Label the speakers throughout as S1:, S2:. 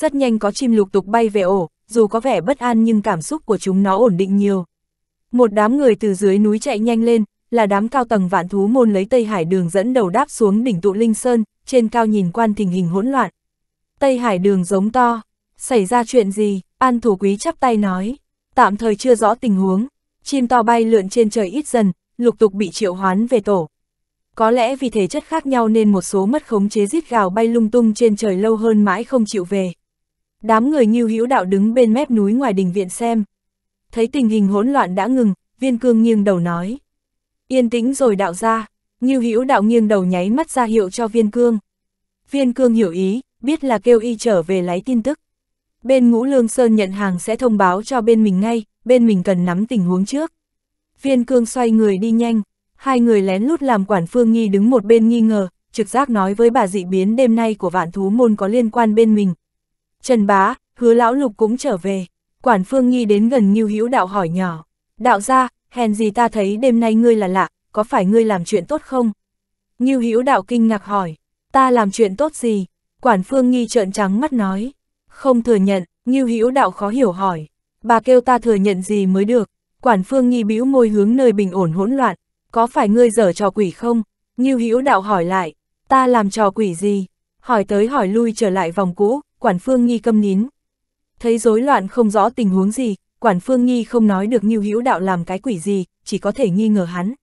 S1: Rất nhanh có chim lục tục bay về ổ, dù có vẻ bất an nhưng cảm xúc của chúng nó ổn định nhiều. Một đám người từ dưới núi chạy nhanh lên, là đám cao tầng vạn thú môn lấy Tây Hải đường dẫn đầu đáp xuống đỉnh tụ Linh Sơn, trên cao nhìn quan tình hình hỗn loạn. Tây Hải đường giống to, xảy ra chuyện gì, an thủ quý chắp tay nói, tạm thời chưa rõ tình huống, chim to bay lượn trên trời ít dần, lục tục bị triệu hoán về tổ. Có lẽ vì thể chất khác nhau nên một số mất khống chế rít gào bay lung tung trên trời lâu hơn mãi không chịu về. Đám người nghiêu hữu đạo đứng bên mép núi ngoài đình viện xem. Thấy tình hình hỗn loạn đã ngừng, viên cương nghiêng đầu nói. Yên tĩnh rồi đạo ra, nghiêu hữu đạo nghiêng đầu nháy mắt ra hiệu cho viên cương. Viên cương hiểu ý, biết là kêu y trở về lấy tin tức. Bên ngũ lương sơn nhận hàng sẽ thông báo cho bên mình ngay, bên mình cần nắm tình huống trước. Viên cương xoay người đi nhanh, hai người lén lút làm quản phương nghi đứng một bên nghi ngờ, trực giác nói với bà dị biến đêm nay của vạn thú môn có liên quan bên mình, Trần Bá, hứa lão lục cũng trở về. Quản Phương Nghi đến gần Ngưu Hữu Đạo hỏi nhỏ. Đạo gia hèn gì ta thấy đêm nay ngươi là lạ, có phải ngươi làm chuyện tốt không? Ngưu Hữu Đạo kinh ngạc hỏi. Ta làm chuyện tốt gì? Quản Phương Nghi trợn trắng mắt nói. Không thừa nhận, Ngưu Hữu Đạo khó hiểu hỏi. Bà kêu ta thừa nhận gì mới được? Quản Phương Nghi bĩu môi hướng nơi bình ổn hỗn loạn. Có phải ngươi dở trò quỷ không? Ngưu Hữu Đạo hỏi lại. Ta làm trò quỷ gì? Hỏi tới hỏi lui trở lại vòng cũ, quản phương nghi câm nín. Thấy rối loạn không rõ tình huống gì, quản phương nghi không nói được Ngưu Hữu Đạo làm cái quỷ gì, chỉ có thể nghi ngờ hắn.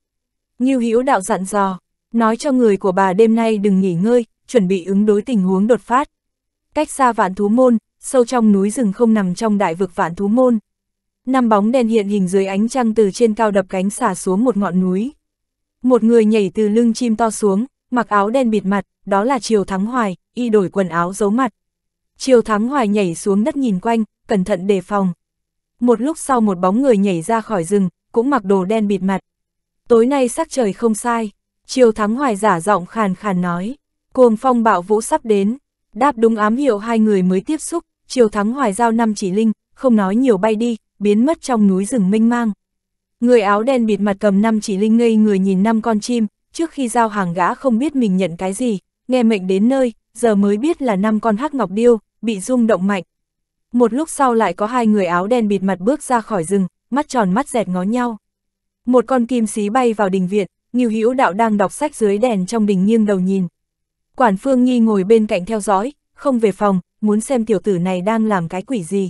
S1: Ngưu Hữu Đạo dặn dò, nói cho người của bà đêm nay đừng nghỉ ngơi, chuẩn bị ứng đối tình huống đột phát. Cách xa vạn thú môn, sâu trong núi rừng không nằm trong đại vực vạn thú môn. Năm bóng đen hiện hình dưới ánh trăng từ trên cao đập cánh xả xuống một ngọn núi. Một người nhảy từ lưng chim to xuống, mặc áo đen bịt mặt, đó là Triều Thắng Hoài, y đổi quần áo giấu mặt, Triều Thắng Hoài nhảy xuống đất nhìn quanh, cẩn thận đề phòng. Một lúc sau một bóng người nhảy ra khỏi rừng, cũng mặc đồ đen bịt mặt. Tối nay sắc trời không sai, Triều Thắng Hoài giả giọng khàn khàn nói, cuồng phong bạo vũ sắp đến, đáp đúng ám hiệu hai người mới tiếp xúc, Triều Thắng Hoài giao năm chỉ linh, không nói nhiều bay đi, biến mất trong núi rừng mênh mang. Người áo đen bịt mặt cầm năm chỉ linh ngây người nhìn năm con chim, trước khi giao hàng gã không biết mình nhận cái gì, nghe mệnh đến nơi, giờ mới biết là năm con hắc ngọc điêu, bị rung động mạnh. Một lúc sau lại có hai người áo đen bịt mặt bước ra khỏi rừng, mắt tròn mắt dẹt ngó nhau. Một con kim xí bay vào đình viện, Nghiêu Hữu Đạo đang đọc sách dưới đèn trong đình nghiêng đầu nhìn. Quản Phương Nhi ngồi bên cạnh theo dõi, không về phòng, muốn xem tiểu tử này đang làm cái quỷ gì.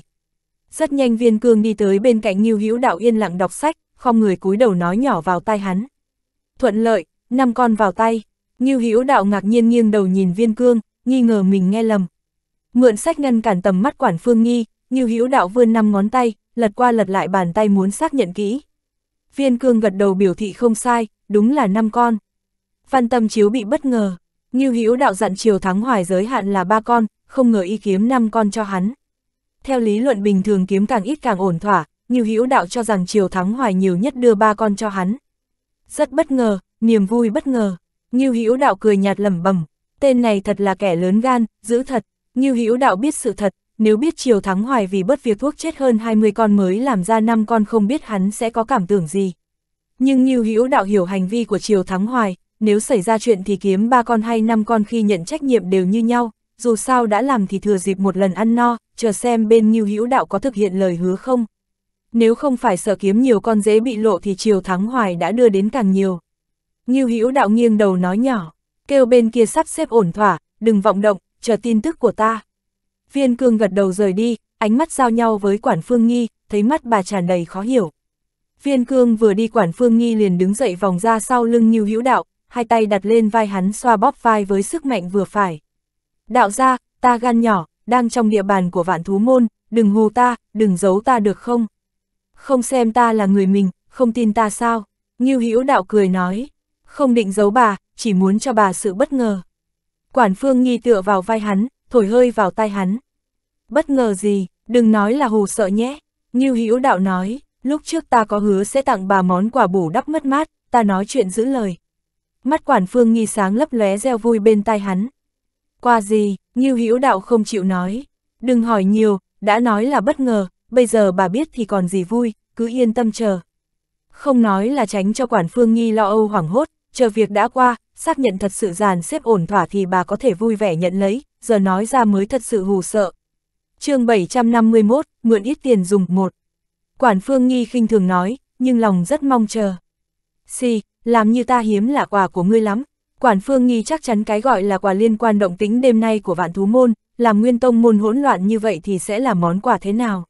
S1: Rất nhanh Viên Cương đi tới bên cạnh Nghiêu Hữu Đạo yên lặng đọc sách, không người cúi đầu nói nhỏ vào tai hắn. Thuận lợi, năm con vào tay. Nghiêu Hữu Đạo ngạc nhiên nghiêng đầu nhìn Viên Cương, nghi ngờ mình nghe lầm. Mượn sách ngăn cản tầm mắt quản phương nghi, như hữu đạo vươn năm ngón tay, lật qua lật lại bàn tay muốn xác nhận kỹ. Viên cương gật đầu biểu thị không sai, đúng là năm con. Văn tâm chiếu bị bất ngờ, như hữu đạo dặn chiều thắng hoài giới hạn là ba con, không ngờ y kiếm năm con cho hắn. Theo lý luận bình thường kiếm càng ít càng ổn thỏa, như hữu đạo cho rằng chiều thắng hoài nhiều nhất đưa ba con cho hắn. Rất bất ngờ, niềm vui bất ngờ, như hữu đạo cười nhạt lẩm bẩm tên này thật là kẻ lớn gan, giữ thật, như hữu đạo biết sự thật, nếu biết Triều thắng hoài vì bất việc thuốc chết hơn 20 con mới làm ra năm con không biết hắn sẽ có cảm tưởng gì. Nhưng như hữu đạo hiểu hành vi của Triều thắng hoài, nếu xảy ra chuyện thì kiếm ba con hay năm con khi nhận trách nhiệm đều như nhau, dù sao đã làm thì thừa dịp một lần ăn no, chờ xem bên như hữu đạo có thực hiện lời hứa không. Nếu không phải sợ kiếm nhiều con dễ bị lộ thì Triều thắng hoài đã đưa đến càng nhiều. Như hữu đạo nghiêng đầu nói nhỏ kêu bên kia sắp xếp ổn thỏa, đừng vọng động, chờ tin tức của ta. Viên cương gật đầu rời đi, ánh mắt giao nhau với quản phương nghi, thấy mắt bà tràn đầy khó hiểu. Viên cương vừa đi quản phương nghi liền đứng dậy vòng ra sau lưng như hữu đạo, hai tay đặt lên vai hắn xoa bóp vai với sức mạnh vừa phải. Đạo ra, ta gan nhỏ, đang trong địa bàn của vạn thú môn, đừng hù ta, đừng giấu ta được không? Không xem ta là người mình, không tin ta sao? Nghiêu hữu đạo cười nói, không định giấu bà, chỉ muốn cho bà sự bất ngờ. Quản phương nghi tựa vào vai hắn, thổi hơi vào tai hắn. Bất ngờ gì, đừng nói là hù sợ nhé. Như Hữu đạo nói, lúc trước ta có hứa sẽ tặng bà món quà bù đắp mất mát, ta nói chuyện giữ lời. Mắt quản phương nghi sáng lấp lóe reo vui bên tai hắn. Quà gì, Như Hữu đạo không chịu nói. Đừng hỏi nhiều, đã nói là bất ngờ, bây giờ bà biết thì còn gì vui, cứ yên tâm chờ. Không nói là tránh cho quản phương nghi lo âu hoảng hốt, chờ việc đã qua, xác nhận thật sự dàn xếp ổn thỏa thì bà có thể vui vẻ nhận lấy, giờ nói ra mới thật sự hù sợ. chương 751, mượn ít tiền dùng một. Quản Phương Nghi khinh thường nói, nhưng lòng rất mong chờ. Xì, làm như ta hiếm là quà của ngươi lắm. Quản Phương Nghi chắc chắn cái gọi là quà liên quan động tính đêm nay của vạn thú môn, làm nguyên tông môn hỗn loạn như vậy thì sẽ là món quà thế nào?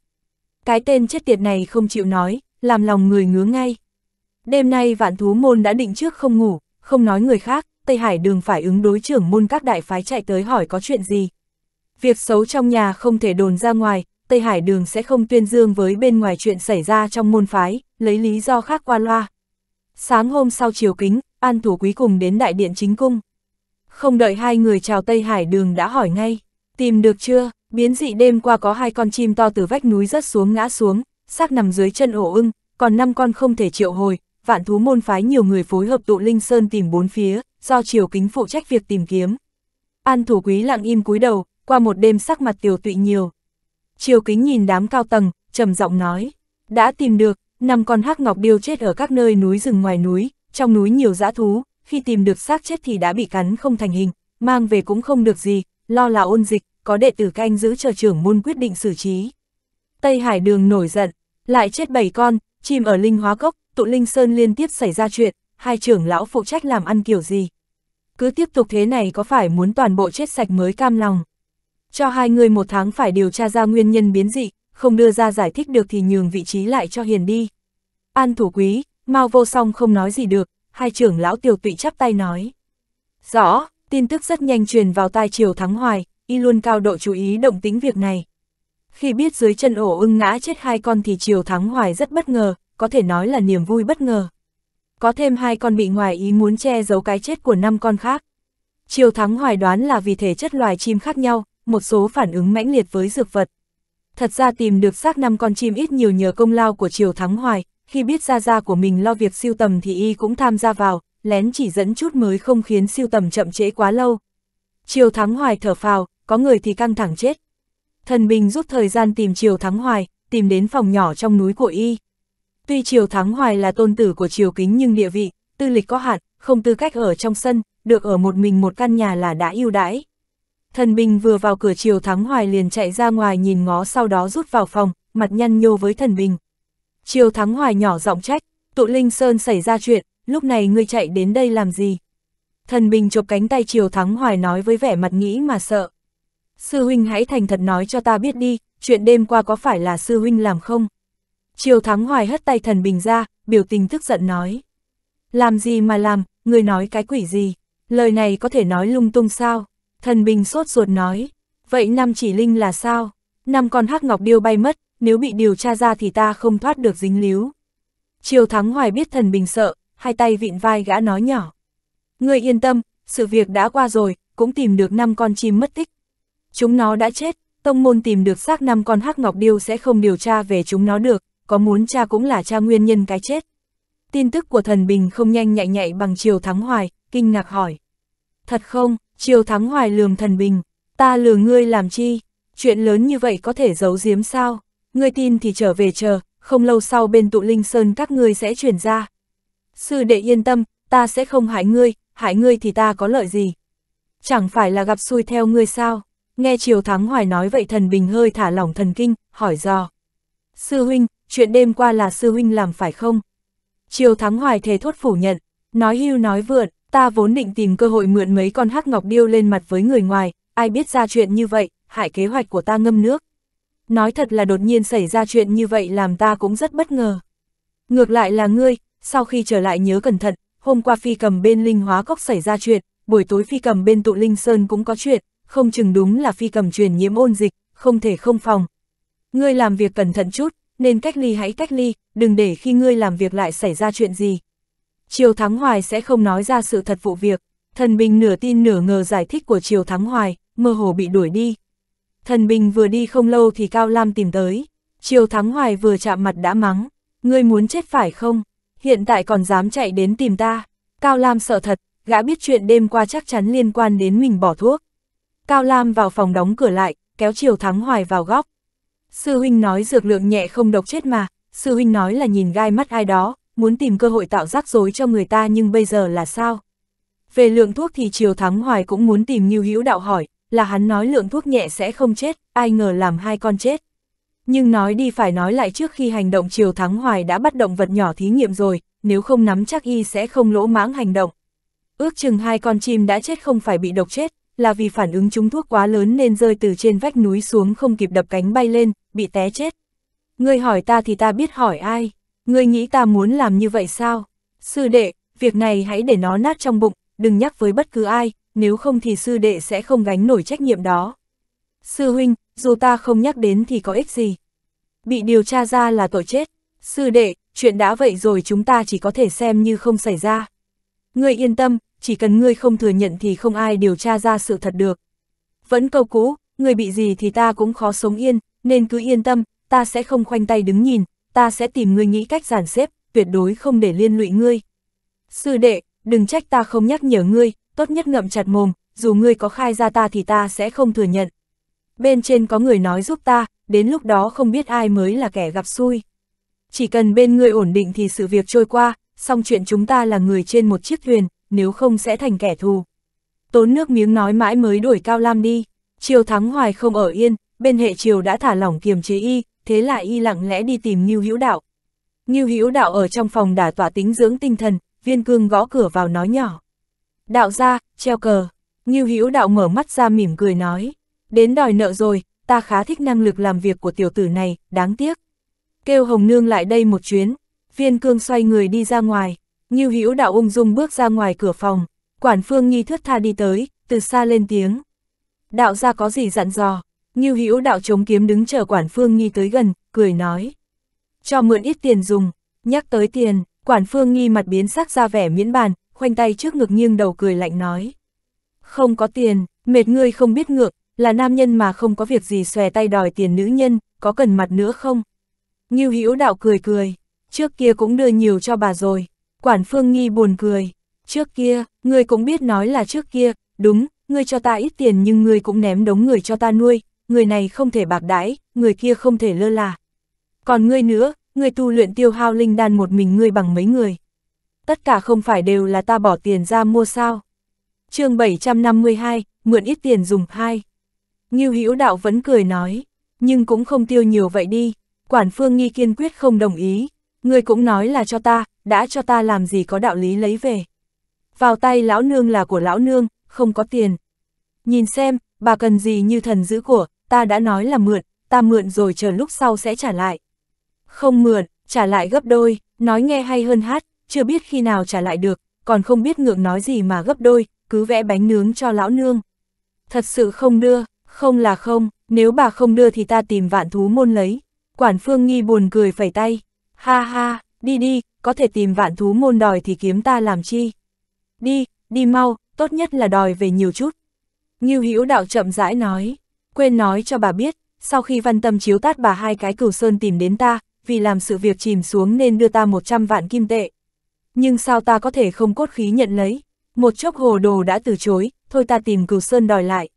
S1: Cái tên chết tiệt này không chịu nói, làm lòng người ngứa ngay. Đêm nay vạn thú môn đã định trước không ngủ, không nói người khác, Tây Hải đường phải ứng đối trưởng môn các đại phái chạy tới hỏi có chuyện gì. Việc xấu trong nhà không thể đồn ra ngoài, Tây Hải đường sẽ không tuyên dương với bên ngoài chuyện xảy ra trong môn phái, lấy lý do khác qua loa. Sáng hôm sau chiều kính, An Thủ Quý cùng đến đại điện chính cung. Không đợi hai người chào Tây Hải đường đã hỏi ngay, tìm được chưa, biến dị đêm qua có hai con chim to từ vách núi rớt xuống ngã xuống, xác nằm dưới chân ổ ưng, còn năm con không thể triệu hồi, vạn thú môn phái nhiều người phối hợp tụ Linh Sơn tìm bốn phía, do Triều Kính phụ trách việc tìm kiếm. An thủ quý lặng im cúi đầu, qua một đêm sắc mặt tiểu tụy nhiều. Triều Kính nhìn đám cao tầng, trầm giọng nói, đã tìm được, năm con hắc ngọc điêu chết ở các nơi núi rừng ngoài núi, trong núi nhiều dã thú, khi tìm được xác chết thì đã bị cắn không thành hình, mang về cũng không được gì, lo là ôn dịch, có đệ tử canh giữ chờ trưởng môn quyết định xử trí. Tây Hải Đường nổi giận, lại chết bảy con, chìm ở linh hóa cốc, tụ linh sơn liên tiếp xảy ra chuyện, hai trưởng lão phụ trách làm ăn kiểu gì. Cứ tiếp tục thế này có phải muốn toàn bộ chết sạch mới cam lòng. Cho hai người một tháng phải điều tra ra nguyên nhân biến dị, không đưa ra giải thích được thì nhường vị trí lại cho hiền đi. An thủ quý, mau vô song không nói gì được, hai trưởng lão tiểu tụy chắp tay nói. Rõ, tin tức rất nhanh truyền vào tai triều thắng hoài, y luôn cao độ chú ý động tính việc này. Khi biết dưới chân ổ ưng ngã chết hai con thì triều thắng hoài rất bất ngờ, có thể nói là niềm vui bất ngờ. Có thêm hai con bị ngoài ý muốn che giấu cái chết của năm con khác. Triều Thắng hoài đoán là vì thể chất loài chim khác nhau, một số phản ứng mãnh liệt với dược vật. Thật ra tìm được xác năm con chim ít nhiều nhờ công lao của Triều Thắng hoài, khi biết ra ra của mình lo việc siêu tầm thì y cũng tham gia vào, lén chỉ dẫn chút mới không khiến siêu tầm chậm trễ quá lâu. Triều Thắng hoài thở phào, có người thì căng thẳng chết. Thần Bình rút thời gian tìm Triều Thắng hoài, tìm đến phòng nhỏ trong núi của y. Tuy Triều Thắng Hoài là tôn tử của Triều Kính nhưng địa vị, tư lịch có hạn, không tư cách ở trong sân, được ở một mình một căn nhà là đã ưu đãi. Thần Bình vừa vào cửa Triều Thắng Hoài liền chạy ra ngoài nhìn ngó sau đó rút vào phòng, mặt nhăn nhô với Thần Bình. Triều Thắng Hoài nhỏ giọng trách, tụ Linh Sơn xảy ra chuyện, lúc này ngươi chạy đến đây làm gì? Thần Bình chụp cánh tay Triều Thắng Hoài nói với vẻ mặt nghĩ mà sợ. Sư huynh hãy thành thật nói cho ta biết đi, chuyện đêm qua có phải là sư huynh làm không? Triều Thắng Hoài hất tay thần bình ra, biểu tình tức giận nói. Làm gì mà làm, người nói cái quỷ gì, lời này có thể nói lung tung sao? Thần bình sốt ruột nói, vậy năm chỉ linh là sao? Năm con hắc ngọc điêu bay mất, nếu bị điều tra ra thì ta không thoát được dính líu. Triều Thắng Hoài biết thần bình sợ, hai tay vịn vai gã nói nhỏ. Người yên tâm, sự việc đã qua rồi, cũng tìm được năm con chim mất tích. Chúng nó đã chết, tông môn tìm được xác năm con hắc ngọc điêu sẽ không điều tra về chúng nó được, có muốn cha cũng là cha nguyên nhân cái chết. Tin tức của thần bình không nhanh nhạy nhạy bằng Triều Thắng Hoài, kinh ngạc hỏi. Thật không, Triều Thắng Hoài lườm thần bình, ta lừa ngươi làm chi, chuyện lớn như vậy có thể giấu giếm sao, ngươi tin thì trở về chờ, không lâu sau bên tụ linh sơn các ngươi sẽ chuyển ra. Sư đệ yên tâm, ta sẽ không hại ngươi, hại ngươi thì ta có lợi gì. Chẳng phải là gặp xui theo ngươi sao, nghe Triều Thắng Hoài nói vậy thần bình hơi thả lỏng thần kinh, hỏi dò. Sư huynh, chuyện đêm qua là sư huynh làm phải không? Triều Thắng Hoài thề thốt phủ nhận, nói hưu nói vượn, ta vốn định tìm cơ hội mượn mấy con hắc ngọc điêu lên mặt với người ngoài, ai biết ra chuyện như vậy, hại kế hoạch của ta ngâm nước. Nói thật là đột nhiên xảy ra chuyện như vậy làm ta cũng rất bất ngờ. Ngược lại là ngươi, sau khi trở lại nhớ cẩn thận, hôm qua phi cầm bên linh hóa cốc xảy ra chuyện, buổi tối phi cầm bên tụ linh sơn cũng có chuyện, không chừng đúng là phi cầm truyền nhiễm ôn dịch, không thể không phòng. Ngươi làm việc cẩn thận chút, nên cách ly hãy cách ly, đừng để khi ngươi làm việc lại xảy ra chuyện gì. Triều Thắng Hoài sẽ không nói ra sự thật vụ việc, Thần Bình nửa tin nửa ngờ giải thích của Triều Thắng Hoài, mơ hồ bị đuổi đi. Thần Bình vừa đi không lâu thì Cao Lam tìm tới, Triều Thắng Hoài vừa chạm mặt đã mắng, ngươi muốn chết phải không, hiện tại còn dám chạy đến tìm ta. Cao Lam sợ thật, gã biết chuyện đêm qua chắc chắn liên quan đến mình bỏ thuốc. Cao Lam vào phòng đóng cửa lại, kéo Triều Thắng Hoài vào góc. Sư huynh nói dược lượng nhẹ không độc chết mà, sư huynh nói là nhìn gai mắt ai đó, muốn tìm cơ hội tạo rắc rối cho người ta nhưng bây giờ là sao? Về lượng thuốc thì Triều Thắng Hoài cũng muốn tìm như Hữu Đạo hỏi, là hắn nói lượng thuốc nhẹ sẽ không chết, ai ngờ làm hai con chết. Nhưng nói đi phải nói lại trước khi hành động Triều Thắng Hoài đã bắt động vật nhỏ thí nghiệm rồi, nếu không nắm chắc y sẽ không lỗ mãng hành động. Ước chừng hai con chim đã chết không phải bị độc chết, là vì phản ứng chúng thuốc quá lớn nên rơi từ trên vách núi xuống không kịp đập cánh bay lên, bị té chết. Ngươi hỏi ta thì ta biết hỏi ai, ngươi nghĩ ta muốn làm như vậy sao? Sư đệ, việc này hãy để nó nát trong bụng, đừng nhắc với bất cứ ai, nếu không thì sư đệ sẽ không gánh nổi trách nhiệm đó. Sư huynh, dù ta không nhắc đến thì có ích gì. Bị điều tra ra là tội chết. Sư đệ, chuyện đã vậy rồi chúng ta chỉ có thể xem như không xảy ra. Ngươi yên tâm, chỉ cần ngươi không thừa nhận thì không ai điều tra ra sự thật được. Vẫn câu cũ, người bị gì thì ta cũng khó sống yên, nên cứ yên tâm, ta sẽ không khoanh tay đứng nhìn, ta sẽ tìm ngươi nghĩ cách giản xếp, tuyệt đối không để liên lụy ngươi. Sư đệ, đừng trách ta không nhắc nhở ngươi, tốt nhất ngậm chặt mồm, dù ngươi có khai ra ta thì ta sẽ không thừa nhận. Bên trên có người nói giúp ta, đến lúc đó không biết ai mới là kẻ gặp xui. Chỉ cần bên ngươi ổn định thì sự việc trôi qua, song chuyện chúng ta là người trên một chiếc thuyền, nếu không sẽ thành kẻ thù. Tốn nước miếng nói mãi mới đuổi Cao Lam đi, Triều Thắng Hoài không ở yên, bên hệ Triều đã thả lỏng kiềm chế y, thế là y lặng lẽ đi tìm Ngưu Hữu Đạo. Ngưu Hữu Đạo ở trong phòng đả tỏa tính dưỡng tinh thần, Viên Cương gõ cửa vào nói nhỏ. Đạo ra, treo cờ. Ngưu Hữu Đạo mở mắt ra mỉm cười nói, đến đòi nợ rồi, ta khá thích năng lực làm việc của tiểu tử này, đáng tiếc. Kêu Hồng Nương lại đây một chuyến, Viên Cương xoay người đi ra ngoài. Ngưu Hữu Đạo ung dung bước ra ngoài cửa phòng, quản phương nghi thướt tha đi tới, từ xa lên tiếng. Đạo gia có gì dặn dò? Ngưu Hữu Đạo chống kiếm đứng chờ quản phương nghi tới gần, cười nói. Cho mượn ít tiền dùng, nhắc tới tiền, quản phương nghi mặt biến sắc ra vẻ miễn bàn, khoanh tay trước ngực nghiêng đầu cười lạnh nói. Không có tiền, mệt ngươi không biết ngược, là nam nhân mà không có việc gì xòe tay đòi tiền nữ nhân, có cần mặt nữa không? Ngưu Hữu Đạo cười cười, trước kia cũng đưa nhiều cho bà rồi, Quản Phương Nghi buồn cười. Trước kia, ngươi cũng biết nói là trước kia, đúng, ngươi cho ta ít tiền nhưng ngươi cũng ném đống người cho ta nuôi, người này không thể bạc đãi, người kia không thể lơ là. Còn ngươi nữa, ngươi tu luyện tiêu hao linh đan một mình ngươi bằng mấy người. Tất cả không phải đều là ta bỏ tiền ra mua sao. chương 752, mượn ít tiền dùng hai. Ngưu Hữu đạo vẫn cười nói, nhưng cũng không tiêu nhiều vậy đi, quản phương nghi kiên quyết không đồng ý, ngươi cũng nói là cho ta, đã cho ta làm gì có đạo lý lấy về. Vào tay lão nương là của lão nương, không có tiền. Nhìn xem, bà cần gì như thần giữ của, ta đã nói là mượn, ta mượn rồi chờ lúc sau sẽ trả lại. Không mượn, trả lại gấp đôi, nói nghe hay hơn hát, chưa biết khi nào trả lại được, còn không biết ngược nói gì mà gấp đôi, cứ vẽ bánh nướng cho lão nương. Thật sự không đưa, không là không, nếu bà không đưa thì ta tìm vạn thú môn lấy. Quản phương nghi buồn cười phẩy tay. Ha ha, đi đi, có thể tìm vạn thú môn đòi thì kiếm ta làm chi. Đi, đi mau, tốt nhất là đòi về nhiều chút. Ngưu Hữu đạo chậm rãi nói, quên nói cho bà biết, sau khi văn tâm chiếu tát bà hai cái cửu sơn tìm đến ta, vì làm sự việc chìm xuống nên đưa ta 100 vạn kim tệ. Nhưng sao ta có thể không cốt khí nhận lấy, một chốc hồ đồ đã từ chối, thôi ta tìm cửu sơn đòi lại.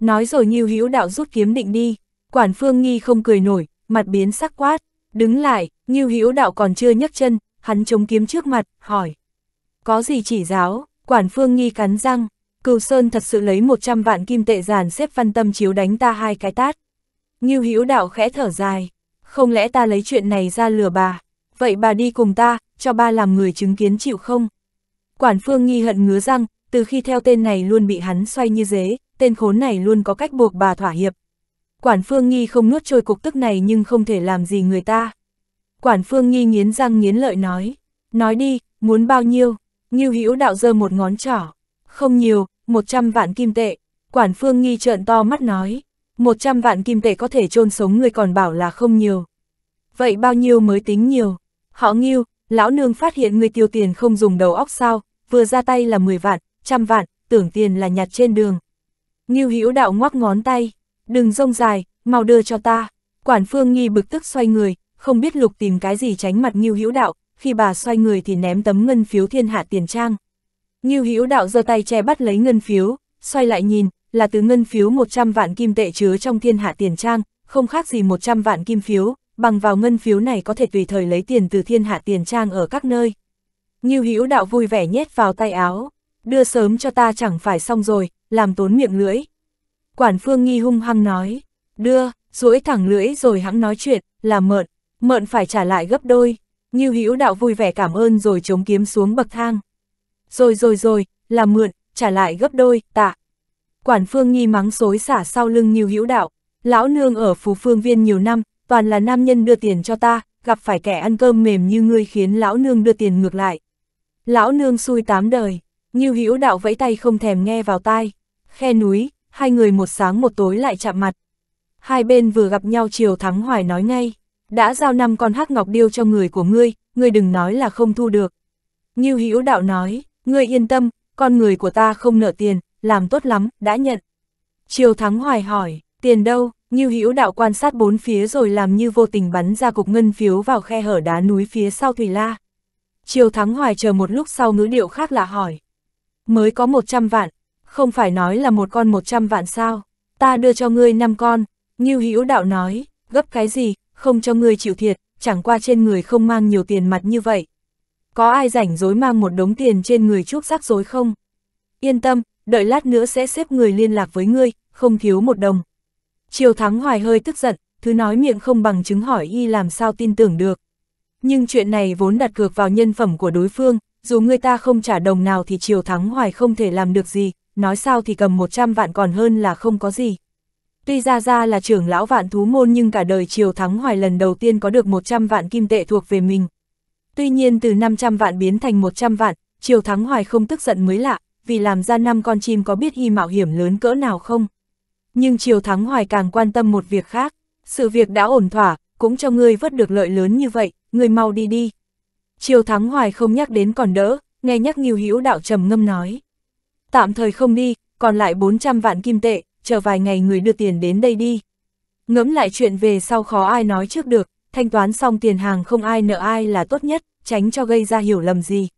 S1: Nói rồi Ngưu Hữu đạo rút kiếm định đi, quản phương nghi không cười nổi, mặt biến sắc quát, đứng lại, Ngưu Hữu đạo còn chưa nhấc chân, hắn chống kiếm trước mặt, hỏi. Có gì chỉ giáo, quản phương nghi cắn răng, cừu sơn thật sự lấy 100 vạn kim tệ giàn xếp văn tâm chiếu đánh ta hai cái tát. Ngưu Hữu đạo khẽ thở dài, không lẽ ta lấy chuyện này ra lừa bà, vậy bà đi cùng ta, cho ba làm người chứng kiến chịu không? Quản phương nghi hận ngứa răng, từ khi theo tên này luôn bị hắn xoay như dế, tên khốn này luôn có cách buộc bà thỏa hiệp. Quản phương nghi không nuốt trôi cục tức này nhưng không thể làm gì người ta. Quản phương Nhi nghiến răng nghiến lợi nói. Nói đi, muốn bao nhiêu? Ngưu hữu đạo giơ một ngón trỏ. Không nhiều, 100 vạn kim tệ. Quản phương Nhi trợn to mắt nói. 100 vạn kim tệ có thể trôn sống người còn bảo là không nhiều. Vậy bao nhiêu mới tính nhiều? Họ Ngưu, lão nương phát hiện người tiêu tiền không dùng đầu óc sao, vừa ra tay là 10 vạn, trăm vạn, tưởng tiền là nhặt trên đường. Ngưu Hữu đạo ngoắc ngón tay, đừng rông dài, mau đưa cho ta. Quản Phương Nhi bực tức xoay người, không biết lục tìm cái gì tránh mặt Ngưu Hữu Đạo, khi bà xoay người thì ném tấm ngân phiếu thiên hạ tiền trang. Ngưu Hữu Đạo giơ tay che bắt lấy ngân phiếu, xoay lại nhìn, là từ ngân phiếu 100 vạn kim tệ chứa trong thiên hạ tiền trang, không khác gì 100 vạn kim phiếu, bằng vào ngân phiếu này có thể tùy thời lấy tiền từ thiên hạ tiền trang ở các nơi. Ngưu Hữu Đạo vui vẻ nhét vào tay áo, đưa sớm cho ta chẳng phải xong rồi, làm tốn miệng lưỡi. Quản Phương Nghi hung hăng nói, đưa, duỗi thẳng lưỡi rồi hắn nói chuyện, là mợn. Mượn phải trả lại gấp đôi, Ngưu Hữu Đạo vui vẻ cảm ơn rồi chống kiếm xuống bậc thang. Rồi rồi rồi, là mượn, trả lại gấp đôi, tạ. Quản Phương Nghi mắng xối xả sau lưng Ngưu Hữu Đạo, lão nương ở Phú Phương Viên nhiều năm, toàn là nam nhân đưa tiền cho ta, gặp phải kẻ ăn cơm mềm như ngươi khiến lão nương đưa tiền ngược lại. Lão nương xui tám đời, Ngưu Hữu Đạo vẫy tay không thèm nghe vào tai. Khe núi, hai người một sáng một tối lại chạm mặt. Hai bên vừa gặp nhau chiều thắng hoài nói ngay đã giao năm con hắc ngọc điêu cho người của ngươi, ngươi đừng nói là không thu được. Ngưu Hữu Đạo nói, ngươi yên tâm, con người của ta không nợ tiền, làm tốt lắm, đã nhận. Triều Thắng Hoài hỏi, tiền đâu? Ngưu Hữu Đạo quan sát bốn phía rồi làm như vô tình bắn ra cục ngân phiếu vào khe hở đá núi phía sau Thủy La. Triều Thắng Hoài chờ một lúc sau ngữ điệu khác là hỏi. Mới có 100 vạn, không phải nói là một con 100 vạn sao? Ta đưa cho ngươi năm con, Ngưu Hữu Đạo nói, gấp cái gì, không cho ngươi chịu thiệt, chẳng qua trên người không mang nhiều tiền mặt như vậy. Có ai rảnh rối mang một đống tiền trên người chuốc rắc rối không? Yên tâm, đợi lát nữa sẽ xếp người liên lạc với ngươi, không thiếu một đồng. Triều Thắng Hoài hơi tức giận, thứ nói miệng không bằng chứng hỏi y làm sao tin tưởng được. Nhưng chuyện này vốn đặt cược vào nhân phẩm của đối phương, dù người ta không trả đồng nào thì Triều Thắng Hoài không thể làm được gì, nói sao thì cầm 100 vạn còn hơn là không có gì. Tuy Gia Gia là trưởng lão vạn thú môn nhưng cả đời Triều Thắng Hoài lần đầu tiên có được 100 vạn kim tệ thuộc về mình. Tuy nhiên từ 500 vạn biến thành 100 vạn, Triều Thắng Hoài không tức giận mới lạ, vì làm ra năm con chim có biết hy mạo hiểm lớn cỡ nào không. Nhưng Triều Thắng Hoài càng quan tâm một việc khác, sự việc đã ổn thỏa, cũng cho ngươi vớt được lợi lớn như vậy, ngươi mau đi đi. Triều Thắng Hoài không nhắc đến còn đỡ, nghe nhắc Nghiêu Hữu Đạo trầm ngâm nói. Tạm thời không đi, còn lại 400 vạn kim tệ, chờ vài ngày người đưa tiền đến đây đi. Ngẫm lại chuyện về sau khó ai nói trước được, thanh toán xong tiền hàng không ai nợ ai là tốt nhất, tránh cho gây ra hiểu lầm gì.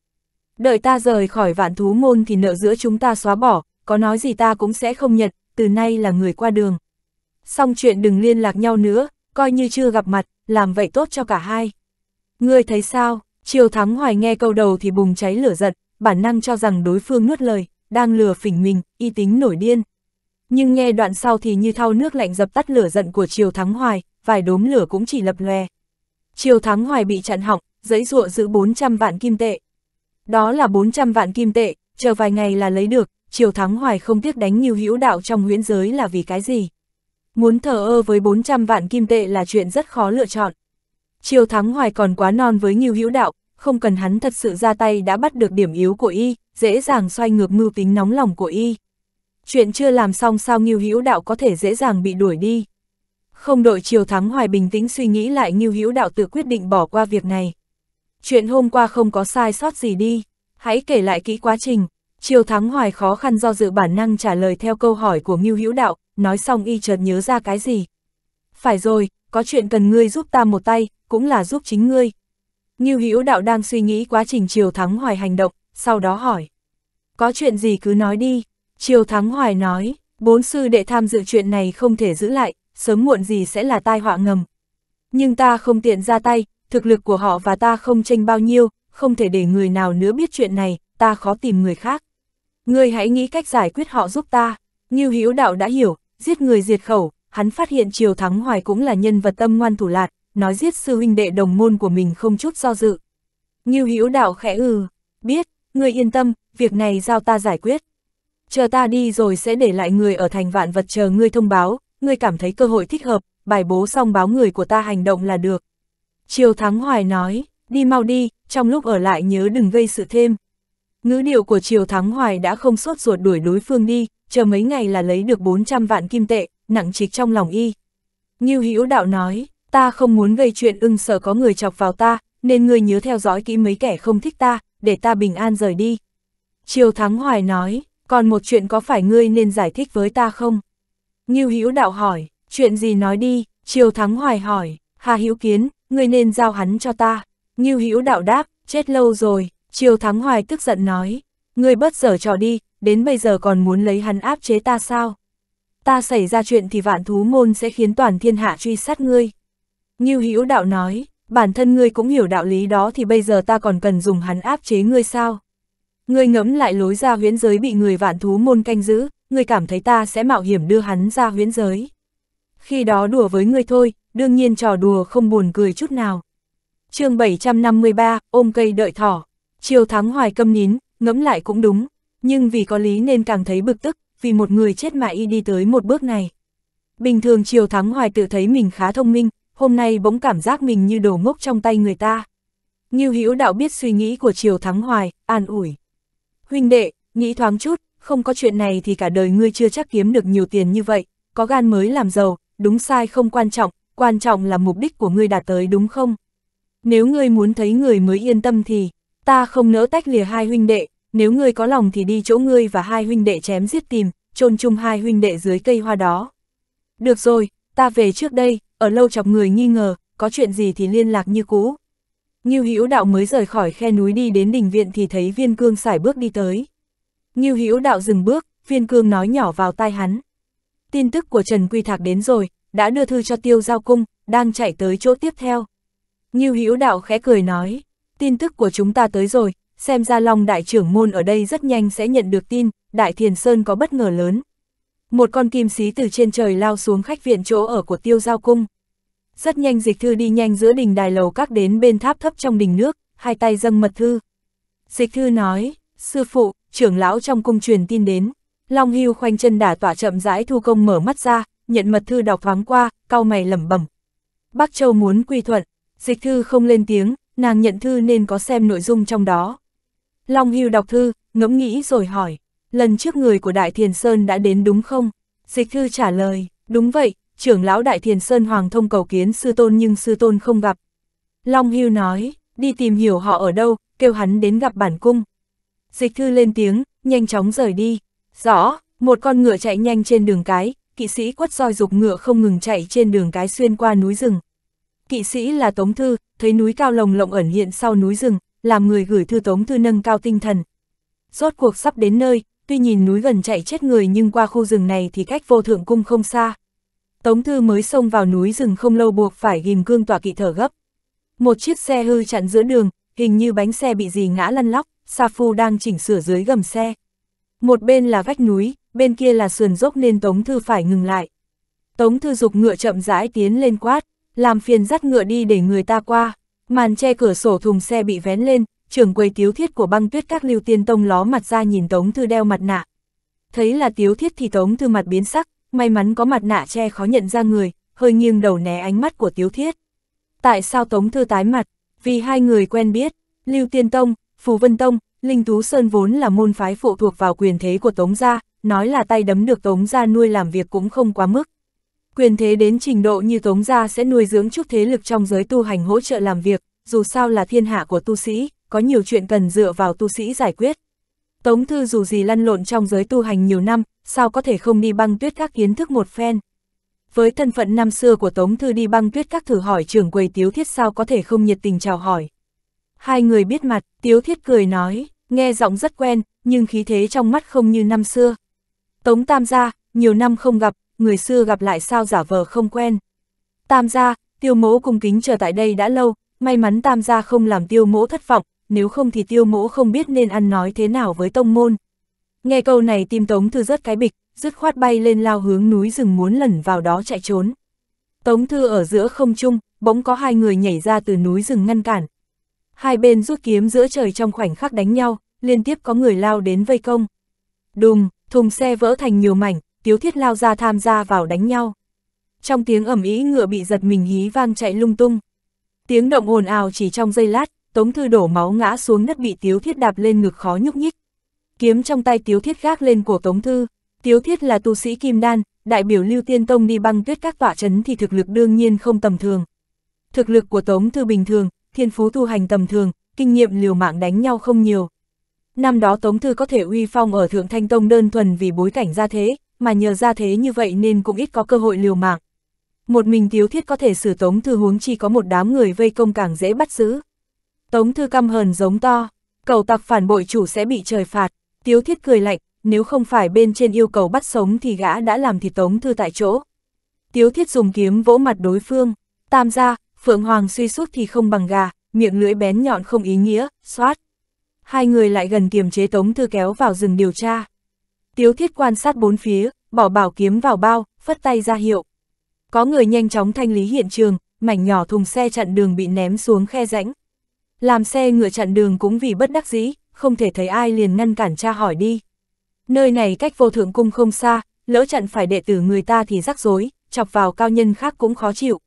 S1: Đợi ta rời khỏi vạn thú môn thì nợ giữa chúng ta xóa bỏ, có nói gì ta cũng sẽ không nhận, từ nay là người qua đường. Xong chuyện đừng liên lạc nhau nữa, coi như chưa gặp mặt, làm vậy tốt cho cả hai. Ngươi thấy sao, Triều Thắng Hoài nghe câu đầu thì bùng cháy lửa giận, bản năng cho rằng đối phương nuốt lời, đang lừa phỉnh mình, y tính nổi điên, nhưng nghe đoạn sau thì như thau nước lạnh dập tắt lửa giận của Triều Thắng Hoài, vài đốm lửa cũng chỉ lập lòe. Triều Thắng Hoài bị chặn họng giấy ruộng giữ 400 vạn kim tệ. Đó là 400 vạn kim tệ, chờ vài ngày là lấy được, Triều Thắng Hoài không tiếc đánh như hữu đạo trong huyễn giới là vì cái gì. Muốn thờ ơ với 400 vạn kim tệ là chuyện rất khó lựa chọn. Triều Thắng Hoài còn quá non với như hữu đạo, không cần hắn thật sự ra tay đã bắt được điểm yếu của y, dễ dàng xoay ngược mưu tính nóng lòng của y chuyện chưa làm xong sao Ngưu Hữu Đạo có thể dễ dàng bị đuổi đi. Không đội chiều thắng hoài bình tĩnh suy nghĩ lại Ngưu Hữu Đạo tự quyết định bỏ qua việc này. Chuyện hôm qua không có sai sót gì đi, hãy kể lại kỹ quá trình. Chiều thắng hoài khó khăn do dự bản năng trả lời theo câu hỏi của Ngưu Hữu Đạo, nói xong y chợt nhớ ra cái gì. Phải rồi, có chuyện cần ngươi giúp ta một tay, cũng là giúp chính ngươi. Ngưu Hữu Đạo đang suy nghĩ quá trình chiều thắng hoài hành động, sau đó hỏi. Có chuyện gì cứ nói đi, Triều Thắng Hoài nói, bốn sư đệ tham dự chuyện này không thể giữ lại, sớm muộn gì sẽ là tai họa ngầm. Nhưng ta không tiện ra tay, thực lực của họ và ta không tranh bao nhiêu, không thể để người nào nữa biết chuyện này, ta khó tìm người khác. Ngươi hãy nghĩ cách giải quyết họ giúp ta. Như Hữu Đạo đã hiểu, giết người diệt khẩu, hắn phát hiện Triều Thắng Hoài cũng là nhân vật tâm ngoan thủ lạt, nói giết sư huynh đệ đồng môn của mình không chút do dự. Như Hữu Đạo khẽ ừ, biết, ngươi yên tâm, việc này giao ta giải quyết chờ ta đi rồi sẽ để lại người ở thành vạn vật chờ ngươi thông báo, ngươi cảm thấy cơ hội thích hợp, bài bố xong báo người của ta hành động là được. Triều Thắng Hoài nói, đi mau đi, trong lúc ở lại nhớ đừng gây sự thêm. Ngữ điệu của Triều Thắng Hoài đã không sốt ruột đuổi đối phương đi, chờ mấy ngày là lấy được 400 vạn kim tệ, nặng trịch trong lòng y. Ngưu Hữu Đạo nói, ta không muốn gây chuyện ưng sợ có người chọc vào ta, nên ngươi nhớ theo dõi kỹ mấy kẻ không thích ta, để ta bình an rời đi. Triều Thắng Hoài nói, còn một chuyện có phải ngươi nên giải thích với ta không? Ngưu Hữu Đạo hỏi, chuyện gì nói đi, Triều Thắng Hoài hỏi, Hà Hữu Kiến, ngươi nên giao hắn cho ta. Ngưu Hữu Đạo đáp, chết lâu rồi, Triều Thắng Hoài tức giận nói, ngươi bất sở trò đi, đến bây giờ còn muốn lấy hắn áp chế ta sao? Ta xảy ra chuyện thì vạn thú môn sẽ khiến toàn thiên hạ truy sát ngươi. Ngưu Hữu Đạo nói, bản thân ngươi cũng hiểu đạo lý đó thì bây giờ ta còn cần dùng hắn áp chế ngươi sao? Ngươi ngẫm lại lối ra huyễn giới bị người vạn thú môn canh giữ, ngươi cảm thấy ta sẽ mạo hiểm đưa hắn ra huyễn giới. Khi đó đùa với ngươi thôi, đương nhiên trò đùa không buồn cười chút nào. chương 753, ôm cây đợi thỏ. Chiều thắng hoài câm nín, ngẫm lại cũng đúng, nhưng vì có lý nên càng thấy bực tức, vì một người chết mại y đi tới một bước này. Bình thường Triều Thắng Hoài tự thấy mình khá thông minh, hôm nay bỗng cảm giác mình như đồ ngốc trong tay người ta. Ngưu Hữu Đạo biết suy nghĩ của Triều Thắng Hoài, an ủi. Huynh đệ, nghĩ thoáng chút, không có chuyện này thì cả đời ngươi chưa chắc kiếm được nhiều tiền như vậy, có gan mới làm giàu, đúng sai không quan trọng, quan trọng là mục đích của ngươi đạt tới đúng không? Nếu ngươi muốn thấy người mới yên tâm thì, ta không nỡ tách lìa hai huynh đệ, nếu ngươi có lòng thì đi chỗ ngươi và hai huynh đệ chém giết tìm, chôn chung hai huynh đệ dưới cây hoa đó. Được rồi, ta về trước đây, ở lâu chọc người nghi ngờ, có chuyện gì thì liên lạc như cũ. Ngưu Hữu Đạo mới rời khỏi khe núi đi đến đình viện thì thấy Viên Cương xài bước đi tới. Ngưu Hữu Đạo dừng bước, Viên Cương nói nhỏ vào tai hắn. Tin tức của Trần Quy Thạc đến rồi, đã đưa thư cho Tiêu Giao Cung, đang chạy tới chỗ tiếp theo. Ngưu Hữu Đạo khẽ cười nói, tin tức của chúng ta tới rồi, xem ra Long Đại trưởng môn ở đây rất nhanh sẽ nhận được tin, Đại Thiền Sơn có bất ngờ lớn. Một con kim xí từ trên trời lao xuống khách viện chỗ ở của Tiêu Giao Cung. Rất nhanh dịch thư đi nhanh giữa đình đài lầu các đến bên tháp thấp trong đình nước, hai tay dâng mật thư. Dịch thư nói, sư phụ, trưởng lão trong cung truyền tin đến. Long hưu khoanh chân đả tỏa chậm rãi thu công mở mắt ra, nhận mật thư đọc thoáng qua, cau mày lẩm bẩm. Bắc Châu muốn quy thuận, dịch thư không lên tiếng, nàng nhận thư nên có xem nội dung trong đó. Long hưu đọc thư, ngẫm nghĩ rồi hỏi, lần trước người của Đại Thiền Sơn đã đến đúng không? Dịch thư trả lời, đúng vậy, trưởng lão Đại Thiền Sơn Hoàng Thông cầu kiến sư tôn nhưng sư tôn không gặp. Long Hưu nói, đi tìm hiểu họ ở đâu, kêu hắn đến gặp bản cung. Dịch thư lên tiếng, nhanh chóng rời đi. Rõ, một con ngựa chạy nhanh trên đường cái, kỵ sĩ quất roi dục ngựa không ngừng chạy trên đường cái xuyên qua núi rừng. Kỵ sĩ là Tống Thư, thấy núi cao lồng lộng ẩn hiện sau núi rừng, làm người gửi thư Tống Thư nâng cao tinh thần. Rốt cuộc sắp đến nơi, tuy nhìn núi gần chạy chết người nhưng qua khu rừng này thì cách vô thượng cung không xa. Tống Thư mới xông vào núi rừng không lâu buộc phải ghim cương tỏa kỵ thở gấp. Một chiếc xe hư chặn giữa đường, hình như bánh xe bị gì ngã lăn lóc, Sa Phu đang chỉnh sửa dưới gầm xe. Một bên là vách núi, bên kia là sườn dốc nên Tống Thư phải ngừng lại. Tống Thư dục ngựa chậm rãi tiến lên quát, làm phiền dắt ngựa đi để người ta qua. Màn che cửa sổ thùng xe bị vén lên, trưởng quầy tiếu thiết của băng tuyết các lưu tiên tông ló mặt ra nhìn Tống Thư đeo mặt nạ. Thấy là tiếu thiết thì Tống Thư mặt biến sắc, may mắn có mặt nạ che khó nhận ra người, hơi nghiêng đầu né ánh mắt của Tiếu Thiết. Tại sao Tống Thư tái mặt? Vì hai người quen biết, Lưu Tiên Tông, Phù Vân Tông, Linh Tú Sơn vốn là môn phái phụ thuộc vào quyền thế của Tống Gia, nói là tay đấm được Tống Gia nuôi làm việc cũng không quá mức. Quyền thế đến trình độ như Tống Gia sẽ nuôi dưỡng chút thế lực trong giới tu hành hỗ trợ làm việc, dù sao là thiên hạ của tu sĩ, có nhiều chuyện cần dựa vào tu sĩ giải quyết, Tống Thư dù gì lăn lộn trong giới tu hành nhiều năm, sao có thể không đi băng tuyết các kiến thức một phen. Với thân phận năm xưa của Tống Thư đi băng tuyết các thử hỏi trưởng quầy Tiếu Thiết sao có thể không nhiệt tình chào hỏi. Hai người biết mặt, Tiếu Thiết cười nói, nghe giọng rất quen, nhưng khí thế trong mắt không như năm xưa. Tống Tam gia, nhiều năm không gặp, người xưa gặp lại sao giả vờ không quen. Tam gia, tiêu mỗ cung kính chờ tại đây đã lâu, may mắn Tam gia không làm tiêu mỗ thất vọng, nếu không thì tiêu mỗ không biết nên ăn nói thế nào với tông môn. Nghe câu này tim Tống Thư rớt cái bịch, dứt khoát bay lên lao hướng núi rừng muốn lẩn vào đó chạy trốn. Tống Thư ở giữa không trung, bỗng có hai người nhảy ra từ núi rừng ngăn cản. Hai bên rút kiếm giữa trời trong khoảnh khắc đánh nhau, liên tiếp có người lao đến vây công. Đùng, thùng xe vỡ thành nhiều mảnh, Tiếu Thiết lao ra tham gia vào đánh nhau. Trong tiếng ẩm ý ngựa bị giật mình hí vang chạy lung tung. Tiếng động ồn ào chỉ trong giây lát, Tống Thư đổ máu ngã xuống đất bị Tiếu Thiết đạp lên ngực khó nhúc nhích. Kiếm trong tay Tiếu Thiết gác lên cổ Tống Thư, Tiếu Thiết là tu sĩ Kim Đan, đại biểu Lưu Tiên Tông đi băng tuyết các tỏa chấn thì thực lực đương nhiên không tầm thường. Thực lực của Tống Thư bình thường, thiên phú tu hành tầm thường, kinh nghiệm liều mạng đánh nhau không nhiều. Năm đó Tống Thư có thể uy phong ở Thượng Thanh Tông đơn thuần vì bối cảnh gia thế, mà nhờ gia thế như vậy nên cũng ít có cơ hội liều mạng. Một mình Tiếu Thiết có thể xử Tống Thư huống chi có một đám người vây công càng dễ bắt giữ. Tống Thư căm hờn giống to, cầu tặc phản bội chủ sẽ bị trời phạt, Tiếu Thiết cười lạnh, nếu không phải bên trên yêu cầu bắt sống thì gã đã làm thịt Tống Thư tại chỗ. Tiếu Thiết dùng kiếm vỗ mặt đối phương, tam gia, Phượng Hoàng suy sút thì không bằng gà, miệng lưỡi bén nhọn không ý nghĩa, xoát. Hai người lại gần kiềm chế Tống Thư kéo vào rừng điều tra. Tiếu Thiết quan sát bốn phía, bỏ bảo kiếm vào bao, phất tay ra hiệu. Có người nhanh chóng thanh lý hiện trường, mảnh nhỏ thùng xe chặn đường bị ném xuống khe rãnh. Làm xe ngựa chặn đường cũng vì bất đắc dĩ, không thể thấy ai liền ngăn cản cha hỏi đi. Nơi này cách vô thượng cung không xa, lỡ chặn phải đệ tử người ta thì rắc rối, chọc vào cao nhân khác cũng khó chịu.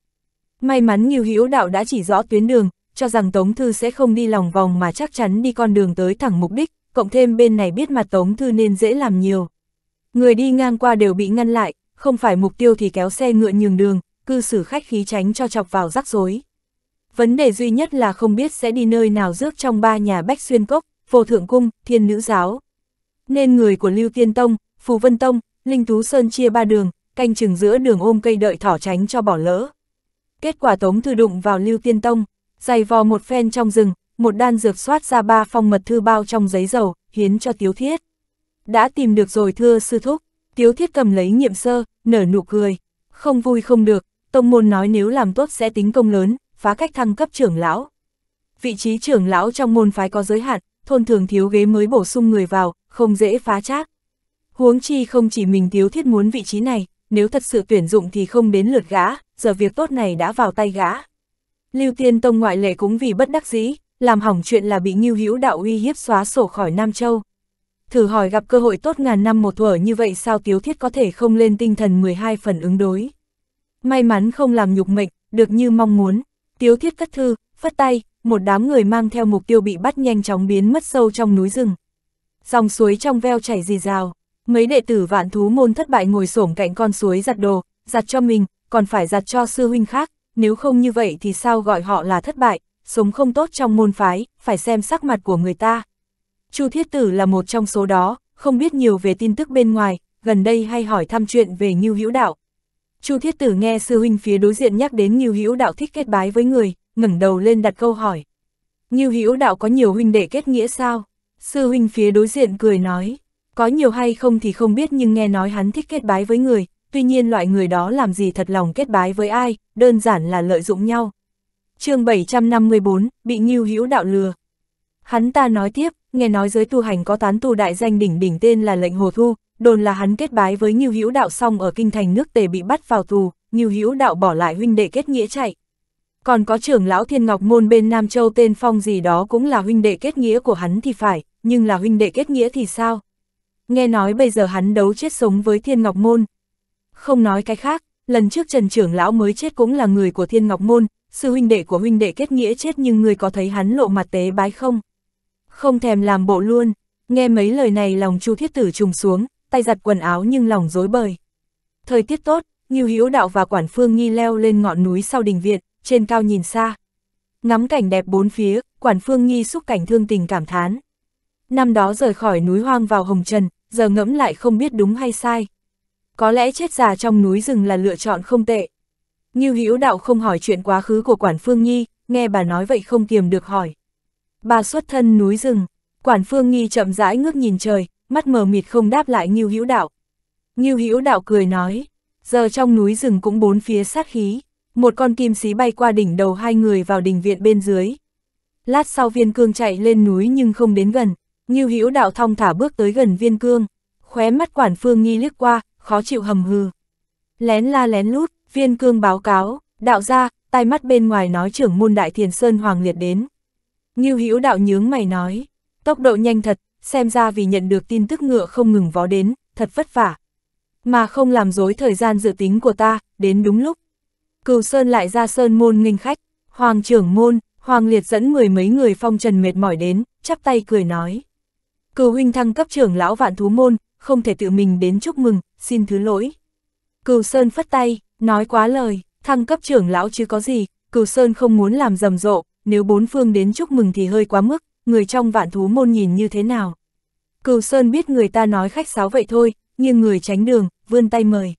S1: May mắn Nghiêu Hữu Đạo đã chỉ rõ tuyến đường, cho rằng Tống Thư sẽ không đi lòng vòng mà chắc chắn đi con đường tới thẳng mục đích, cộng thêm bên này biết mặt Tống Thư nên dễ làm nhiều. Người đi ngang qua đều bị ngăn lại, không phải mục tiêu thì kéo xe ngựa nhường đường, cư xử khách khí tránh cho chọc vào rắc rối. Vấn đề duy nhất là không biết sẽ đi nơi nào rước trong ba nhà Bách Xuyên Cốc, Vô Thượng Cung, Thiên Nữ Giáo. Nên người của Lưu Tiên Tông, Phù Vân Tông, Linh Tú Sơn chia ba đường, canh chừng giữa đường ôm cây đợi thỏ tránh cho bỏ lỡ. Kết quả Tống Thư đụng vào Lưu Tiên Tông, dày vò một phen trong rừng, một đan dược soát ra ba phong mật thư bao trong giấy dầu, hiến cho Tiếu Thiết. Đã tìm được rồi thưa sư thúc, Tiếu Thiết cầm lấy nghiệm sơ, nở nụ cười, không vui không được, tông môn nói nếu làm tốt sẽ tính công lớn, phá cách thăng cấp trưởng lão. Vị trí trưởng lão trong môn phái có giới hạn, thôn thường thiếu ghế mới bổ sung người vào, không dễ phá trác. Huống chi không chỉ mình thiếu thiết muốn vị trí này, nếu thật sự tuyển dụng thì không đến lượt gã, giờ việc tốt này đã vào tay gã. Lưu Tiên Tông ngoại lệ cũng vì bất đắc dĩ, làm hỏng chuyện là bị Ngưu Hữu Đạo uy hiếp xóa sổ khỏi Nam Châu. Thử hỏi gặp cơ hội tốt ngàn năm một thuở như vậy sao Tiếu Thiết có thể không lên tinh thần 12 phần ứng đối. May mắn không làm nhục mệnh, được như mong muốn. Tiếu thiết cất thư, phất tay, một đám người mang theo mục tiêu bị bắt nhanh chóng biến mất sâu trong núi rừng. Dòng suối trong veo chảy rì rào, mấy đệ tử vạn thú môn thất bại ngồi xổm cạnh con suối giặt đồ, giặt cho mình, còn phải giặt cho sư huynh khác, nếu không như vậy thì sao gọi họ là thất bại, sống không tốt trong môn phái, phải xem sắc mặt của người ta. Chu Thiết Tử là một trong số đó, không biết nhiều về tin tức bên ngoài, gần đây hay hỏi thăm chuyện về Ngưu Hữu Đạo, Chu Thiết Tử nghe sư huynh phía đối diện nhắc đến Ngưu Hữu Đạo thích kết bái với người, ngẩng đầu lên đặt câu hỏi. Ngưu Hữu Đạo có nhiều huynh đệ kết nghĩa sao? Sư huynh phía đối diện cười nói, có nhiều hay không thì không biết nhưng nghe nói hắn thích kết bái với người, tuy nhiên loại người đó làm gì thật lòng kết bái với ai, đơn giản là lợi dụng nhau. chương 754, bị Ngưu Hữu Đạo lừa. Hắn ta nói tiếp, nghe nói giới tu hành có tán tu đại danh đỉnh đỉnh tên là lệnh hồ thu, đồn là hắn kết bái với Ngưu Hữu Đạo xong ở kinh thành nước Tề bị bắt vào tù, Ngưu Hữu Đạo bỏ lại huynh đệ kết nghĩa chạy. Còn có trưởng lão Thiên Ngọc môn bên Nam Châu tên Phong gì đó cũng là huynh đệ kết nghĩa của hắn thì phải, nhưng là huynh đệ kết nghĩa thì sao? Nghe nói bây giờ hắn đấu chết sống với Thiên Ngọc môn. Không nói cái khác, lần trước Trần trưởng lão mới chết cũng là người của Thiên Ngọc môn, sư huynh đệ của huynh đệ kết nghĩa chết nhưng người có thấy hắn lộ mặt tế bái không? Không thèm làm bộ luôn. Nghe mấy lời này lòng Chu Thiết Tử trùng xuống, tay giặt quần áo nhưng lòng dối bời. Thời tiết tốt, Ngưu Hữu Đạo và Quản Phương Nghi leo lên ngọn núi sau đình viện, trên cao nhìn xa. Ngắm cảnh đẹp bốn phía, Quản Phương Nghi xúc cảnh thương tình cảm thán. Năm đó rời khỏi núi hoang vào Hồng Trần, giờ ngẫm lại không biết đúng hay sai. Có lẽ chết già trong núi rừng là lựa chọn không tệ. Ngưu Hữu Đạo không hỏi chuyện quá khứ của Quản Phương Nhi, nghe bà nói vậy không kiềm được hỏi. Bà xuất thân núi rừng, Quản Phương Nhi chậm rãi ngước nhìn trời, mắt mờ mịt không đáp lại Ngưu Hữu Đạo. Ngưu Hữu Đạo cười nói, giờ trong núi rừng cũng bốn phía sát khí, một con kim xí bay qua đỉnh đầu hai người vào đình viện bên dưới. Lát sau viên cương chạy lên núi nhưng không đến gần, Ngưu Hữu Đạo thong thả bước tới gần viên cương, khóe mắt quản phương nghi liếc qua, khó chịu hầm hừ. Lén la lén lút, viên cương báo cáo, đạo ra, tai mắt bên ngoài nói trưởng môn đại thiền sơn hoàng liệt đến. Ngưu Hữu Đạo nhướng mày nói, tốc độ nhanh thật, xem ra vì nhận được tin tức ngựa không ngừng vó đến, thật vất vả. Mà không làm dối thời gian dự tính của ta, đến đúng lúc. Cửu Sơn lại ra Sơn môn nghênh khách, Hoàng trưởng môn, Hoàng liệt dẫn mười mấy người phong trần mệt mỏi đến, chắp tay cười nói. Cửu huynh thăng cấp trưởng lão vạn thú môn, không thể tự mình đến chúc mừng, xin thứ lỗi. Cửu Sơn phất tay, nói quá lời, thăng cấp trưởng lão chứ có gì, Cửu Sơn không muốn làm rầm rộ, nếu bốn phương đến chúc mừng thì hơi quá mức, người trong vạn thú môn nhìn như thế nào. Cửu Sơn biết người ta nói khách sáo vậy thôi, nhưng người tránh đường, vươn tay mời.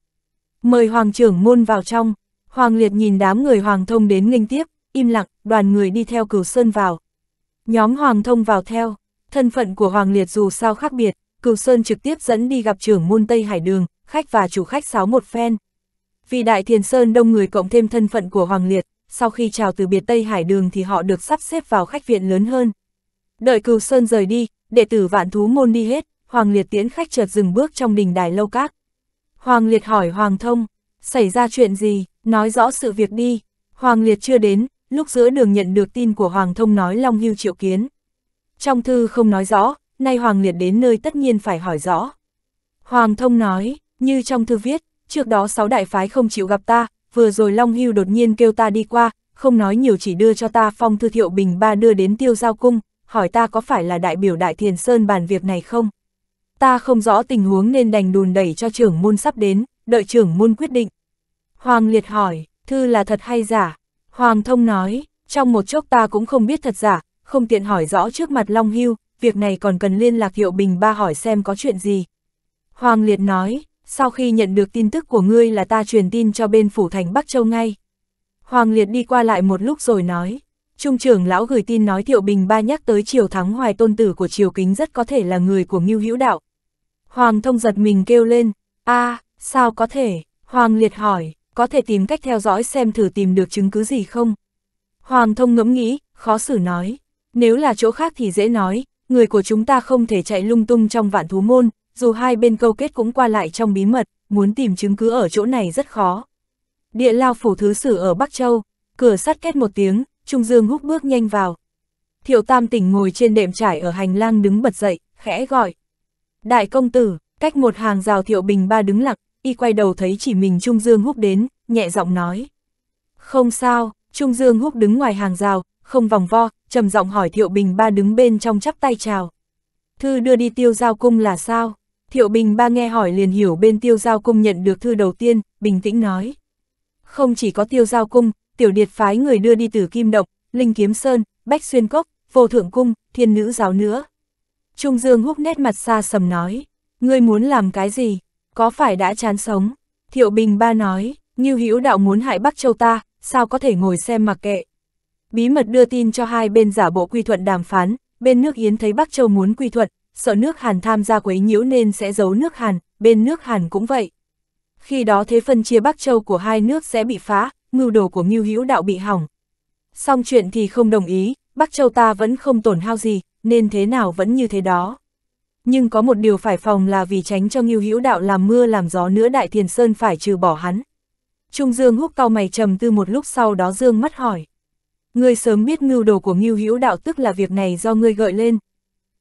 S1: Mời Hoàng trưởng môn vào trong, Hoàng Liệt nhìn đám người Hoàng Thông đến nghênh tiếp, im lặng, đoàn người đi theo Cửu Sơn vào. Nhóm Hoàng Thông vào theo, thân phận của Hoàng Liệt dù sao khác biệt, Cửu Sơn trực tiếp dẫn đi gặp trưởng môn Tây Hải Đường, khách và chủ khách sáo một phen. Vì Đại Thiền Sơn đông người cộng thêm thân phận của Hoàng Liệt, sau khi chào từ biệt Tây Hải Đường thì họ được sắp xếp vào khách viện lớn hơn. Đợi cừu sơn rời đi, đệ tử vạn thú môn đi hết, Hoàng Liệt tiễn khách chợt dừng bước trong đình đài lâu các. Hoàng Liệt hỏi Hoàng Thông, xảy ra chuyện gì, nói rõ sự việc đi. Hoàng Liệt chưa đến, lúc giữa đường nhận được tin của Hoàng Thông nói Long Hưu triệu kiến. Trong thư không nói rõ, nay Hoàng Liệt đến nơi tất nhiên phải hỏi rõ. Hoàng Thông nói, như trong thư viết, trước đó sáu đại phái không chịu gặp ta, vừa rồi Long Hưu đột nhiên kêu ta đi qua, không nói nhiều chỉ đưa cho ta phong thư thiệu bình ba đưa đến tiêu giao cung, hỏi ta có phải là đại biểu Đại Thiền Sơn bàn việc này không? Ta không rõ tình huống nên đành đùn đẩy cho trưởng môn sắp đến, đợi trưởng môn quyết định. Hoàng liệt hỏi, thư là thật hay giả? Hoàng thông nói, trong một chốc ta cũng không biết thật giả, không tiện hỏi rõ trước mặt Long Hưu, việc này còn cần liên lạc hiệu bình ba hỏi xem có chuyện gì. Hoàng liệt nói, sau khi nhận được tin tức của ngươi là ta truyền tin cho bên phủ thành Bắc Châu ngay. Hoàng liệt đi qua lại một lúc rồi nói, Trung trưởng lão gửi tin nói Thiệu Bình Ba nhắc tới Triều Thắng Hoài tôn tử của Triều Kính rất có thể là người của Ngưu Hữu Đạo. Hoàng thông giật mình kêu lên, a à, sao có thể, Hoàng liệt hỏi, có thể tìm cách theo dõi xem thử tìm được chứng cứ gì không? Hoàng thông ngẫm nghĩ, khó xử nói, nếu là chỗ khác thì dễ nói, người của chúng ta không thể chạy lung tung trong vạn thú môn, dù hai bên câu kết cũng qua lại trong bí mật, muốn tìm chứng cứ ở chỗ này rất khó. Địa lao phủ thứ sử ở Bắc Châu, cửa sắt kết một tiếng, Trung Dương húc bước nhanh vào. Thiệu Tam tỉnh ngồi trên đệm trải ở hành lang đứng bật dậy, khẽ gọi. Đại công tử, cách một hàng rào Thiệu Bình ba đứng lặng, y quay đầu thấy chỉ mình Trung Dương húc đến, nhẹ giọng nói. Không sao, Trung Dương húc đứng ngoài hàng rào, không vòng vo, trầm giọng hỏi Thiệu Bình ba đứng bên trong chắp tay chào. Thư đưa đi tiêu giao cung là sao? Thiệu Bình ba nghe hỏi liền hiểu bên tiêu giao cung nhận được thư đầu tiên, bình tĩnh nói. Không chỉ có tiêu giao cung, tiểu điệt phái người đưa đi từ Kim Độc, Linh Kiếm Sơn, Bách Xuyên Cốc, Vô Thượng Cung, Thiên Nữ Giáo nữa. Trung Dương húc nét mặt xa sầm nói, ngươi muốn làm cái gì, có phải đã chán sống? Thiệu Bình Ba nói, như hữu đạo muốn hại Bắc Châu ta, sao có thể ngồi xem mặc kệ. Bí mật đưa tin cho hai bên giả bộ quy thuận đàm phán, bên nước Yến thấy Bắc Châu muốn quy thuận, sợ nước Hàn tham gia quấy nhiễu nên sẽ giấu nước Hàn, bên nước Hàn cũng vậy. Khi đó thế phân chia Bắc Châu của hai nước sẽ bị phá, mưu đồ của Ngưu Hữu Đạo bị hỏng. Xong chuyện thì không đồng ý, Bắc Châu ta vẫn không tổn hao gì, nên thế nào vẫn như thế đó. Nhưng có một điều phải phòng là vì tránh cho Ngưu Hữu Đạo làm mưa làm gió nữa Đại Thiền Sơn phải trừ bỏ hắn. Trung Dương húc cau mày trầm tư một lúc sau đó Dương mắt hỏi. Ngươi sớm biết mưu đồ của Ngưu Hữu Đạo tức là việc này do ngươi gợi lên.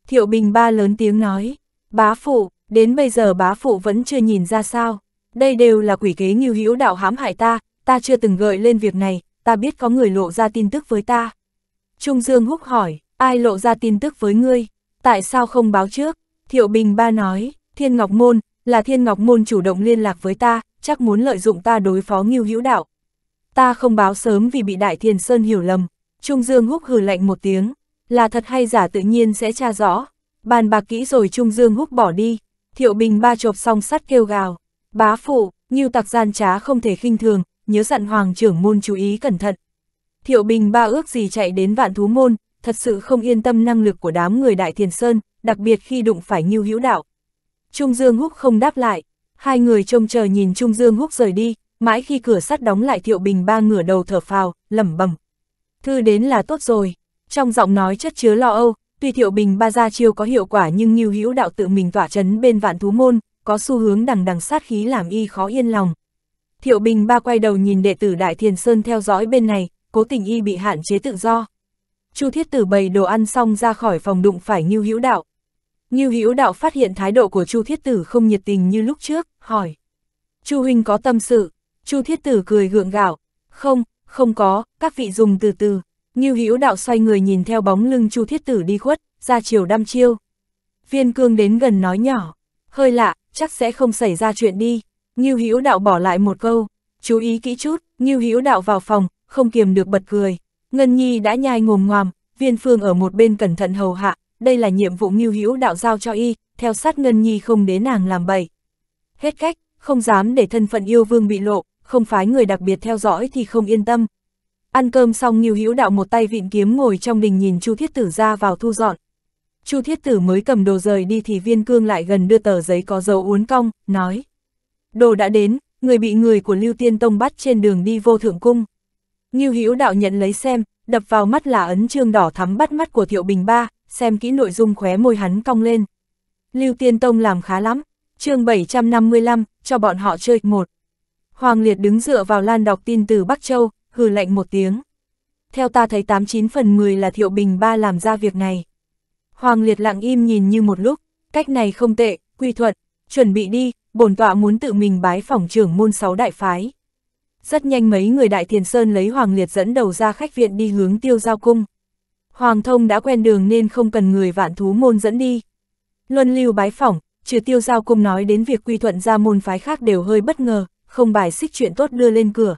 S1: Thiệu Bình Ba lớn tiếng nói, bá phụ, đến bây giờ bá phụ vẫn chưa nhìn ra sao, đây đều là quỷ kế Ngưu Hữu Đạo hãm hại ta, ta chưa từng gợi lên việc này, ta biết có người lộ ra tin tức với ta. Trung Dương Húc hỏi, ai lộ ra tin tức với ngươi, tại sao không báo trước? Thiệu Bình Ba nói, Thiên Ngọc Môn, là Thiên Ngọc Môn chủ động liên lạc với ta, chắc muốn lợi dụng ta đối phó Ngưu hữu đạo. Ta không báo sớm vì bị Đại Thiên Sơn hiểu lầm. Trung Dương Húc hừ lạnh một tiếng, là thật hay giả tự nhiên sẽ tra rõ. Bàn bạc kỹ rồi Trung Dương Húc bỏ đi, Thiệu Bình Ba chộp xong sắt kêu gào. Bá phụ, Ngưu tặc gian trá không thể khinh thường, nhớ dặn hoàng trưởng môn chú ý cẩn thận. Thiệu Bình ba ước gì chạy đến vạn thú môn, thật sự không yên tâm năng lực của đám người Đại Thiền Sơn, đặc biệt khi đụng phải Ngưu Hữu Đạo. Trung Dương Húc không đáp lại, hai người trông chờ nhìn Trung Dương Húc rời đi, mãi khi cửa sắt đóng lại Thiệu Bình ba ngửa đầu thở phào, lẩm bẩm. Thư đến là tốt rồi, trong giọng nói chất chứa lo âu, tuy Thiệu Bình ba ra chiêu có hiệu quả nhưng Ngưu Hữu Đạo tự mình tỏa chấn bên vạn thú môn, có xu hướng đằng đằng sát khí làm y khó yên lòng. Thiệu Bình ba quay đầu nhìn đệ tử Đại Thiền Sơn theo dõi bên này, cố tình y bị hạn chế tự do. Chu Thiết Tử bày đồ ăn xong ra khỏi phòng đụng phải Ngưu Hữu Đạo. Ngưu Hữu Đạo phát hiện thái độ của Chu Thiết Tử không nhiệt tình như lúc trước, hỏi: "Chu huynh có tâm sự?" Chu Thiết Tử cười gượng gạo: "Không, không có, các vị dùng từ từ." Ngưu Hữu Đạo xoay người nhìn theo bóng lưng Chu Thiết Tử đi khuất, ra chiều đăm chiêu. Viên Cương đến gần nói nhỏ: "Hơi lạ, chắc sẽ không xảy ra chuyện đi." Ngưu Hữu Đạo bỏ lại một câu, chú ý kỹ chút, Ngưu Hữu Đạo vào phòng, không kiềm được bật cười. Ngân Nhi đã nhai ngồm ngoàm, Viên Phương ở một bên cẩn thận hầu hạ, đây là nhiệm vụ Ngưu Hữu Đạo giao cho y, theo sát Ngân Nhi không đến nàng làm bậy. Hết cách, không dám để thân phận yêu vương bị lộ, không phái người đặc biệt theo dõi thì không yên tâm. Ăn cơm xong Ngưu Hữu Đạo một tay vịn kiếm ngồi trong đình nhìn Chu Thiết Tử ra vào thu dọn. Chu Thiết Tử mới cầm đồ rời đi thì Viên Cương lại gần đưa tờ giấy có dấu uốn cong, nói: Đồ đã đến, người bị người của Lưu Tiên Tông bắt trên đường đi vô thượng cung. Ngưu Hữu đạo nhận lấy xem, đập vào mắt là ấn chương đỏ thắm bắt mắt của Thiệu Bình Ba, xem kỹ nội dung khóe môi hắn cong lên. Lưu Tiên Tông làm khá lắm, chương 755, cho bọn họ chơi một. Hoàng Liệt đứng dựa vào lan đọc tin từ Bắc Châu, hừ lạnh một tiếng. Theo ta thấy 89 phần 10 là Thiệu Bình Ba làm ra việc này. Hoàng Liệt lặng im nhìn như một lúc, cách này không tệ, quy thuận, chuẩn bị đi, bổn tọa muốn tự mình bái phỏng trưởng môn sáu đại phái. Rất nhanh mấy người đại thiền sơn lấy Hoàng Liệt dẫn đầu ra khách viện đi hướng tiêu giao cung. Hoàng thông đã quen đường nên không cần người vạn thú môn dẫn đi. Luân lưu bái phỏng, trừ tiêu giao cung nói đến việc quy thuận ra môn phái khác đều hơi bất ngờ, không bài xích chuyện tốt đưa lên cửa.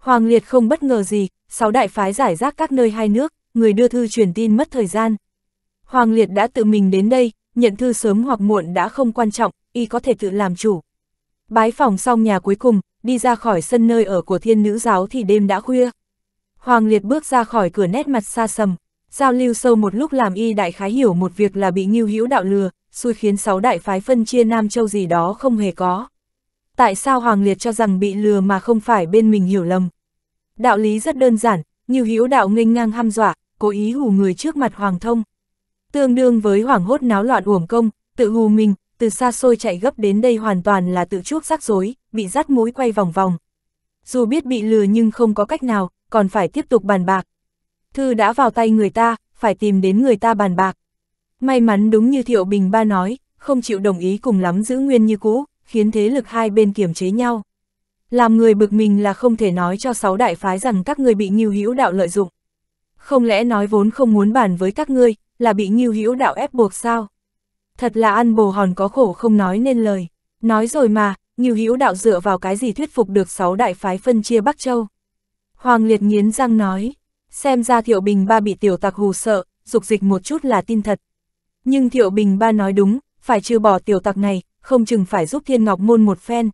S1: Hoàng Liệt không bất ngờ gì, sáu đại phái giải rác các nơi hai nước, người đưa thư truyền tin mất thời gian. Hoàng Liệt đã tự mình đến đây, nhận thư sớm hoặc muộn đã không quan trọng, y có thể tự làm chủ. Bái phòng xong nhà cuối cùng, đi ra khỏi sân nơi ở của thiên nữ giáo thì đêm đã khuya. Hoàng Liệt bước ra khỏi cửa nét mặt xa sầm, giao lưu sâu một lúc làm y đại khái hiểu một việc là bị nghiêu hữu đạo lừa, xui khiến sáu đại phái phân chia Nam Châu gì đó không hề có. Tại sao Hoàng Liệt cho rằng bị lừa mà không phải bên mình hiểu lầm? Đạo lý rất đơn giản, nghiêu hữu đạo nghênh ngang ham dọa, cố ý hù người trước mặt Hoàng Thông tương đương với hoảng hốt náo loạn uổng công, tự hù mình, từ xa xôi chạy gấp đến đây hoàn toàn là tự chuốc rắc rối, bị rắt mũi quay vòng vòng. Dù biết bị lừa nhưng không có cách nào, còn phải tiếp tục bàn bạc. Thư đã vào tay người ta, phải tìm đến người ta bàn bạc. May mắn đúng như Thiệu Bình Ba nói, không chịu đồng ý cùng lắm giữ nguyên như cũ, khiến thế lực hai bên kiềm chế nhau. Làm người bực mình là không thể nói cho sáu đại phái rằng các người bị nghiêu hữu đạo lợi dụng. Không lẽ nói vốn không muốn bàn với các ngươi, là bị Ngưu hữu đạo ép buộc sao? Thật là ăn bồ hòn có khổ không nói nên lời. Nói rồi mà, Ngưu hữu đạo dựa vào cái gì thuyết phục được sáu đại phái phân chia Bắc Châu. Hoàng liệt nghiến răng nói, xem ra thiệu bình ba bị tiểu tặc hù sợ, dục dịch một chút là tin thật. Nhưng thiệu bình ba nói đúng, phải trừ bỏ tiểu tặc này, không chừng phải giúp thiên ngọc môn một phen.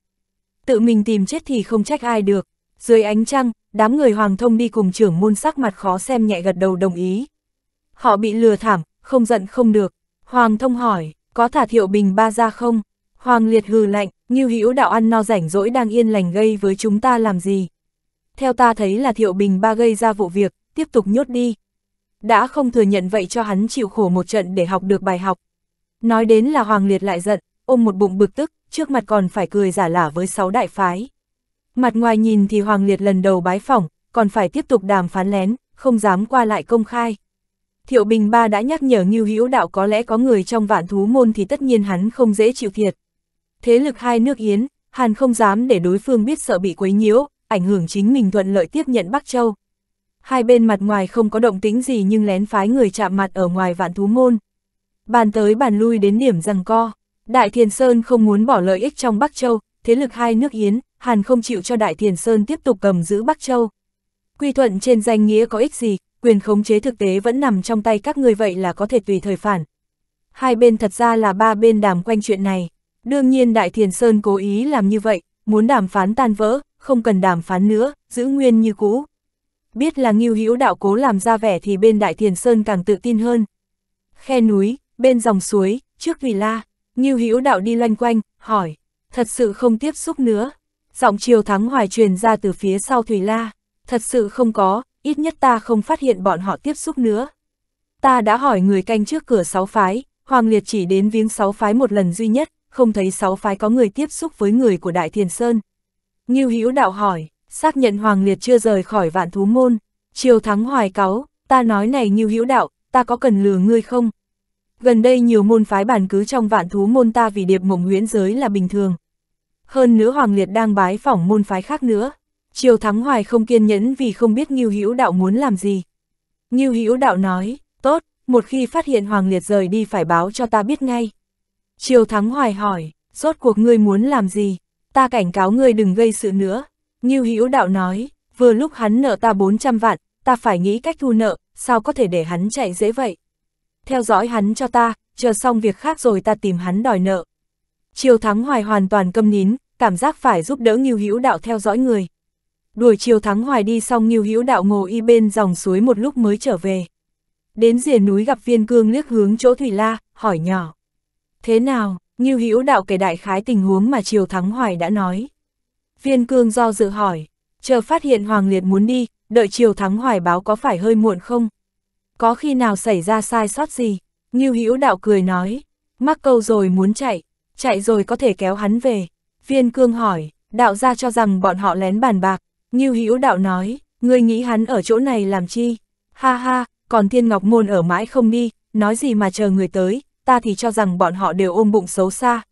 S1: Tự mình tìm chết thì không trách ai được. Dưới ánh trăng, đám người hoàng thông đi cùng trưởng môn sắc mặt khó xem nhẹ gật đầu đồng ý. Họ bị lừa thảm, không giận không được. Hoàng thông hỏi, có thả thiệu bình ba ra không? Hoàng liệt hừ lạnh, như hữu đạo ăn no rảnh rỗi đang yên lành gây với chúng ta làm gì? Theo ta thấy là thiệu bình ba gây ra vụ việc, tiếp tục nhốt đi. Đã không thừa nhận vậy cho hắn chịu khổ một trận để học được bài học. Nói đến là Hoàng liệt lại giận, ôm một bụng bực tức, trước mặt còn phải cười giả lả với sáu đại phái. Mặt ngoài nhìn thì Hoàng liệt lần đầu bái phỏng, còn phải tiếp tục đàm phán lén, không dám qua lại công khai. Thiệu Bình Ba đã nhắc nhở Ngưu Hữu Đạo có lẽ có người trong vạn thú môn thì tất nhiên hắn không dễ chịu thiệt. Thế lực hai nước Yến, Hàn không dám để đối phương biết sợ bị quấy nhiễu, ảnh hưởng chính mình thuận lợi tiếp nhận Bắc Châu. Hai bên mặt ngoài không có động tĩnh gì nhưng lén phái người chạm mặt ở ngoài vạn thú môn. Bàn tới bàn lui đến điểm rằng co, Đại Thiền Sơn không muốn bỏ lợi ích trong Bắc Châu, thế lực hai nước Yến, Hàn không chịu cho Đại Thiền Sơn tiếp tục cầm giữ Bắc Châu. Quy thuận trên danh nghĩa có ích gì, quyền khống chế thực tế vẫn nằm trong tay các người vậy là có thể tùy thời phản. Hai bên thật ra là ba bên đàm quanh chuyện này. Đương nhiên Đại Thiền Sơn cố ý làm như vậy, muốn đàm phán tan vỡ, không cần đàm phán nữa, giữ nguyên như cũ. Biết là Ngưu hữu đạo cố làm ra vẻ thì bên Đại Thiền Sơn càng tự tin hơn. Khe núi, bên dòng suối, trước vì la, Ngưu hữu đạo đi loanh quanh, hỏi, thật sự không tiếp xúc nữa. Giọng chiều thắng hoài truyền ra từ phía sau Thủy La, thật sự không có, ít nhất ta không phát hiện bọn họ tiếp xúc nữa. Ta đã hỏi người canh trước cửa sáu phái, Hoàng Liệt chỉ đến viếng sáu phái một lần duy nhất, không thấy sáu phái có người tiếp xúc với người của Đại Thiền Sơn. Ngưu Hữu đạo hỏi, xác nhận Hoàng Liệt chưa rời khỏi vạn thú môn, chiều thắng hoài cáo, ta nói này Ngưu Hữu đạo, ta có cần lừa ngươi không? Gần đây nhiều môn phái bản cứ trong vạn thú môn ta vì điệp mộng huyễn giới là bình thường. Hơn nữa Hoàng Liệt đang bái phỏng môn phái khác nữa. Triều Thắng Hoài không kiên nhẫn vì không biết Ngưu Hữu Đạo muốn làm gì. Ngưu Hữu Đạo nói, tốt, một khi phát hiện Hoàng Liệt rời đi phải báo cho ta biết ngay. Triều Thắng Hoài hỏi, rốt cuộc ngươi muốn làm gì? Ta cảnh cáo ngươi đừng gây sự nữa. Ngưu Hữu Đạo nói, vừa lúc hắn nợ ta 400 vạn, ta phải nghĩ cách thu nợ, sao có thể để hắn chạy dễ vậy? Theo dõi hắn cho ta, chờ xong việc khác rồi ta tìm hắn đòi nợ. Triều Thắng Hoài hoàn toàn câm nín, cảm giác phải giúp đỡ Ngưu Hữu Đạo theo dõi người. Đuổi chiều thắng hoài đi xong Ngưu Hữu Đạo ngồi y bên dòng suối một lúc mới trở về. Đến rìa núi gặp Viên Cương liếc hướng chỗ Thủy La, hỏi nhỏ: "Thế nào?" Ngưu Hữu Đạo kể đại khái tình huống mà chiều thắng hoài đã nói. Viên Cương do dự hỏi: "Chờ phát hiện Hoàng Liệt muốn đi, đợi chiều thắng hoài báo có phải hơi muộn không? Có khi nào xảy ra sai sót gì?" Ngưu Hữu Đạo cười nói: "Mắc câu rồi muốn chạy, chạy rồi có thể kéo hắn về." Viên Cương hỏi: "Đạo ra cho rằng bọn họ lén bàn bạc, Ngưu Hữu Đạo nói, ngươi nghĩ hắn ở chỗ này làm chi? Ha ha, còn Thiên Ngọc Môn ở mãi không đi, nói gì mà chờ người tới, ta thì cho rằng bọn họ đều ôm bụng xấu xa.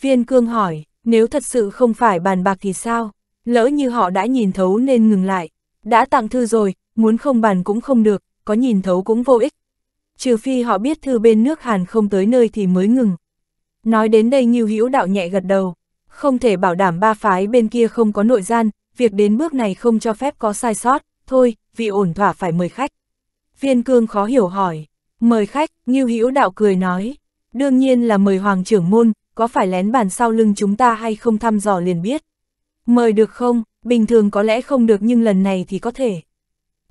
S1: Viên Cương hỏi, nếu thật sự không phải bàn bạc thì sao? Lỡ như họ đã nhìn thấu nên ngừng lại. Đã tặng thư rồi, muốn không bàn cũng không được, có nhìn thấu cũng vô ích. Trừ phi họ biết thư bên nước Hàn không tới nơi thì mới ngừng. Nói đến đây Ngưu Hữu Đạo nhẹ gật đầu, không thể bảo đảm ba phái bên kia không có nội gian, việc đến bước này không cho phép có sai sót, thôi, vì ổn thỏa phải mời khách. Viên cương khó hiểu hỏi, mời khách, Ngưu Hữu đạo cười nói, đương nhiên là mời hoàng trưởng môn, có phải lén bàn sau lưng chúng ta hay không thăm dò liền biết. Mời được không, bình thường có lẽ không được nhưng lần này thì có thể.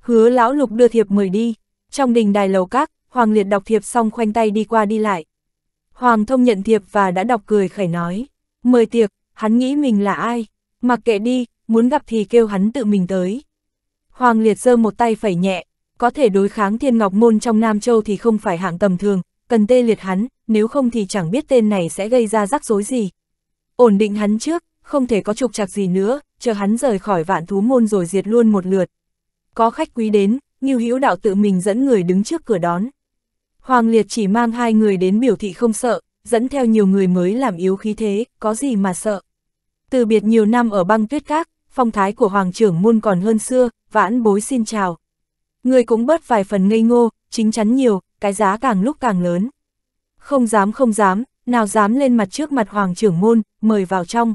S1: Hứa lão lục đưa thiệp mời đi, trong đình đài lầu các, hoàng liệt đọc thiệp xong khoanh tay đi qua đi lại. Hoàng thông nhận thiệp và đã đọc cười khẩy nói, mời tiệc, hắn nghĩ mình là ai, mặc kệ đi, muốn gặp thì kêu hắn tự mình tới. Hoàng Liệt giơ một tay phẩy nhẹ, có thể đối kháng thiên ngọc môn trong Nam Châu thì không phải hạng tầm thường, cần tê liệt hắn, nếu không thì chẳng biết tên này sẽ gây ra rắc rối gì. Ổn định hắn trước, không thể có trục trặc gì nữa, chờ hắn rời khỏi vạn thú môn rồi diệt luôn một lượt. Có khách quý đến, Ngưu Hữu Đạo tự mình dẫn người đứng trước cửa đón. Hoàng Liệt chỉ mang hai người đến biểu thị không sợ, dẫn theo nhiều người mới làm yếu khí thế, có gì mà sợ. Từ biệt nhiều năm ở băng tuyết các, phong thái của hoàng trưởng môn còn hơn xưa, vãn bối xin chào. Người cũng bớt vài phần ngây ngô, chính chắn nhiều, cái giá càng lúc càng lớn. Không dám không dám, nào dám lên mặt trước mặt hoàng trưởng môn, mời vào trong.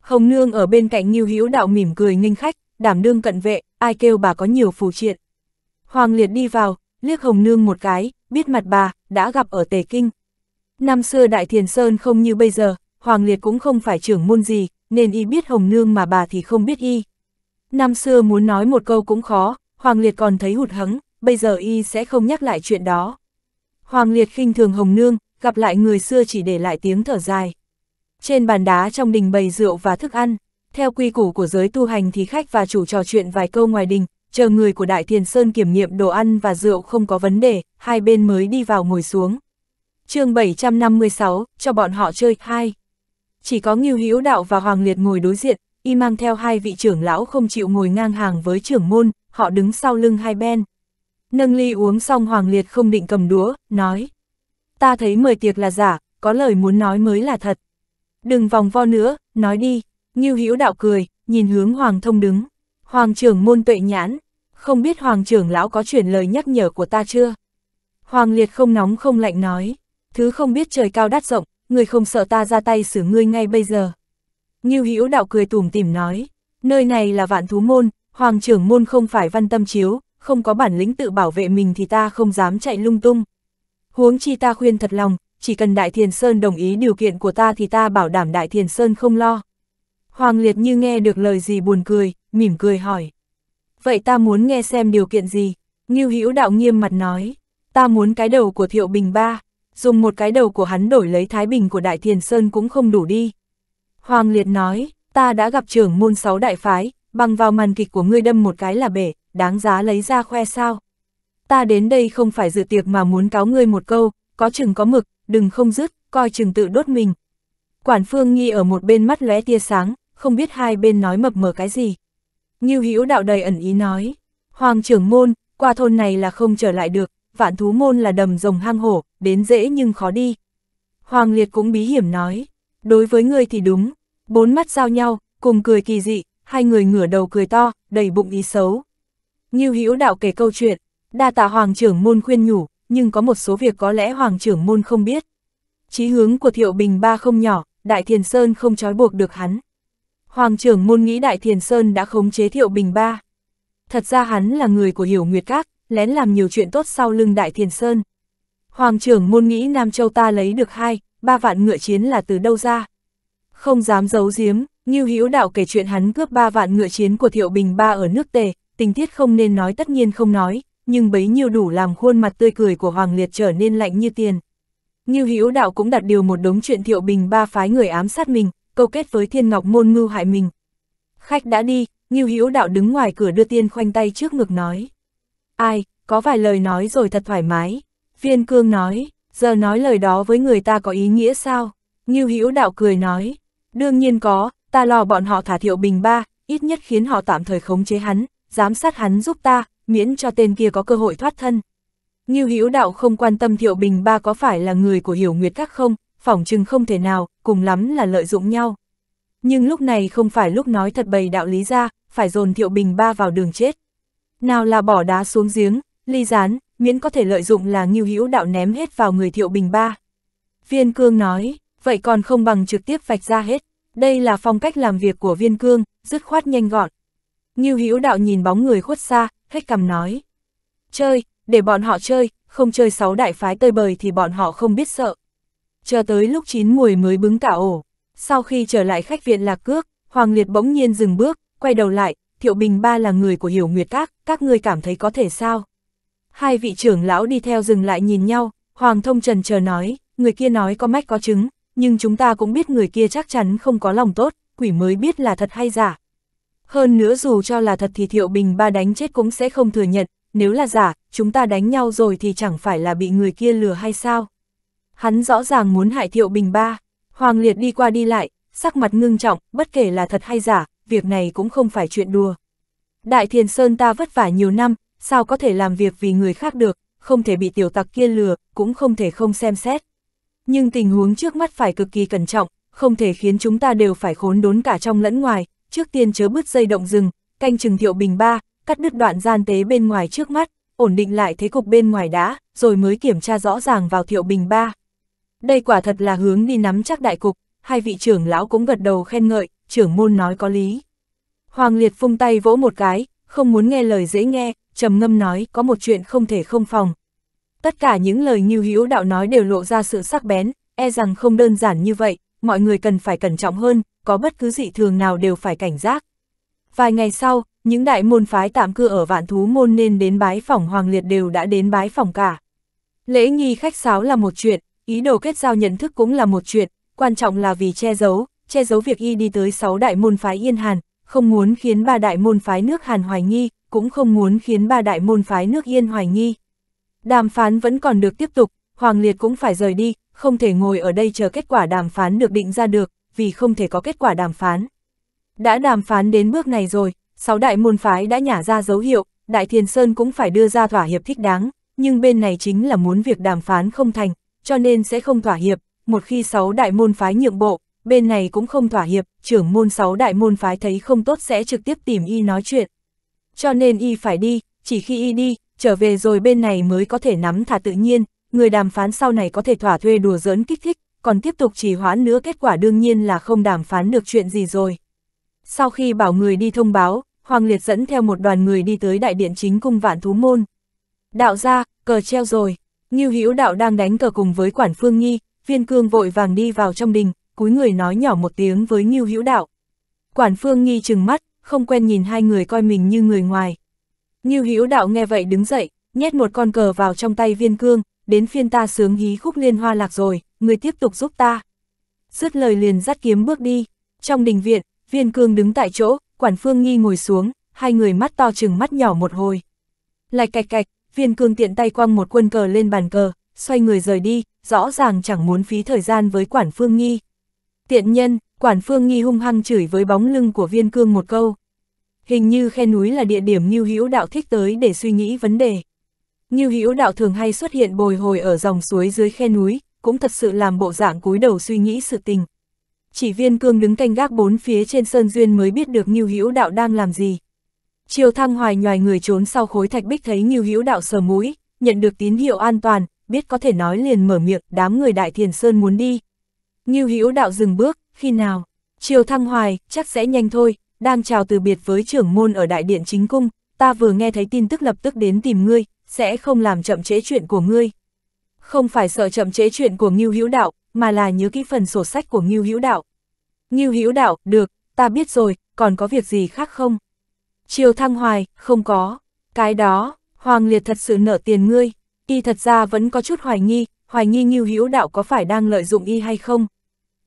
S1: Hồng Nương ở bên cạnh Nhiêu Hữu Đạo mỉm cười nghênh khách, đảm đương cận vệ, ai kêu bà có nhiều phù triện. Hoàng Liệt đi vào, liếc Hồng Nương một cái, biết mặt bà, đã gặp ở Tề Kinh. Năm xưa Đại Thiền Sơn không như bây giờ, Hoàng Liệt cũng không phải trưởng môn gì, nên y biết Hồng Nương mà bà thì không biết y. Năm xưa muốn nói một câu cũng khó, Hoàng Liệt còn thấy hụt hẫng, bây giờ y sẽ không nhắc lại chuyện đó. Hoàng Liệt khinh thường Hồng Nương, gặp lại người xưa chỉ để lại tiếng thở dài. Trên bàn đá trong đình bày rượu và thức ăn, theo quy củ của giới tu hành thì khách và chủ trò chuyện vài câu ngoài đình, chờ người của Đại Thiền Sơn kiểm nghiệm đồ ăn và rượu không có vấn đề, hai bên mới đi vào ngồi xuống. chương 756, cho bọn họ chơi, hai chỉ có Ngưu Hữu Đạo và Hoàng Liệt ngồi đối diện, y mang theo hai vị trưởng lão không chịu ngồi ngang hàng với trưởng môn, họ đứng sau lưng hai bên. Nâng ly uống xong Hoàng Liệt không định cầm đũa, nói. Ta thấy mời tiệc là giả, có lời muốn nói mới là thật. Đừng vòng vo nữa, nói đi. Ngưu Hữu Đạo cười, nhìn hướng Hoàng Thông đứng. Hoàng trưởng môn tuệ nhãn, không biết Hoàng trưởng lão có chuyển lời nhắc nhở của ta chưa? Hoàng Liệt không nóng không lạnh nói, thứ không biết trời cao đắt rộng, ngươi không sợ ta ra tay xử ngươi ngay bây giờ. Ngưu Hữu đạo cười tủm tỉm nói, nơi này là vạn thú môn, hoàng trưởng môn không phải văn tâm chiếu, không có bản lĩnh tự bảo vệ mình thì ta không dám chạy lung tung. Huống chi ta khuyên thật lòng, chỉ cần Đại Thiền Sơn đồng ý điều kiện của ta thì ta bảo đảm Đại Thiền Sơn không lo. Hoàng Liệt như nghe được lời gì buồn cười, mỉm cười hỏi. Vậy ta muốn nghe xem điều kiện gì? Ngưu Hữu đạo nghiêm mặt nói, ta muốn cái đầu của Thiệu Bình Ba dùng một cái đầu của hắn đổi lấy Thái Bình của Đại Thiền Sơn cũng không đủ đi. Hoàng Liệt nói, ta đã gặp trưởng môn sáu đại phái, bằng vào màn kịch của ngươi đâm một cái là bể, đáng giá lấy ra khoe sao. Ta đến đây không phải dự tiệc mà muốn cáo ngươi một câu, có chừng có mực, đừng không dứt, coi chừng tự đốt mình. Quản phương nghi ở một bên mắt lóe tia sáng, không biết hai bên nói mập mờ cái gì. như hữu đạo đầy ẩn ý nói, Hoàng trưởng môn, qua thôn này là không trở lại được, vạn thú môn là đầm rồng hang hổ, đến dễ nhưng khó đi. Hoàng Liệt cũng bí hiểm nói, đối với người thì đúng, bốn mắt giao nhau, cùng cười kỳ dị, hai người ngửa đầu cười to, đầy bụng ý xấu. Nghiêu Hữu đạo kể câu chuyện, đa tạ Hoàng trưởng môn khuyên nhủ, nhưng có một số việc có lẽ Hoàng trưởng môn không biết. Chí hướng của Thiệu Bình Ba không nhỏ, Đại Thiền Sơn không trói buộc được hắn. Hoàng trưởng môn nghĩ Đại Thiền Sơn đã khống chế Thiệu Bình Ba. Thật ra hắn là người của Hiểu Nguyệt Các, lén làm nhiều chuyện tốt sau lưng Đại Thiền Sơn. Hoàng trưởng môn nghĩ Nam Châu ta lấy được hai, ba vạn ngựa chiến là từ đâu ra. Không dám giấu giếm, Như Hữu Đạo kể chuyện hắn cướp ba vạn ngựa chiến của Thiệu Bình Ba ở nước Tề, tình tiết không nên nói tất nhiên không nói, nhưng bấy nhiêu đủ làm khuôn mặt tươi cười của Hoàng Liệt trở nên lạnh như tiền. Như Hữu Đạo cũng đặt điều một đống chuyện Thiệu Bình Ba phái người ám sát mình, câu kết với Thiên Ngọc môn ngưu hại mình. Khách đã đi, Như Hữu Đạo đứng ngoài cửa đưa tiên khoanh tay trước ngực nói: "Ai, có vài lời nói rồi thật thoải mái, Viên cương nói, giờ nói lời đó với người ta có ý nghĩa sao? Ngưu Hữu đạo cười nói, đương nhiên có, ta lo bọn họ thả thiệu bình ba, ít nhất khiến họ tạm thời khống chế hắn, giám sát hắn giúp ta, miễn cho tên kia có cơ hội thoát thân. Ngưu Hữu đạo không quan tâm thiệu bình ba có phải là người của hiểu nguyệt các không, phỏng chừng không thể nào, cùng lắm là lợi dụng nhau. Nhưng lúc này không phải lúc nói thật bày đạo lý ra, phải dồn thiệu bình ba vào đường chết. Nào là bỏ đá xuống giếng, ly rán, miễn có thể lợi dụng là nghiêu hữu đạo ném hết vào người thiệu bình ba. Viên cương nói, vậy còn không bằng trực tiếp vạch ra hết, đây là phong cách làm việc của viên cương, dứt khoát nhanh gọn. Nghiêu hữu đạo nhìn bóng người khuất xa, hết cầm nói. Chơi, để bọn họ chơi, không chơi sáu đại phái tơi bời thì bọn họ không biết sợ. Chờ tới lúc chín mùi mới bứng cả ổ. Sau khi trở lại khách viện lạc cước, Hoàng Liệt bỗng nhiên dừng bước, quay đầu lại, Thiệu Bình Ba là người của Hiểu Nguyệt Các, các người cảm thấy có thể sao? Hai vị trưởng lão đi theo dừng lại nhìn nhau, Hoàng thông trần chờ nói, người kia nói có mách có chứng, nhưng chúng ta cũng biết người kia chắc chắn không có lòng tốt, quỷ mới biết là thật hay giả. Hơn nữa dù cho là thật thì Thiệu Bình ba đánh chết cũng sẽ không thừa nhận, nếu là giả, chúng ta đánh nhau rồi thì chẳng phải là bị người kia lừa hay sao. Hắn rõ ràng muốn hại Thiệu Bình ba, Hoàng Liệt đi qua đi lại, sắc mặt ngưng trọng, bất kể là thật hay giả, việc này cũng không phải chuyện đùa. Đại Thiền Sơn ta vất vả nhiều năm, sao có thể làm việc vì người khác được, không thể bị tiểu tặc kia lừa, cũng không thể không xem xét. Nhưng tình huống trước mắt phải cực kỳ cẩn trọng, không thể khiến chúng ta đều phải khốn đốn cả trong lẫn ngoài, trước tiên chớ bứt dây động rừng, canh chừng thiệu bình ba, cắt đứt đoạn gian tế bên ngoài trước mắt, ổn định lại thế cục bên ngoài đã, rồi mới kiểm tra rõ ràng vào thiệu bình ba. Đây quả thật là hướng đi nắm chắc đại cục, hai vị trưởng lão cũng gật đầu khen ngợi, trưởng môn nói có lý. Hoàng Liệt phung tay vỗ một cái, không muốn nghe lời dễ nghe, trầm ngâm nói có một chuyện không thể không phòng. Tất cả những lời Như Hữu Đạo nói đều lộ ra sự sắc bén, e rằng không đơn giản như vậy, mọi người cần phải cẩn trọng hơn, có bất cứ dị thường nào đều phải cảnh giác. Vài ngày sau, những đại môn phái tạm cư ở Vạn Thú Môn nên đến bái phòng Hoàng Liệt đều đã đến bái phòng cả. Lễ nghi khách sáo là một chuyện, ý đồ kết giao nhận thức cũng là một chuyện, quan trọng là vì che giấu, che giấu việc y đi tới sáu đại môn phái Yên Hàn, không muốn khiến ba đại môn phái nước Hàn hoài nghi, cũng không muốn khiến ba đại môn phái nước Yên hoài nghi. Đàm phán vẫn còn được tiếp tục, Hoàng Liệt cũng phải rời đi, không thể ngồi ở đây chờ kết quả đàm phán được định ra được, vì không thể có kết quả đàm phán. Đã đàm phán đến bước này rồi, sáu đại môn phái đã nhả ra dấu hiệu, Đại Thiền Sơn cũng phải đưa ra thỏa hiệp thích đáng, nhưng bên này chính là muốn việc đàm phán không thành, cho nên sẽ không thỏa hiệp, một khi sáu đại môn phái nhượng bộ, bên này cũng không thỏa hiệp, trưởng môn sáu đại môn phái thấy không tốt sẽ trực tiếp tìm y nói chuyện cho nên y phải đi, chỉ khi y đi, trở về rồi bên này mới có thể nắm thả tự nhiên, người đàm phán sau này có thể thỏa thuê đùa giỡn kích thích, còn tiếp tục trì hoãn nữa kết quả đương nhiên là không đàm phán được chuyện gì rồi. Sau khi bảo người đi thông báo, Hoàng Liệt dẫn theo một đoàn người đi tới đại điện chính cung vạn thú môn. Đạo ra, cờ treo rồi, Ngưu Hữu đạo đang đánh cờ cùng với quản phương nghi, viên cương vội vàng đi vào trong đình, cúi người nói nhỏ một tiếng với Ngưu Hữu đạo. Quản phương nghi chừng mắt, không quen nhìn hai người coi mình như người ngoài. như Hữu Đạo nghe vậy đứng dậy, nhét một con cờ vào trong tay viên cương, đến phiên ta sướng hí khúc liên hoa lạc rồi, người tiếp tục giúp ta. Dứt lời liền dắt kiếm bước đi, trong đình viện, viên cương đứng tại chỗ, quản phương nghi ngồi xuống, hai người mắt to chừng mắt nhỏ một hồi. Lạch cạch cạch, viên cương tiện tay quăng một quân cờ lên bàn cờ, xoay người rời đi, rõ ràng chẳng muốn phí thời gian với quản phương nghi. Tiện nhân, Quản Phương Nghi hung hăng chửi với bóng lưng của viên cương một câu. Hình như khe núi là địa điểm Ngưu Hữu Đạo thích tới để suy nghĩ vấn đề. Ngưu Hữu Đạo thường hay xuất hiện bồi hồi ở dòng suối dưới khe núi, cũng thật sự làm bộ dạng cúi đầu suy nghĩ sự tình. Chỉ viên cương đứng canh gác bốn phía trên sơn duyên mới biết được Ngưu Hữu Đạo đang làm gì. Triều Thăng Hoài nhoài người trốn sau khối thạch bích thấy Ngưu Hữu Đạo sờ mũi, nhận được tín hiệu an toàn, biết có thể nói liền mở miệng, đám người Đại Thiền Sơn muốn đi. Ngưu Hữu Đạo dừng bước, khi nào? Triều Thăng Hoài, chắc sẽ nhanh thôi, đang chào từ biệt với trưởng môn ở đại điện chính cung, ta vừa nghe thấy tin tức lập tức đến tìm ngươi, sẽ không làm chậm chế chuyện của ngươi. Không phải sợ chậm chế chuyện của Ngưu Hữu Đạo, mà là nhớ kỹ phần sổ sách của Ngưu Hữu Đạo. Ngưu Hữu Đạo, được, ta biết rồi, còn có việc gì khác không? Triều Thăng Hoài, không có. Cái đó, Hoàng Liệt thật sự nợ tiền ngươi. Y thật ra vẫn có chút hoài nghi, hoài nghi Ngưu Hữu Đạo có phải đang lợi dụng y hay không?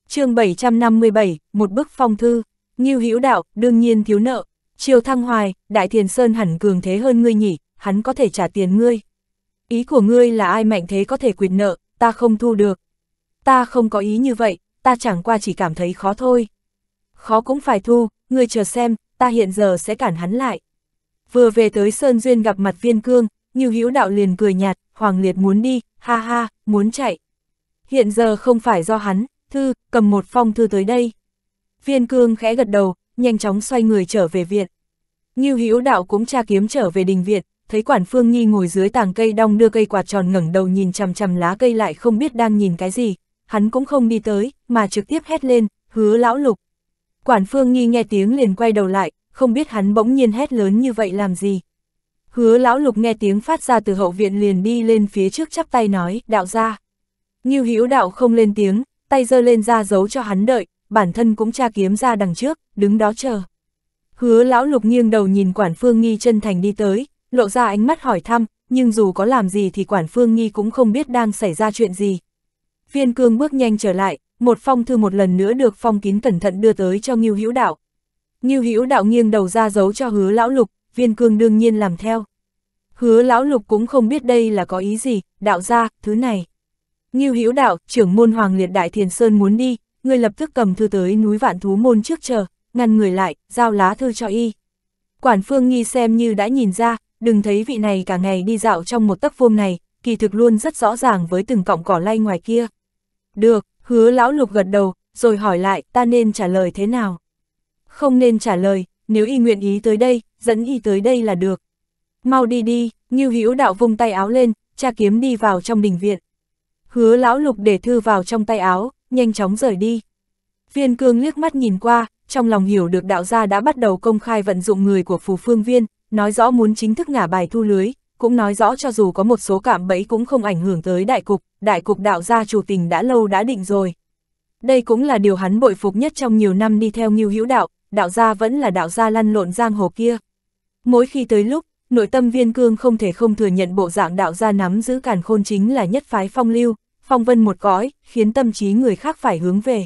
S1: chương 757, một bức phong thư, Ngưu Hữu Đạo, đương nhiên thiếu nợ, Triều Thăng Hoài, Đại Thiền Sơn hẳn cường thế hơn ngươi nhỉ, hắn có thể trả tiền ngươi. Ý của ngươi là ai mạnh thế có thể quyệt nợ, ta không thu được. Ta không có ý như vậy, ta chẳng qua chỉ cảm thấy khó thôi. Khó cũng phải thu, ngươi chờ xem, ta hiện giờ sẽ cản hắn lại. Vừa về tới Sơn Duyên gặp mặt viên cương, Ngưu Hữu Đạo liền cười nhạt, Hoàng Liệt muốn đi, ha ha, muốn chạy. Hiện giờ không phải do hắn, thư, cầm một phong thư tới đây. Viên cương khẽ gật đầu, nhanh chóng xoay người trở về viện. Ngưu Hữu Đạo cũng tra kiếm trở về đình viện, thấy quản Phương Nhi ngồi dưới tàng cây đong đưa cây quạt tròn ngẩng đầu nhìn chằm chằm lá cây lại không biết đang nhìn cái gì, hắn cũng không đi tới, mà trực tiếp hét lên, "Hứa lão lục." Quản Phương Nhi nghe tiếng liền quay đầu lại, không biết hắn bỗng nhiên hét lớn như vậy làm gì. Hứa lão lục nghe tiếng phát ra từ hậu viện liền đi lên phía trước chắp tay nói, "Đạo gia." Ngưu Hữu Đạo không lên tiếng, tay giơ lên ra giấu cho hắn đợi, bản thân cũng tra kiếm ra đằng trước, đứng đó chờ. Hứa lão lục nghiêng đầu nhìn quản phương nghi chân thành đi tới, lộ ra ánh mắt hỏi thăm, nhưng dù có làm gì thì quản phương nghi cũng không biết đang xảy ra chuyện gì. Viên cương bước nhanh trở lại, một phong thư một lần nữa được phong kín cẩn thận đưa tới cho Ngưu Hữu Đạo. Ngưu Hữu Đạo nghiêng đầu ra giấu cho Hứa Lão Lục, Viên Cương đương nhiên làm theo. Hứa Lão Lục cũng không biết đây là có ý gì, đạo ra, thứ này. Ngưu Hữu Đạo, trưởng môn Hoàng Liệt Đại Thiền Sơn muốn đi, ngươi lập tức cầm thư tới núi Vạn Thú môn trước chờ, ngăn người lại, giao lá thư cho y. Quản Phương Nghi xem như đã nhìn ra, đừng thấy vị này cả ngày đi dạo trong một tấc vuông này, kỳ thực luôn rất rõ ràng với từng cọng cỏ lay ngoài kia. Được, hứa lão lục gật đầu, rồi hỏi lại ta nên trả lời thế nào. Không nên trả lời, nếu y nguyện ý tới đây, dẫn y tới đây là được. Mau đi đi, Ngưu Hữu Đạo vung tay áo lên, cha kiếm đi vào trong đình viện hứa lão lục để thư vào trong tay áo, nhanh chóng rời đi. Viên cương liếc mắt nhìn qua, trong lòng hiểu được đạo gia đã bắt đầu công khai vận dụng người của phù phương viên, nói rõ muốn chính thức ngả bài thu lưới, cũng nói rõ cho dù có một số cảm bẫy cũng không ảnh hưởng tới đại cục, đại cục đạo gia chủ tình đã lâu đã định rồi. Đây cũng là điều hắn bội phục nhất trong nhiều năm đi theo nghiêu hữu đạo, đạo gia vẫn là đạo gia lăn lộn giang hồ kia. Mỗi khi tới lúc, nội tâm viên cương không thể không thừa nhận bộ dạng đạo gia nắm giữ càn khôn chính là nhất phái phong lưu, phong vân một cõi, khiến tâm trí người khác phải hướng về.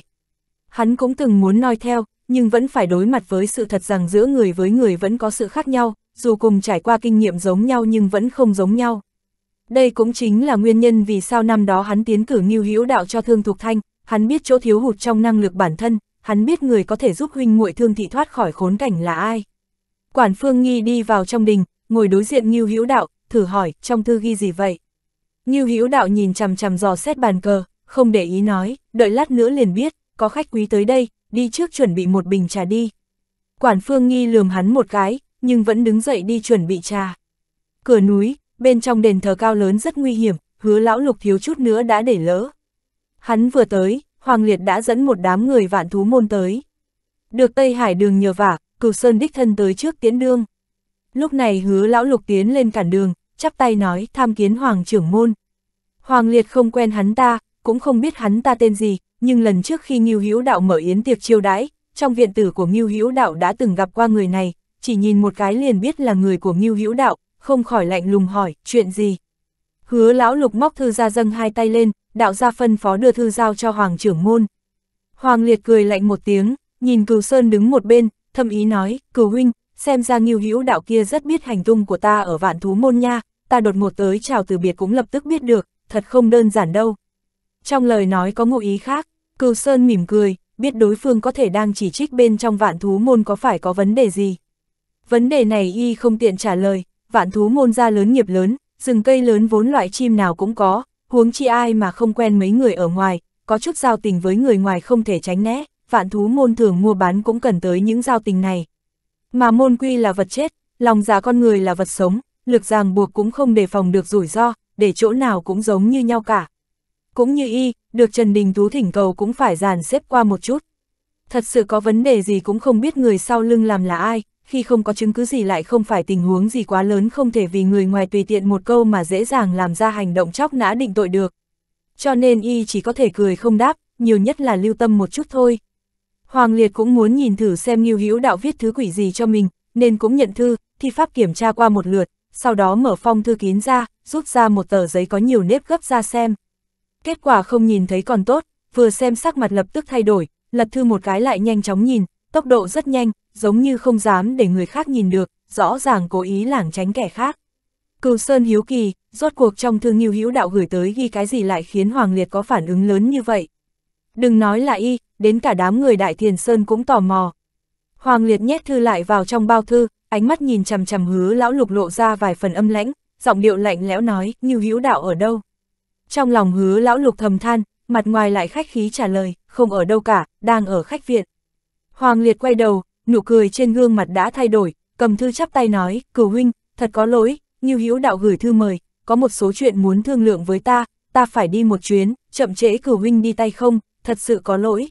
S1: Hắn cũng từng muốn noi theo, nhưng vẫn phải đối mặt với sự thật rằng giữa người với người vẫn có sự khác nhau, dù cùng trải qua kinh nghiệm giống nhau nhưng vẫn không giống nhau. Đây cũng chính là nguyên nhân vì sao năm đó hắn tiến cử Ngưu Hữu Đạo cho Thương Thục Thanh, hắn biết chỗ thiếu hụt trong năng lực bản thân, hắn biết người có thể giúp huynh muội Thương thị thoát khỏi khốn cảnh là ai. Quản Phương Nghi đi vào trong đình, ngồi đối diện Ngưu Hữu Đạo, thử hỏi, trong thư ghi gì vậy? Ngưu Hữu Đạo nhìn chằm chằm dò xét bàn cờ, không để ý nói, đợi lát nữa liền biết, có khách quý tới đây, đi trước chuẩn bị một bình trà đi. Quản Phương Nghi lườm hắn một cái, nhưng vẫn đứng dậy đi chuẩn bị trà. Cửa núi, bên trong đền thờ cao lớn rất nguy hiểm, hứa lão lục thiếu chút nữa đã để lỡ. Hắn vừa tới, Hoàng Liệt đã dẫn một đám người vạn thú môn tới. Được Tây Hải đường nhờ vả, cửu sơn đích thân tới trước tiến đương. Lúc này hứa lão lục tiến lên cản đường, chắp tay nói tham kiến hoàng trưởng môn. Hoàng liệt không quen hắn ta, cũng không biết hắn ta tên gì, nhưng lần trước khi Ngưu Hữu Đạo mở yến tiệc chiêu đãi, trong viện tử của Ngưu Hữu Đạo đã từng gặp qua người này, chỉ nhìn một cái liền biết là người của Ngưu Hữu Đạo, không khỏi lạnh lùng hỏi, chuyện gì? Hứa lão lục móc thư ra dâng hai tay lên, đạo ra phân phó đưa thư giao cho Hoàng trưởng môn. Hoàng liệt cười lạnh một tiếng, nhìn cừu sơn đứng một bên, thâm ý nói, cừu huynh, xem ra nghiêu hữu đạo kia rất biết hành tung của ta ở vạn thú môn nha, ta đột ngột tới chào từ biệt cũng lập tức biết được, thật không đơn giản đâu. Trong lời nói có ngụ ý khác, Cừu Sơn mỉm cười, biết đối phương có thể đang chỉ trích bên trong vạn thú môn có phải có vấn đề gì. Vấn đề này y không tiện trả lời, vạn thú môn ra lớn nghiệp lớn, rừng cây lớn vốn loại chim nào cũng có, huống chi ai mà không quen mấy người ở ngoài, có chút giao tình với người ngoài không thể tránh né, vạn thú môn thường mua bán cũng cần tới những giao tình này. Mà môn quy là vật chết, lòng giá con người là vật sống, lực ràng buộc cũng không đề phòng được rủi ro, để chỗ nào cũng giống như nhau cả. Cũng như y, được Trần Đình Tú thỉnh cầu cũng phải dàn xếp qua một chút. Thật sự có vấn đề gì cũng không biết người sau lưng làm là ai, khi không có chứng cứ gì lại không phải tình huống gì quá lớn không thể vì người ngoài tùy tiện một câu mà dễ dàng làm ra hành động chóc nã định tội được. Cho nên y chỉ có thể cười không đáp, nhiều nhất là lưu tâm một chút thôi. Hoàng Liệt cũng muốn nhìn thử xem Ngưu Hữu Đạo viết thứ quỷ gì cho mình, nên cũng nhận thư, thi pháp kiểm tra qua một lượt, sau đó mở phong thư kín ra, rút ra một tờ giấy có nhiều nếp gấp ra xem. Kết quả không nhìn thấy còn tốt, vừa xem sắc mặt lập tức thay đổi, lật thư một cái lại nhanh chóng nhìn, tốc độ rất nhanh, giống như không dám để người khác nhìn được, rõ ràng cố ý lảng tránh kẻ khác. Cừu Sơn hiếu kỳ, rốt cuộc trong thư Ngưu Hữu Đạo gửi tới ghi cái gì lại khiến Hoàng Liệt có phản ứng lớn như vậy. Đừng nói là y, đến cả đám người Đại Thiền Sơn cũng tò mò. Hoàng Liệt nhét thư lại vào trong bao thư, ánh mắt nhìn chằm chằm hứa lão lục lộ ra vài phần âm lãnh, giọng điệu lạnh lẽo nói, như hữu đạo ở đâu. Trong lòng hứa lão lục thầm than, mặt ngoài lại khách khí trả lời, không ở đâu cả, đang ở khách viện. Hoàng Liệt quay đầu, nụ cười trên gương mặt đã thay đổi, cầm thư chắp tay nói, cửu huynh, thật có lỗi, như hữu đạo gửi thư mời, có một số chuyện muốn thương lượng với ta, ta phải đi một chuyến, chậm trễ cửu huynh đi tay không, thật sự có lỗi.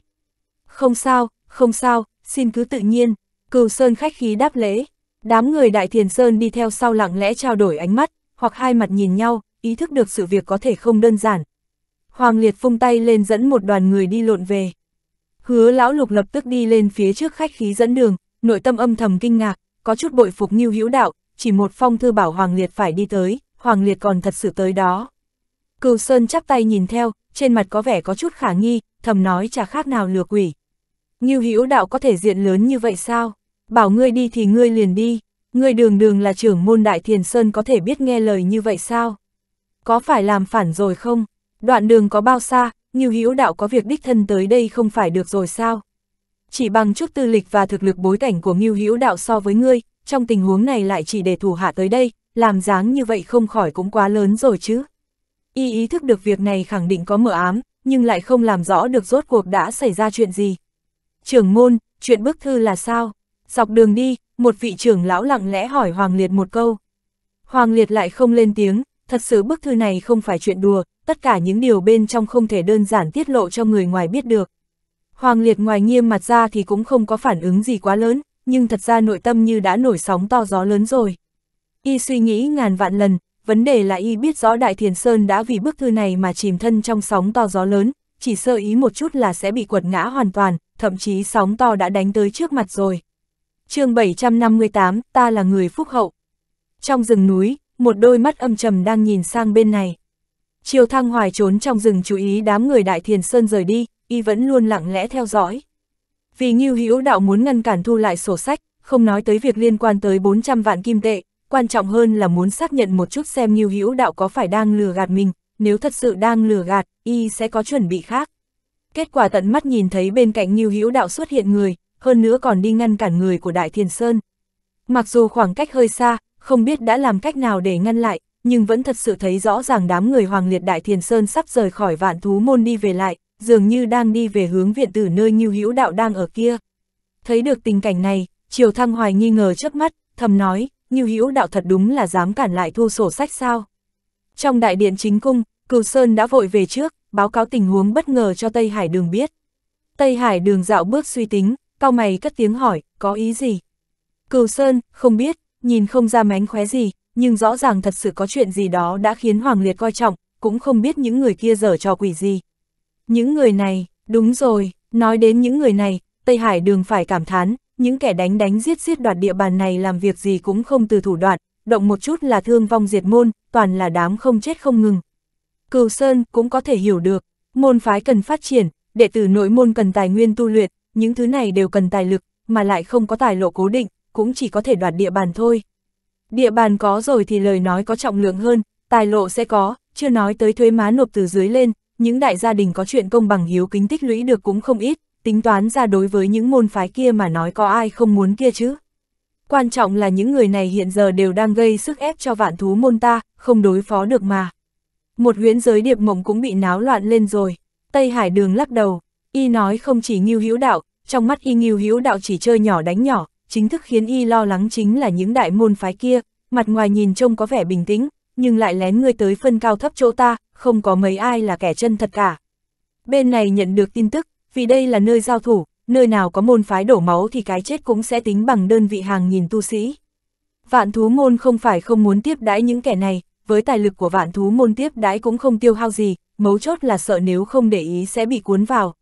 S1: Không sao, không sao, xin cứ tự nhiên, cửu sơn khách khí đáp lễ. Đám người đại thiền sơn đi theo sau lặng lẽ trao đổi ánh mắt, hoặc hai mặt nhìn nhau, ý thức được sự việc có thể không đơn giản. Hoàng Liệt phung tay lên dẫn một đoàn người đi lộn về. Hứa lão lục lập tức đi lên phía trước khách khí dẫn đường, nội tâm âm thầm kinh ngạc, có chút bội phục Ngưu Hữu Đạo, chỉ một phong thư bảo Hoàng Liệt phải đi tới, Hoàng Liệt còn thật sự tới đó. Cửu Sơn chắp tay nhìn theo, trên mặt có vẻ có chút khả nghi, thầm nói chả khác nào lừa quỷ. Như Hữu đạo có thể diện lớn như vậy sao? Bảo ngươi đi thì ngươi liền đi, ngươi đường đường là trưởng môn Đại Thiền Sơn có thể biết nghe lời như vậy sao? Có phải làm phản rồi không? Đoạn đường có bao xa, như Hữu đạo có việc đích thân tới đây không phải được rồi sao? Chỉ bằng chút tư lịch và thực lực bối cảnh của Ngưu Hữu đạo so với ngươi, trong tình huống này lại chỉ để thủ hạ tới đây, làm dáng như vậy không khỏi cũng quá lớn rồi chứ y ý thức được việc này khẳng định có mờ ám, nhưng lại không làm rõ được rốt cuộc đã xảy ra chuyện gì. Trưởng môn, chuyện bức thư là sao? Dọc đường đi, một vị trưởng lão lặng lẽ hỏi Hoàng Liệt một câu. Hoàng Liệt lại không lên tiếng, thật sự bức thư này không phải chuyện đùa, tất cả những điều bên trong không thể đơn giản tiết lộ cho người ngoài biết được. Hoàng Liệt ngoài nghiêm mặt ra thì cũng không có phản ứng gì quá lớn, nhưng thật ra nội tâm như đã nổi sóng to gió lớn rồi. Y suy nghĩ ngàn vạn lần, vấn đề là y biết rõ Đại Thiền Sơn đã vì bức thư này mà chìm thân trong sóng to gió lớn, chỉ sơ ý một chút là sẽ bị quật ngã hoàn toàn, thậm chí sóng to đã đánh tới trước mặt rồi. chương 758, ta là người phúc hậu. Trong rừng núi, một đôi mắt âm trầm đang nhìn sang bên này. Triều Thăng Hoài trốn trong rừng chú ý đám người Đại Thiền Sơn rời đi, y vẫn luôn lặng lẽ theo dõi. Vì Ngưu Hữu Đạo muốn ngăn cản thu lại sổ sách, không nói tới việc liên quan tới 400 vạn kim tệ, quan trọng hơn là muốn xác nhận một chút xem Ngưu Hữu Đạo có phải đang lừa gạt mình, nếu thật sự đang lừa gạt, y sẽ có chuẩn bị khác. Kết quả tận mắt nhìn thấy bên cạnh Ngưu Hữu Đạo xuất hiện người, hơn nữa còn đi ngăn cản người của Đại Thiền Sơn. Mặc dù khoảng cách hơi xa, không biết đã làm cách nào để ngăn lại, nhưng vẫn thật sự thấy rõ ràng đám người Hoàng Liệt Đại Thiền Sơn sắp rời khỏi vạn thú môn đi về lại, dường như đang đi về hướng viện tử nơi Ngưu Hữu Đạo đang ở kia. Thấy được tình cảnh này, Triều Thăng Hoài nghi ngờ trước mắt, thầm nói, Ngưu Hữu đạo thật đúng là dám cản lại thu sổ sách sao. Trong đại điện chính cung, Cửu Sơn đã vội về trước, báo cáo tình huống bất ngờ cho Tây Hải Đường biết. Tây Hải Đường dạo bước suy tính, cao mày cất tiếng hỏi, có ý gì? Cửu Sơn, không biết, nhìn không ra mánh khóe gì, nhưng rõ ràng thật sự có chuyện gì đó đã khiến Hoàng Liệt coi trọng, cũng không biết những người kia dở trò quỷ gì. Những người này, đúng rồi, nói đến những người này, Tây Hải Đường phải cảm thán, những kẻ đánh đánh giết giết đoạt địa bàn này làm việc gì cũng không từ thủ đoạn, động một chút là thương vong diệt môn, toàn là đám không chết không ngừng. cừu Sơn cũng có thể hiểu được, môn phái cần phát triển, đệ tử nội môn cần tài nguyên tu luyện, những thứ này đều cần tài lực, mà lại không có tài lộ cố định, cũng chỉ có thể đoạt địa bàn thôi. Địa bàn có rồi thì lời nói có trọng lượng hơn, tài lộ sẽ có, chưa nói tới thuế má nộp từ dưới lên, những đại gia đình có chuyện công bằng hiếu kính tích lũy được cũng không ít, tính toán ra đối với những môn phái kia mà nói có ai không muốn kia chứ. Quan trọng là những người này hiện giờ đều đang gây sức ép cho vạn thú môn ta, không đối phó được mà. Một huyễn giới điệp mộng cũng bị náo loạn lên rồi. Tây Hải Đường lắc đầu, y nói không chỉ nghiêu hữu đạo, trong mắt y nghiêu hữu đạo chỉ chơi nhỏ đánh nhỏ, chính thức khiến y lo lắng chính là những đại môn phái kia, mặt ngoài nhìn trông có vẻ bình tĩnh, nhưng lại lén người tới phân cao thấp chỗ ta, không có mấy ai là kẻ chân thật cả. Bên này nhận được tin tức, vì đây là nơi giao thủ, nơi nào có môn phái đổ máu thì cái chết cũng sẽ tính bằng đơn vị hàng nghìn tu sĩ. Vạn thú môn không phải không muốn tiếp đãi những kẻ này, với tài lực của vạn thú môn tiếp đãi cũng không tiêu hao gì, mấu chốt là sợ nếu không để ý sẽ bị cuốn vào.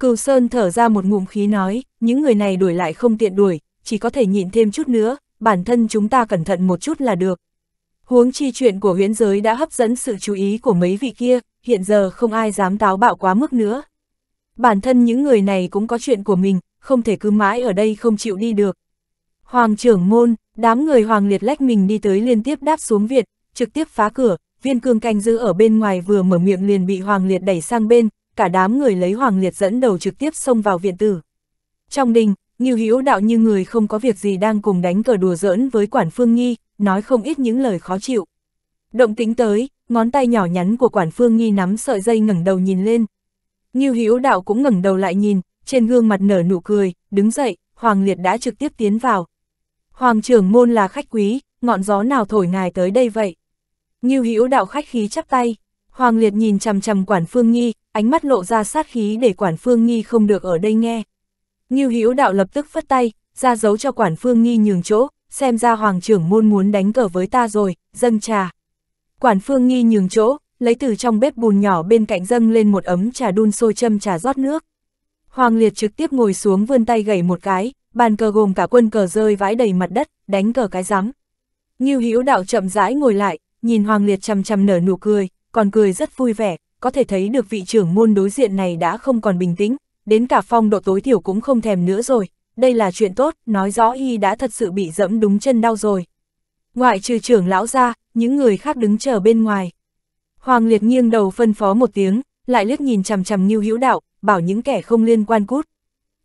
S1: Cừu Sơn thở ra một ngụm khí nói, những người này đuổi lại không tiện đuổi, chỉ có thể nhịn thêm chút nữa, bản thân chúng ta cẩn thận một chút là được. Huống chi chuyện của huyễn giới đã hấp dẫn sự chú ý của mấy vị kia, hiện giờ không ai dám táo bạo quá mức nữa. Bản thân những người này cũng có chuyện của mình, không thể cứ mãi ở đây không chịu đi được. Hoàng trưởng môn, đám người hoàng liệt lách mình đi tới liên tiếp đáp xuống Việt, trực tiếp phá cửa, viên cương canh giữ ở bên ngoài vừa mở miệng liền bị hoàng liệt đẩy sang bên, cả đám người lấy hoàng liệt dẫn đầu trực tiếp xông vào viện tử. Trong đình, Nghiêu Hữu đạo như người không có việc gì đang cùng đánh cờ đùa giỡn với quản phương nghi, nói không ít những lời khó chịu. Động tính tới, ngón tay nhỏ nhắn của quản phương nghi nắm sợi dây ngẩng đầu nhìn lên, Ngưu Hữu Đạo cũng ngẩng đầu lại nhìn, trên gương mặt nở nụ cười, đứng dậy, Hoàng Liệt đã trực tiếp tiến vào. Hoàng trưởng môn là khách quý, ngọn gió nào thổi ngài tới đây vậy? Ngưu Hữu Đạo khách khí chắp tay, Hoàng Liệt nhìn chằm chằm Quản Phương Nghi, ánh mắt lộ ra sát khí để Quản Phương Nghi không được ở đây nghe. Ngưu Hữu Đạo lập tức phất tay, ra dấu cho Quản Phương Nghi nhường chỗ, xem ra Hoàng trưởng môn muốn đánh cờ với ta rồi, dâng trà. Quản Phương Nghi nhường chỗ, lấy từ trong bếp bùn nhỏ bên cạnh dâng lên một ấm trà đun sôi châm trà rót nước. Hoàng Liệt trực tiếp ngồi xuống vươn tay gẩy một cái, bàn cờ gồm cả quân cờ rơi vãi đầy mặt đất, đánh cờ cái rắm. Ngưu Hữu Đạo chậm rãi ngồi lại, nhìn Hoàng Liệt chằm chằm nở nụ cười, còn cười rất vui vẻ, có thể thấy được vị trưởng môn đối diện này đã không còn bình tĩnh, đến cả phong độ tối thiểu cũng không thèm nữa rồi, đây là chuyện tốt, nói rõ y đã thật sự bị dẫm đúng chân đau rồi. Ngoại trừ trưởng lão ra, những người khác đứng chờ bên ngoài. Hoàng Liệt nghiêng đầu phân phó một tiếng, lại liếc nhìn chằm chằm Ngưu Hữu Đạo, bảo những kẻ không liên quan cút.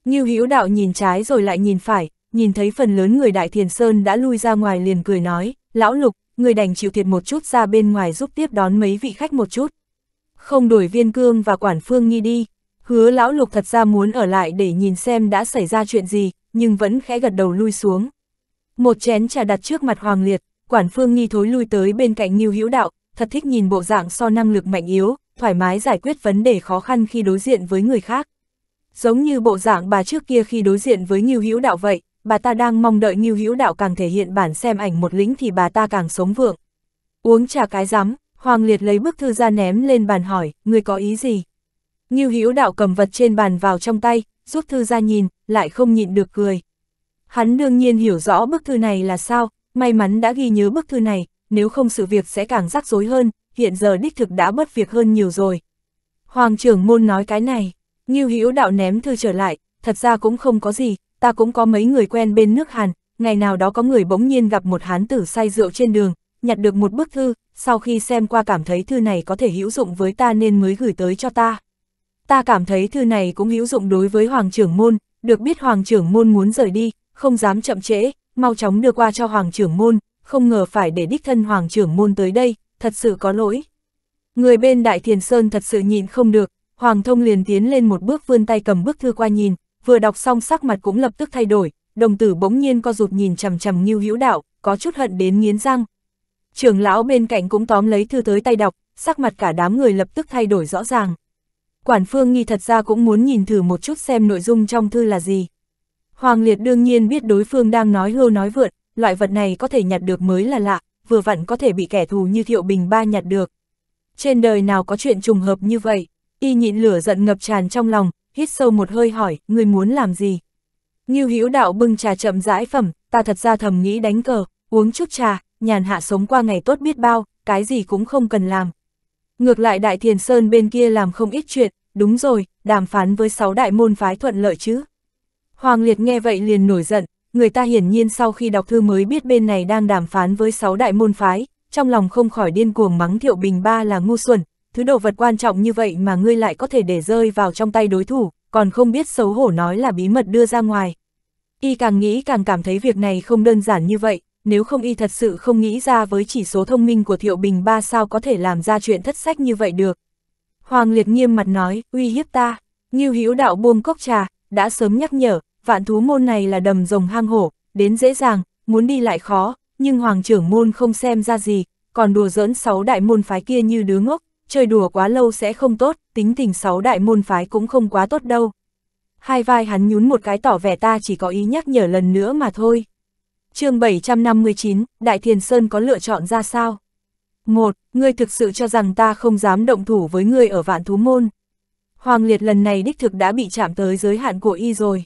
S1: Ngưu Hữu Đạo nhìn trái rồi lại nhìn phải, nhìn thấy phần lớn người Đại Thiền Sơn đã lui ra ngoài liền cười nói, "Lão Lục, người đành chịu thiệt một chút ra bên ngoài giúp tiếp đón mấy vị khách một chút." Không đổi Viên Cương và Quản Phương Nghi đi, Hứa Lão Lục thật ra muốn ở lại để nhìn xem đã xảy ra chuyện gì, nhưng vẫn khẽ gật đầu lui xuống. Một chén trà đặt trước mặt Hoàng Liệt, Quản Phương Nghi thối lui tới bên cạnh Ngưu Hữu Đạo, thật thích nhìn bộ dạng so năng lực mạnh yếu, thoải mái giải quyết vấn đề khó khăn khi đối diện với người khác. Giống như bộ dạng bà trước kia khi đối diện với Ngưu Hữu Đạo vậy, bà ta đang mong đợi Ngưu Hữu Đạo càng thể hiện bản xem ảnh một lĩnh thì bà ta càng sống vượng. Uống trà cái rắm, Hoàng Liệt lấy bức thư ra ném lên bàn hỏi, người có ý gì? Ngưu Hữu Đạo cầm vật trên bàn vào trong tay, rút thư ra nhìn, lại không nhịn được cười. Hắn đương nhiên hiểu rõ bức thư này là sao, may mắn đã ghi nhớ bức thư này, nếu không sự việc sẽ càng rắc rối hơn, hiện giờ đích thực đã mất việc hơn nhiều rồi. Hoàng trưởng môn nói cái này, Ngưu Hữu Đạo ném thư trở lại, thật ra cũng không có gì, ta cũng có mấy người quen bên nước Hàn, ngày nào đó có người bỗng nhiên gặp một hán tử say rượu trên đường, nhặt được một bức thư, sau khi xem qua cảm thấy thư này có thể hữu dụng với ta nên mới gửi tới cho ta. Ta cảm thấy thư này cũng hữu dụng đối với Hoàng trưởng môn, được biết Hoàng trưởng môn muốn rời đi, không dám chậm trễ, mau chóng đưa qua cho Hoàng trưởng môn, không ngờ phải để đích thân Hoàng trưởng môn tới đây, thật sự có lỗi. Người bên Đại Thiền Sơn thật sự nhịn không được, Hoàng thông liền tiến lên một bước vươn tay cầm bức thư qua nhìn, vừa đọc xong sắc mặt cũng lập tức thay đổi, đồng tử bỗng nhiên co rụt nhìn chằm chằm Ngưu Hữu Đạo, có chút hận đến nghiến răng. Trưởng lão bên cạnh cũng tóm lấy thư tới tay đọc, sắc mặt cả đám người lập tức thay đổi rõ ràng. Quản Phương Nghi thật ra cũng muốn nhìn thử một chút xem nội dung trong thư là gì. Hoàng Liệt đương nhiên biết đối phương đang nói hưu nói vượt, loại vật này có thể nhặt được mới là lạ, vừa vặn có thể bị kẻ thù như Thiệu Bình Ba nhặt được. Trên đời nào có chuyện trùng hợp như vậy, y nhịn lửa giận ngập tràn trong lòng, hít sâu một hơi hỏi, người muốn làm gì? Ngưu Hữu Đạo bưng trà chậm rãi phẩm, ta thật ra thầm nghĩ đánh cờ, uống chút trà, nhàn hạ sống qua ngày tốt biết bao, cái gì cũng không cần làm. Ngược lại Đại Thiền Sơn bên kia làm không ít chuyện, đúng rồi, đàm phán với sáu đại môn phái thuận lợi chứ. Hoàng Liệt nghe vậy liền nổi giận, người ta hiển nhiên sau khi đọc thư mới biết bên này đang đàm phán với sáu đại môn phái, trong lòng không khỏi điên cuồng mắng Thiệu Bình Ba là ngu xuẩn, thứ đồ vật quan trọng như vậy mà ngươi lại có thể để rơi vào trong tay đối thủ, còn không biết xấu hổ nói là bí mật đưa ra ngoài. Y càng nghĩ càng cảm thấy việc này không đơn giản như vậy, nếu không y thật sự không nghĩ ra với chỉ số thông minh của Thiệu Bình Ba sao có thể làm ra chuyện thất sách như vậy được. Hoàng Liệt nghiêm mặt nói, uy hiếp ta, Như Hữu Đạo buông cốc trà, đã sớm nhắc nhở, vạn thú môn này là đầm rồng hang hổ, đến dễ dàng, muốn đi lại khó, nhưng hoàng trưởng môn không xem ra gì, còn đùa giỡn sáu đại môn phái kia như đứa ngốc, chơi đùa quá lâu sẽ không tốt, tính tình sáu đại môn phái cũng không quá tốt đâu. Hai vai hắn nhún một cái tỏ vẻ ta chỉ có ý nhắc nhở lần nữa mà thôi. chương 759, Đại Thiền Sơn có lựa chọn ra sao? một Ngươi thực sự cho rằng ta không dám động thủ với ngươi ở vạn thú môn. Hoàng Liệt lần này đích thực đã bị chạm tới giới hạn của y rồi.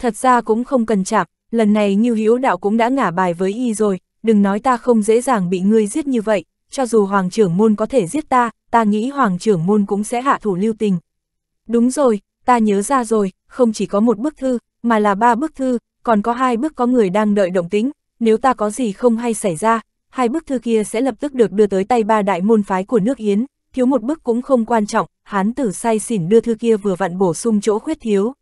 S1: Thật ra cũng không cần chạm lần này như hiếu Đạo cũng đã ngả bài với y rồi, đừng nói ta không dễ dàng bị ngươi giết như vậy, cho dù Hoàng trưởng môn có thể giết ta, ta nghĩ Hoàng trưởng môn cũng sẽ hạ thủ lưu tình. Đúng rồi, ta nhớ ra rồi, không chỉ có một bức thư, mà là ba bức thư, còn có hai bức có người đang đợi động tính, nếu ta có gì không hay xảy ra, hai bức thư kia sẽ lập tức được đưa tới tay ba đại môn phái của nước Yến, thiếu một bức cũng không quan trọng, hán tử say xỉn đưa thư kia vừa vặn bổ sung chỗ khuyết thiếu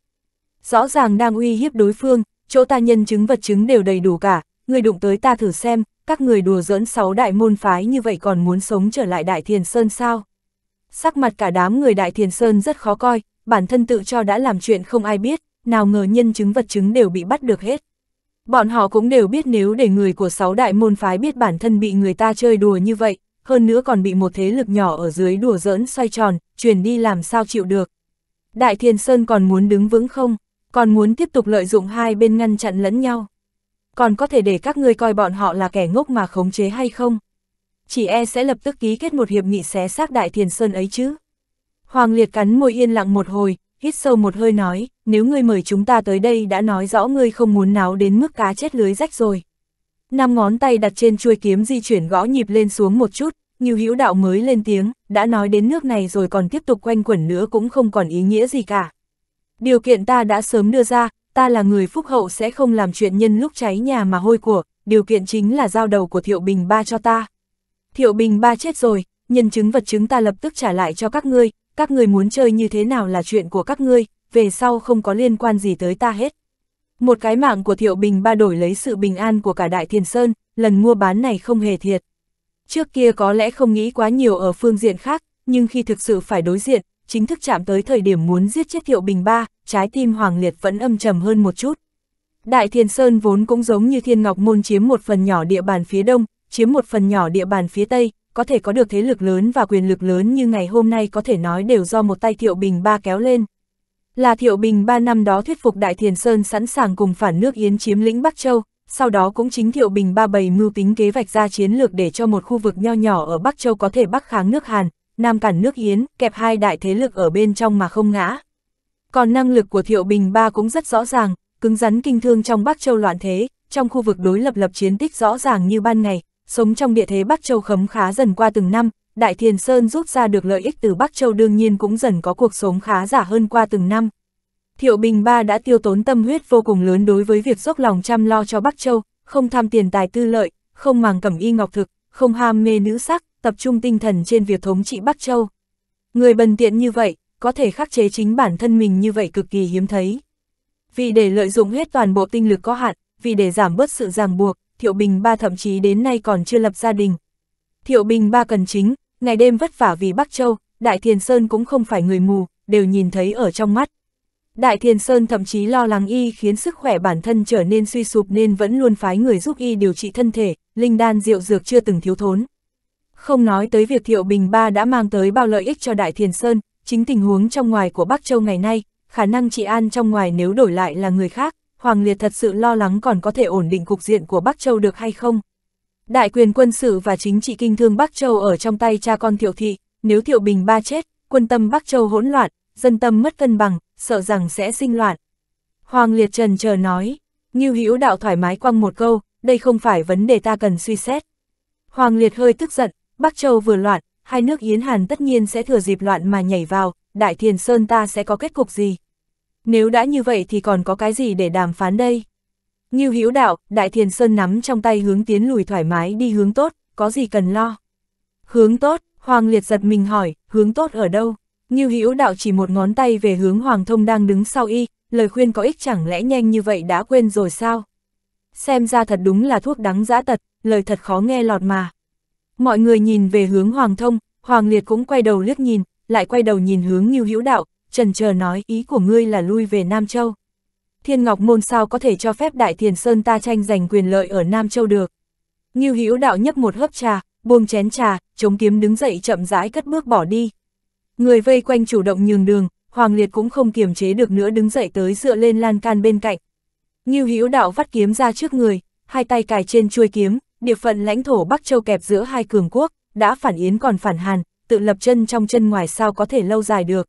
S1: rõ ràng đang uy hiếp đối phương, chỗ ta nhân chứng vật chứng đều đầy đủ cả, người đụng tới ta thử xem, các người đùa dỡn sáu đại môn phái như vậy còn muốn sống trở lại Đại Thiền Sơn sao? Sắc mặt cả đám người Đại Thiền Sơn rất khó coi, bản thân tự cho đã làm chuyện không ai biết, nào ngờ nhân chứng vật chứng đều bị bắt được hết. Bọn họ cũng đều biết nếu để người của sáu đại môn phái biết bản thân bị người ta chơi đùa như vậy, hơn nữa còn bị một thế lực nhỏ ở dưới đùa dỡn xoay tròn, truyền đi làm sao chịu được. Đại Thiền Sơn còn muốn đứng vững không? còn muốn tiếp tục lợi dụng hai bên ngăn chặn lẫn nhau. Còn có thể để các ngươi coi bọn họ là kẻ ngốc mà khống chế hay không? Chỉ e sẽ lập tức ký kết một hiệp nghị xé xác đại thiền sơn ấy chứ. Hoàng liệt cắn môi yên lặng một hồi, hít sâu một hơi nói, nếu ngươi mời chúng ta tới đây đã nói rõ ngươi không muốn náo đến mức cá chết lưới rách rồi. Năm ngón tay đặt trên chuôi kiếm di chuyển gõ nhịp lên xuống một chút, như hữu đạo mới lên tiếng, đã nói đến nước này rồi còn tiếp tục quanh quẩn nữa cũng không còn ý nghĩa gì cả. Điều kiện ta đã sớm đưa ra, ta là người phúc hậu sẽ không làm chuyện nhân lúc cháy nhà mà hôi của, điều kiện chính là giao đầu của Thiệu Bình Ba cho ta. Thiệu Bình Ba chết rồi, nhân chứng vật chứng ta lập tức trả lại cho các ngươi, các ngươi muốn chơi như thế nào là chuyện của các ngươi, về sau không có liên quan gì tới ta hết. Một cái mạng của Thiệu Bình Ba đổi lấy sự bình an của cả Đại Thiền Sơn, lần mua bán này không hề thiệt. Trước kia có lẽ không nghĩ quá nhiều ở phương diện khác, nhưng khi thực sự phải đối diện, chính thức chạm tới thời điểm muốn giết chết Thiệu Bình Ba, trái tim Hoàng Liệt vẫn âm trầm hơn một chút. Đại Thiên Sơn vốn cũng giống như Thiên Ngọc Môn chiếm một phần nhỏ địa bàn phía đông, chiếm một phần nhỏ địa bàn phía tây, có thể có được thế lực lớn và quyền lực lớn như ngày hôm nay có thể nói đều do một tay Thiệu Bình Ba kéo lên. Là Thiệu Bình Ba năm đó thuyết phục Đại Thiên Sơn sẵn sàng cùng phản nước Yến chiếm lĩnh Bắc Châu, sau đó cũng chính Thiệu Bình Ba bày mưu tính kế vạch ra chiến lược để cho một khu vực nho nhỏ ở Bắc Châu có thể bắc kháng nước Hàn, Nam cản nước hiến kẹp hai đại thế lực ở bên trong mà không ngã. Còn năng lực của Thiệu Bình Ba cũng rất rõ ràng, cứng rắn kinh thương trong Bắc Châu loạn thế, trong khu vực đối lập lập chiến tích rõ ràng như ban ngày, sống trong địa thế Bắc Châu khấm khá dần qua từng năm, Đại Thiền Sơn rút ra được lợi ích từ Bắc Châu đương nhiên cũng dần có cuộc sống khá giả hơn qua từng năm. Thiệu Bình Ba đã tiêu tốn tâm huyết vô cùng lớn đối với việc dốc lòng chăm lo cho Bắc Châu, không tham tiền tài tư lợi, không màng cẩm y ngọc thực, không ham mê nữ sắc, tập trung tinh thần trên việc thống trị Bắc Châu. Người bần tiện như vậy, có thể khắc chế chính bản thân mình như vậy cực kỳ hiếm thấy. Vì để lợi dụng hết toàn bộ tinh lực có hạn, vì để giảm bớt sự ràng buộc, Thiệu Bình Ba thậm chí đến nay còn chưa lập gia đình. Thiệu Bình Ba cần chính, ngày đêm vất vả vì Bắc Châu, Đại Thiền Sơn cũng không phải người mù, đều nhìn thấy ở trong mắt. Đại Thiền Sơn thậm chí lo lắng y khiến sức khỏe bản thân trở nên suy sụp nên vẫn luôn phái người giúp y điều trị thân thể, linh đan rượu dược chưa từng thiếu thốn. Không nói tới việc Thiệu Bình Ba đã mang tới bao lợi ích cho Đại Thiền Sơn, chính tình huống trong ngoài của Bắc Châu ngày nay, khả năng trị an trong ngoài nếu đổi lại là người khác, Hoàng Liệt thật sự lo lắng còn có thể ổn định cục diện của Bắc Châu được hay không. Đại quyền quân sự và chính trị kinh thương Bắc Châu ở trong tay cha con Thiệu Thị, nếu Thiệu Bình Ba chết, quân tâm Bắc Châu hỗn loạn, dân tâm mất cân bằng, sợ rằng sẽ sinh loạn. Hoàng Liệt trần chờ nói, Ngưu Hữu Đạo thoải mái quăng một câu, đây không phải vấn đề ta cần suy xét. Hoàng Liệt hơi tức giận, Bắc Châu vừa loạn, hai nước Yến Hàn tất nhiên sẽ thừa dịp loạn mà nhảy vào, Đại Thiền Sơn ta sẽ có kết cục gì? Nếu đã như vậy thì còn có cái gì để đàm phán đây? Như hữu đạo, Đại Thiền Sơn nắm trong tay hướng tiến lùi thoải mái đi hướng tốt, có gì cần lo? Hướng tốt, Hoàng Liệt giật mình hỏi, hướng tốt ở đâu? Như hữu đạo chỉ một ngón tay về hướng Hoàng Thông đang đứng sau y, lời khuyên có ích chẳng lẽ nhanh như vậy đã quên rồi sao? Xem ra thật đúng là thuốc đắng giã tật, lời thật khó nghe lọt mà. Mọi người nhìn về hướng Hoàng Thông, Hoàng Liệt cũng quay đầu liếc nhìn, lại quay đầu nhìn hướng Ngưu Hữu Đạo, trần chờ nói ý của ngươi là lui về Nam Châu. Thiên Ngọc Môn sao có thể cho phép Đại Thiền Sơn ta tranh giành quyền lợi ở Nam Châu được. Ngưu Hữu Đạo nhấp một hớp trà, buông chén trà, chống kiếm đứng dậy chậm rãi cất bước bỏ đi. Người vây quanh chủ động nhường đường, Hoàng Liệt cũng không kiềm chế được nữa đứng dậy tới dựa lên lan can bên cạnh. Ngưu Hữu Đạo vắt kiếm ra trước người, hai tay cài trên chuôi kiếm, địa phận lãnh thổ Bắc Châu kẹp giữa hai cường quốc, đã phản Yến còn phản Hàn, tự lập chân trong chân ngoài sao có thể lâu dài được.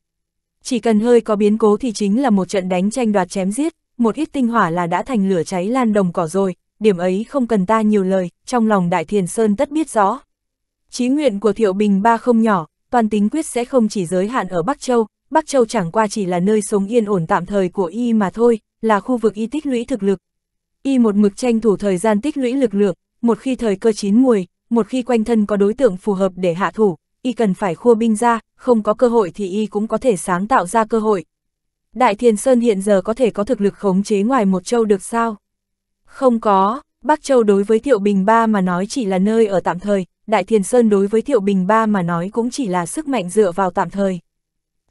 S1: Chỉ cần hơi có biến cố thì chính là một trận đánh tranh đoạt chém giết, một ít tinh hỏa là đã thành lửa cháy lan đồng cỏ rồi, điểm ấy không cần ta nhiều lời, trong lòng Đại Thiền Sơn tất biết rõ. Chí nguyện của Thiệu Bình Ba không nhỏ, toàn tính quyết sẽ không chỉ giới hạn ở Bắc Châu, Bắc Châu chẳng qua chỉ là nơi sống yên ổn tạm thời của y mà thôi, là khu vực y tích lũy thực lực. Y một mực tranh thủ thời gian tích lũy lực lượng, một khi thời cơ chín mùi, một khi quanh thân có đối tượng phù hợp để hạ thủ, y cần phải khua binh ra, không có cơ hội thì y cũng có thể sáng tạo ra cơ hội. Đại Thiên Sơn hiện giờ có thể có thực lực khống chế ngoài một châu được sao? Không có, Bắc Châu đối với Thiệu Bình Ba mà nói chỉ là nơi ở tạm thời, Đại Thiên Sơn đối với Thiệu Bình Ba mà nói cũng chỉ là sức mạnh dựa vào tạm thời.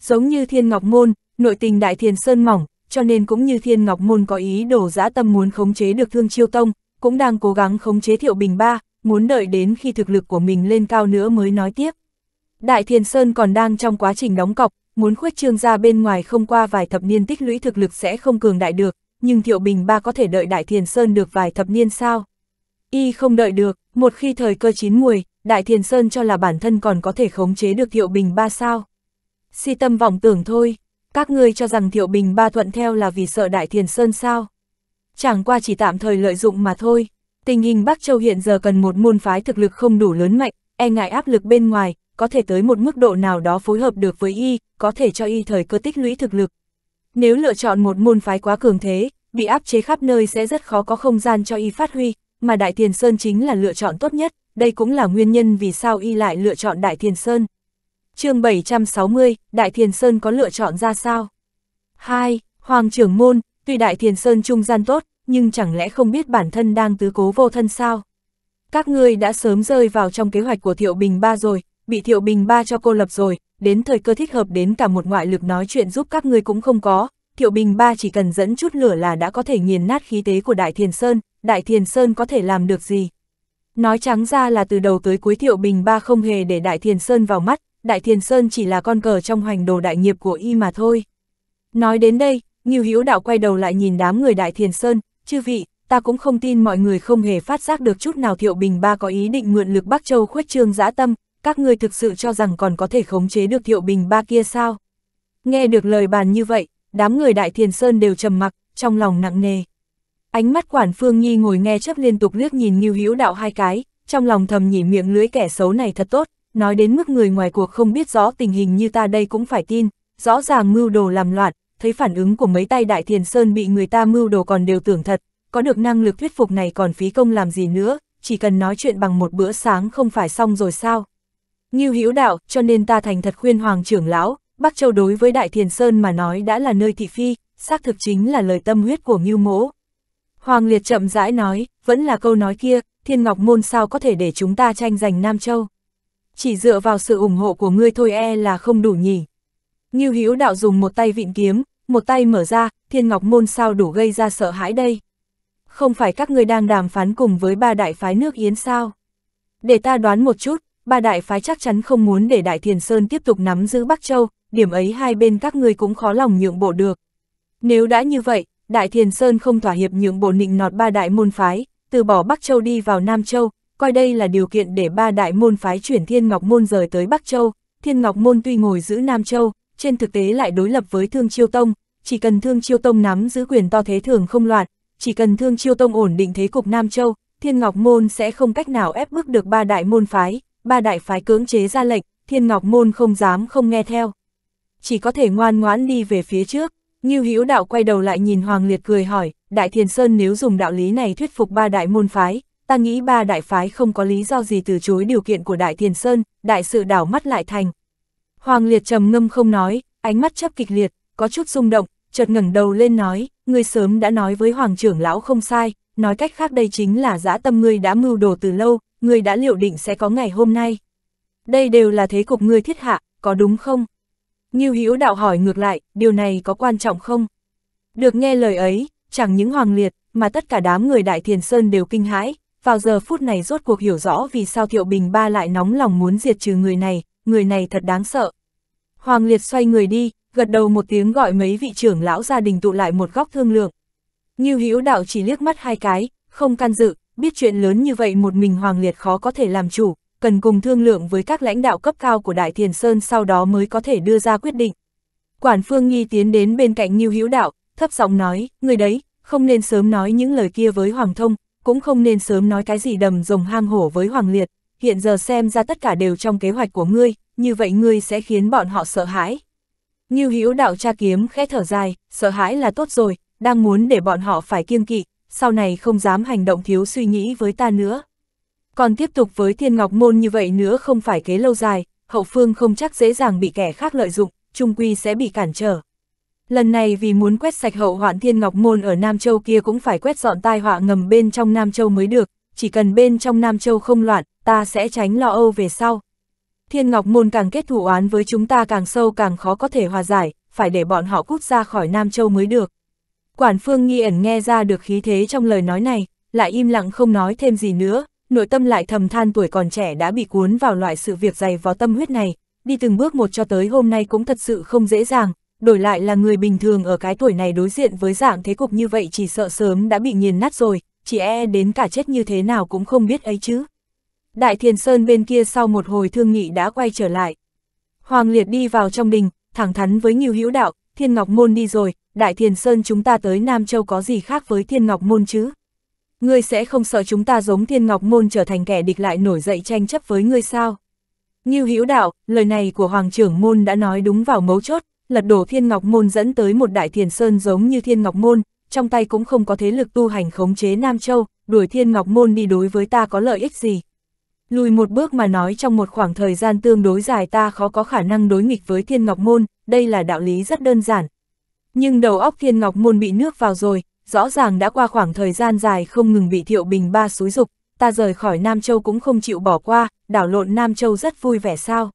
S1: Giống như Thiên Ngọc Môn, nội tình Đại Thiên Sơn mỏng, cho nên cũng như Thiên Ngọc Môn có ý đồ dã tâm muốn khống chế được Thương Chiêu Tông, cũng đang cố gắng khống chế Thiệu Bình Ba, muốn đợi đến khi thực lực của mình lên cao nữa mới nói tiếp. Đại Thiên Sơn còn đang trong quá trình đóng cọc, muốn khuếch trương ra bên ngoài không qua vài thập niên tích lũy thực lực sẽ không cường đại được, nhưng Thiệu Bình Ba có thể đợi Đại Thiên Sơn được vài thập niên sao? Y không đợi được, một khi thời cơ chín muồi, Đại Thiên Sơn cho là bản thân còn có thể khống chế được Thiệu Bình Ba sao? Si tâm vọng tưởng thôi, các ngươi cho rằng Thiệu Bình Ba thuận theo là vì sợ Đại Thiên Sơn sao? chẳng qua chỉ tạm thời lợi dụng mà thôi. Tình hình Bắc Châu hiện giờ cần một môn phái thực lực không đủ lớn mạnh, e ngại áp lực bên ngoài, có thể tới một mức độ nào đó phối hợp được với y, có thể cho y thời cơ tích lũy thực lực. Nếu lựa chọn một môn phái quá cường thế, bị áp chế khắp nơi sẽ rất khó có không gian cho y phát huy, mà Đại Thiền Sơn chính là lựa chọn tốt nhất, đây cũng là nguyên nhân vì sao y lại lựa chọn Đại Thiền Sơn. chương 760, Đại Thiền Sơn có lựa chọn ra sao? 2. Hoàng trưởng môn, Tuy Đại Thiền Sơn trung gian tốt, nhưng chẳng lẽ không biết bản thân đang tứ cố vô thân sao? Các ngươi đã sớm rơi vào trong kế hoạch của Thiệu Bình Ba rồi, bị Thiệu Bình Ba cho cô lập rồi, đến thời cơ thích hợp đến cả một ngoại lực nói chuyện giúp các ngươi cũng không có. Thiệu Bình Ba chỉ cần dẫn chút lửa là đã có thể nghiền nát khí tế của Đại Thiền Sơn, Đại Thiền Sơn có thể làm được gì? Nói trắng ra là từ đầu tới cuối Thiệu Bình Ba không hề để Đại Thiền Sơn vào mắt, Đại Thiền Sơn chỉ là con cờ trong hoành đồ đại nghiệp của y mà thôi. Nói đến đây, Ngưu Hữu Đạo quay đầu lại nhìn đám người Đại Thiền Sơn, chư vị, ta cũng không tin mọi người không hề phát giác được chút nào Thiệu Bình Ba có ý định mượn lực Bắc Châu khuếch trương dã tâm, các ngươi thực sự cho rằng còn có thể khống chế được Thiệu Bình Ba kia sao? Nghe được lời bàn như vậy, đám người Đại Thiền Sơn đều trầm mặc, trong lòng nặng nề. Ánh mắt Quản Phương Nhi ngồi nghe chấp liên tục liếc nhìn Ngưu Hữu Đạo hai cái, trong lòng thầm nhỉ miệng lưỡi kẻ xấu này thật tốt, nói đến mức người ngoài cuộc không biết rõ tình hình như ta đây cũng phải tin, rõ ràng mưu đồ làm loạn, thấy phản ứng của mấy tay Đại Thiền Sơn bị người ta mưu đồ còn đều tưởng thật, có được năng lực thuyết phục này còn phí công làm gì nữa, chỉ cần nói chuyện bằng một bữa sáng không phải xong rồi sao. Như hữu đạo, cho nên ta thành thật khuyên Hoàng trưởng lão, Bắc Châu đối với Đại Thiền Sơn mà nói đã là nơi thị phi, xác thực chính là lời tâm huyết của Ngưu Mỗ. Hoàng Liệt chậm rãi nói, vẫn là câu nói kia, Thiên Ngọc Môn sao có thể để chúng ta tranh giành Nam Châu. Chỉ dựa vào sự ủng hộ của ngươi thôi e là không đủ nhỉ. Ngưu Hữu Đạo dùng một tay vịn kiếm, một tay mở ra, Thiên Ngọc môn sao đủ gây ra sợ hãi đây? Không phải các ngươi đang đàm phán cùng với ba đại phái nước Yến sao? Để ta đoán một chút, ba đại phái chắc chắn không muốn để Đại Thiền Sơn tiếp tục nắm giữ Bắc Châu, điểm ấy hai bên các ngươi cũng khó lòng nhượng bộ được. Nếu đã như vậy, Đại Thiền Sơn không thỏa hiệp nhượng bộ nịnh nọt ba đại môn phái, từ bỏ Bắc Châu đi vào Nam Châu, coi đây là điều kiện để ba đại môn phái chuyển Thiên Ngọc môn rời tới Bắc Châu. Thiên Ngọc môn tuy ngồi giữ Nam Châu, trên thực tế lại đối lập với Thương Chiêu Tông, chỉ cần Thương Chiêu Tông nắm giữ quyền to thế thường không loạn, chỉ cần Thương Chiêu Tông ổn định thế cục Nam Châu, Thiên Ngọc Môn sẽ không cách nào ép bức được ba đại môn phái, ba đại phái cưỡng chế ra lệnh, Thiên Ngọc Môn không dám không nghe theo. Chỉ có thể ngoan ngoãn đi về phía trước, Ngưu Hữu Đạo quay đầu lại nhìn Hoàng Liệt cười hỏi, Đại Thiền Sơn nếu dùng đạo lý này thuyết phục ba đại môn phái, ta nghĩ ba đại phái không có lý do gì từ chối điều kiện của Đại Thiền Sơn, đại sự đảo mắt lại thành, Hoàng Liệt trầm ngâm không nói, ánh mắt chấp kịch liệt, có chút rung động, chợt ngẩng đầu lên nói, ngươi sớm đã nói với Hoàng trưởng lão không sai, nói cách khác đây chính là dã tâm ngươi đã mưu đồ từ lâu, ngươi đã liệu định sẽ có ngày hôm nay. Đây đều là thế cục ngươi thiết hạ, có đúng không? Nghiêu Hữu đạo hỏi ngược lại, điều này có quan trọng không? Được nghe lời ấy, chẳng những Hoàng Liệt, mà tất cả đám người Đại Thiền Sơn đều kinh hãi, vào giờ phút này rốt cuộc hiểu rõ vì sao Thiệu Bình Ba lại nóng lòng muốn diệt trừ người này, người này thật đáng sợ. Hoàng Liệt xoay người đi, gật đầu một tiếng gọi mấy vị trưởng lão gia đình tụ lại một góc thương lượng. Ngưu Hữu Đạo chỉ liếc mắt hai cái, không can dự, biết chuyện lớn như vậy một mình Hoàng Liệt khó có thể làm chủ, cần cùng thương lượng với các lãnh đạo cấp cao của Đại Thiền Sơn sau đó mới có thể đưa ra quyết định. Quản Phương Nghi tiến đến bên cạnh Ngưu Hữu Đạo, thấp giọng nói, người đấy, không nên sớm nói những lời kia với Hoàng Thông, cũng không nên sớm nói cái gì đầm rồng hang hổ với Hoàng Liệt hiện giờ xem ra tất cả đều trong kế hoạch của ngươi, như vậy ngươi sẽ khiến bọn họ sợ hãi. Như Hữu đạo tra kiếm khẽ thở dài, sợ hãi là tốt rồi, đang muốn để bọn họ phải kiêng kỵ, sau này không dám hành động thiếu suy nghĩ với ta nữa. Còn tiếp tục với thiên ngọc môn như vậy nữa không phải kế lâu dài, hậu phương không chắc dễ dàng bị kẻ khác lợi dụng, trung quy sẽ bị cản trở. Lần này vì muốn quét sạch hậu hoạn thiên ngọc môn ở Nam Châu kia cũng phải quét dọn tai họa ngầm bên trong Nam Châu mới được, chỉ cần bên trong Nam Châu không loạn, ta sẽ tránh lo âu về sau. Thiên Ngọc Môn càng kết thủ oán với chúng ta càng sâu càng khó có thể hòa giải, phải để bọn họ cút ra khỏi Nam Châu mới được. Quản Phương nghi ẩn nghe ra được khí thế trong lời nói này, lại im lặng không nói thêm gì nữa, nội tâm lại thầm than tuổi còn trẻ đã bị cuốn vào loại sự việc dày vò tâm huyết này, đi từng bước một cho tới hôm nay cũng thật sự không dễ dàng, đổi lại là người bình thường ở cái tuổi này đối diện với dạng thế cục như vậy chỉ sợ sớm đã bị nghiền nát rồi, chỉ e đến cả chết như thế nào cũng không biết ấy chứ. Đại Thiền Sơn bên kia sau một hồi thương nghị đã quay trở lại. Hoàng Liệt đi vào trong đình, thẳng thắn với Nghiêu Hữu Đạo, Thiên Ngọc Môn đi rồi, Đại Thiền Sơn chúng ta tới Nam Châu có gì khác với Thiên Ngọc Môn chứ? Ngươi sẽ không sợ chúng ta giống Thiên Ngọc Môn trở thành kẻ địch lại nổi dậy tranh chấp với ngươi sao? Nghiêu Hữu Đạo, lời này của Hoàng trưởng Môn đã nói đúng vào mấu chốt, lật đổ Thiên Ngọc Môn dẫn tới một Đại Thiền Sơn giống như Thiên Ngọc Môn, trong tay cũng không có thế lực tu hành khống chế Nam Châu, đuổi Thiên Ngọc Môn đi đối với ta có lợi ích gì? Lùi một bước mà nói trong một khoảng thời gian tương đối dài ta khó có khả năng đối nghịch với thiên ngọc môn, đây là đạo lý rất đơn giản. Nhưng đầu óc thiên ngọc môn bị nước vào rồi, rõ ràng đã qua khoảng thời gian dài không ngừng bị thiệu bình ba xúi dục, ta rời khỏi Nam Châu cũng không chịu bỏ qua, đảo lộn Nam Châu rất vui vẻ sao.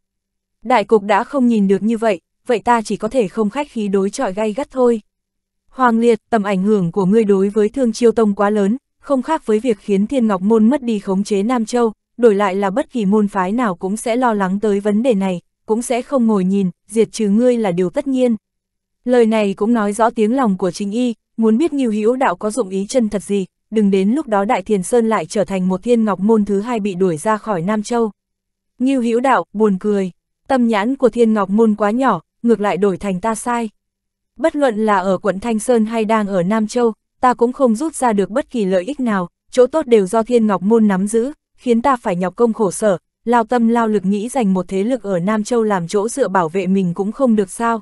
S1: Đại cục đã không nhìn được như vậy, vậy ta chỉ có thể không khách khí đối chọi gay gắt thôi. Hoàng liệt, tầm ảnh hưởng của ngươi đối với thương chiêu tông quá lớn, không khác với việc khiến thiên ngọc môn mất đi khống chế Nam Châu, đổi lại là bất kỳ môn phái nào cũng sẽ lo lắng tới vấn đề này, cũng sẽ không ngồi nhìn, diệt trừ ngươi là điều tất nhiên. Lời này cũng nói rõ tiếng lòng của chính y, muốn biết nghiêu hữu đạo có dụng ý chân thật gì, đừng đến lúc đó Đại Thiền Sơn lại trở thành một thiên ngọc môn thứ hai bị đuổi ra khỏi Nam Châu. Nghiêu hữu đạo, buồn cười, tâm nhãn của thiên ngọc môn quá nhỏ, ngược lại đổi thành ta sai. Bất luận là ở quận Thanh Sơn hay đang ở Nam Châu, ta cũng không rút ra được bất kỳ lợi ích nào, chỗ tốt đều do thiên ngọc môn nắm giữ, khiến ta phải nhọc công khổ sở, lao tâm lao lực nghĩ dành một thế lực ở Nam Châu làm chỗ dựa bảo vệ mình cũng không được sao.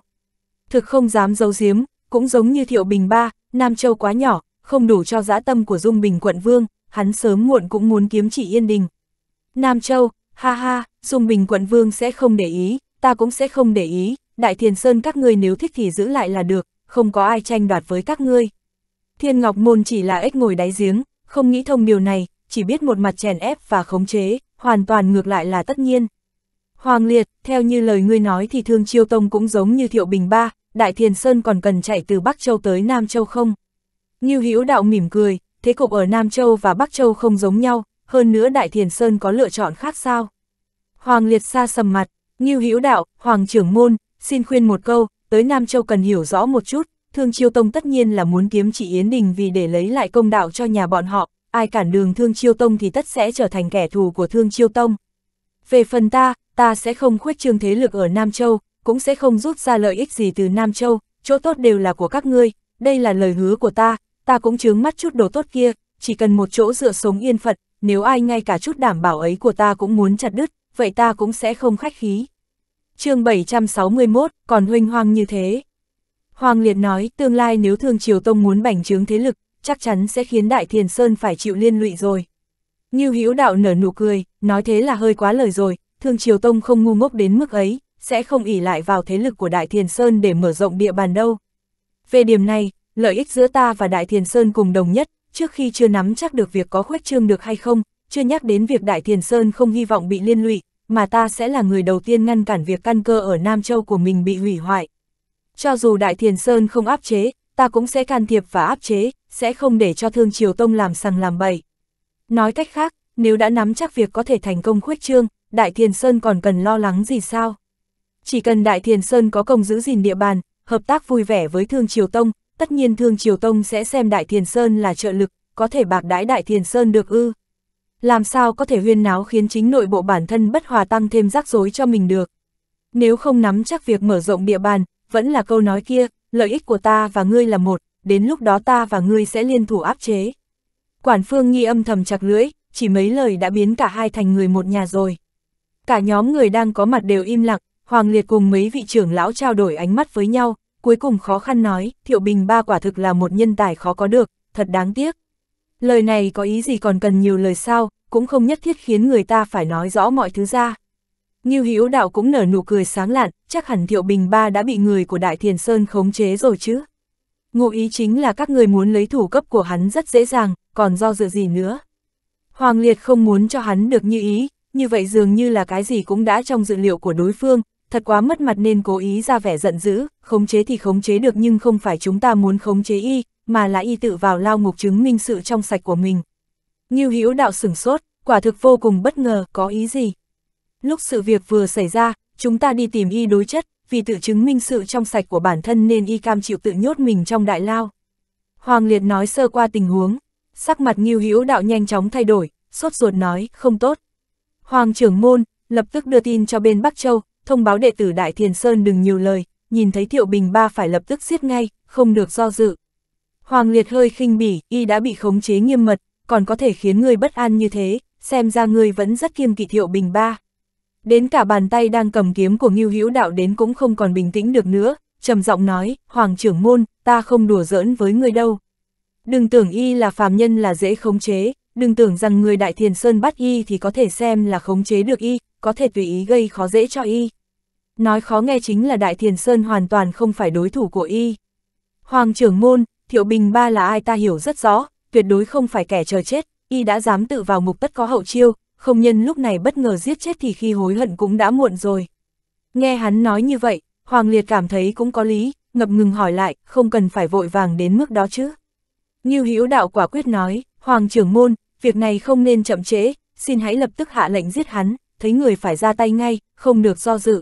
S1: Thực không dám giấu giếm, cũng giống như Thiệu Bình Ba, Nam Châu quá nhỏ, không đủ cho dã tâm của Dung Bình quận vương, hắn sớm muộn cũng muốn kiếm chỉ Yên Đình. Nam Châu, ha ha, Dung Bình quận vương sẽ không để ý, ta cũng sẽ không để ý, Đại Thiền Sơn các ngươi nếu thích thì giữ lại là được, không có ai tranh đoạt với các ngươi. Thiên Ngọc Môn chỉ là ếch ngồi đáy giếng, không nghĩ thông điều này, chỉ biết một mặt chèn ép và khống chế, hoàn toàn ngược lại là tất nhiên. Hoàng Liệt, theo như lời ngươi nói thì Thương Chiêu Tông cũng giống như Thiệu Bình Ba, Đại Thiền Sơn còn cần chạy từ Bắc Châu tới Nam Châu không? Ngưu Hữu Đạo mỉm cười, thế cục ở Nam Châu và Bắc Châu không giống nhau, hơn nữa Đại Thiền Sơn có lựa chọn khác sao? Hoàng Liệt xa sầm mặt, Ngưu Hữu Đạo, Hoàng trưởng môn, xin khuyên một câu, tới Nam Châu cần hiểu rõ một chút, Thương Chiêu Tông tất nhiên là muốn kiếm chị Yến Đình vì để lấy lại công đạo cho nhà bọn họ, ai cản đường Thương Chiêu Tông thì tất sẽ trở thành kẻ thù của Thương Chiêu Tông. Về phần ta, ta sẽ không khuếch trương thế lực ở Nam Châu, cũng sẽ không rút ra lợi ích gì từ Nam Châu, chỗ tốt đều là của các ngươi, đây là lời hứa của ta, ta cũng chướng mắt chút đồ tốt kia, chỉ cần một chỗ dựa sống yên phận, nếu ai ngay cả chút đảm bảo ấy của ta cũng muốn chặt đứt, vậy ta cũng sẽ không khách khí. chương 761, còn huynh hoang như thế. Hoàng Liệt nói, tương lai nếu Thương Triều Tông muốn bành trướng thế lực, chắc chắn sẽ khiến Đại Thiền Sơn phải chịu liên lụy rồi. Như Hữu Đạo nở nụ cười, nói thế là hơi quá lời rồi, Thương Triều Tông không ngu ngốc đến mức ấy, sẽ không ỉ lại vào thế lực của Đại Thiền Sơn để mở rộng địa bàn đâu. Về điểm này, lợi ích giữa ta và Đại Thiền Sơn cùng đồng nhất, trước khi chưa nắm chắc được việc có khuếch trương được hay không, chưa nhắc đến việc Đại Thiền Sơn không hy vọng bị liên lụy, mà ta sẽ là người đầu tiên ngăn cản việc căn cơ ở Nam Châu của mình bị hủy hoại. Cho dù Đại Thiền Sơn không áp chế, ta cũng sẽ can thiệp và áp chế, sẽ không để cho Thương Triều Tông làm sằng làm bậy. Nói cách khác, nếu đã nắm chắc việc có thể thành công khuếch trương, Đại Thiền Sơn còn cần lo lắng gì sao? Chỉ cần Đại Thiền Sơn có công giữ gìn địa bàn, hợp tác vui vẻ với Thương Triều Tông, tất nhiên Thương Triều Tông sẽ xem Đại Thiền Sơn là trợ lực, có thể bạc đãi Đại Thiền Sơn được ư. Làm sao có thể huyên náo khiến chính nội bộ bản thân bất hòa tăng thêm rắc rối cho mình được. Nếu không nắm chắc việc mở rộng địa bàn, vẫn là câu nói kia, lợi ích của ta và ngươi là một, đến lúc đó ta và ngươi sẽ liên thủ áp chế. Quản phương nghi âm thầm chặt lưỡi, chỉ mấy lời đã biến cả hai thành người một nhà rồi. Cả nhóm người đang có mặt đều im lặng, Hoàng Liệt cùng mấy vị trưởng lão trao đổi ánh mắt với nhau, cuối cùng khó khăn nói, Thiệu Bình ba quả thực là một nhân tài khó có được, thật đáng tiếc. Lời này có ý gì còn cần nhiều lời sao, cũng không nhất thiết khiến người ta phải nói rõ mọi thứ ra. Ngưu Hữu Đạo cũng nở nụ cười sáng lạn, chắc hẳn Thiệu Bình ba đã bị người của Đại Thiền Sơn khống chế rồi chứ. Ngụ ý chính là các người muốn lấy thủ cấp của hắn rất dễ dàng, còn do dự gì nữa. Hoàng Liệt không muốn cho hắn được như ý, như vậy dường như là cái gì cũng đã trong dự liệu của đối phương, thật quá mất mặt nên cố ý ra vẻ giận dữ, khống chế thì khống chế được nhưng không phải chúng ta muốn khống chế y, mà là y tự vào lao ngục chứng minh sự trong sạch của mình. Như Hữu đạo sửng sốt, quả thực vô cùng bất ngờ, có ý gì? Lúc sự việc vừa xảy ra, chúng ta đi tìm y đối chất, vì tự chứng minh sự trong sạch của bản thân nên y cam chịu tự nhốt mình trong đại lao. Hoàng Liệt nói sơ qua tình huống, sắc mặt Ngưu Hữu Đạo nhanh chóng thay đổi, sốt ruột nói, không tốt. Hoàng trưởng môn, lập tức đưa tin cho bên Bắc Châu, thông báo đệ tử Đại Thiền Sơn đừng nhiều lời, nhìn thấy Thiệu Bình Ba phải lập tức giết ngay, không được do dự. Hoàng Liệt hơi khinh bỉ, y đã bị khống chế nghiêm mật, còn có thể khiến người bất an như thế, xem ra người vẫn rất kiêng kỵ Thiệu Bình Ba. Đến cả bàn tay đang cầm kiếm của Ngưu Hữu Đạo đến cũng không còn bình tĩnh được nữa, trầm giọng nói, "Hoàng trưởng môn, ta không đùa giỡn với ngươi đâu. Đừng tưởng y là phàm nhân là dễ khống chế, đừng tưởng rằng người Đại Thiền Sơn bắt y thì có thể xem là khống chế được y, có thể tùy ý gây khó dễ cho y." Nói khó nghe chính là Đại Thiền Sơn hoàn toàn không phải đối thủ của y. Hoàng trưởng môn, Thiệu Bình Ba là ai ta hiểu rất rõ, tuyệt đối không phải kẻ chờ chết, y đã dám tự vào mục tất có hậu chiêu, không nhân lúc này bất ngờ giết chết thì khi hối hận cũng đã muộn rồi. Nghe hắn nói như vậy, Hoàng Liệt cảm thấy cũng có lý, ngập ngừng hỏi lại, không cần phải vội vàng đến mức đó chứ. Như Hữu đạo quả quyết nói, Hoàng trưởng môn, việc này không nên chậm trễ, xin hãy lập tức hạ lệnh giết hắn, thấy người phải ra tay ngay, không được do dự.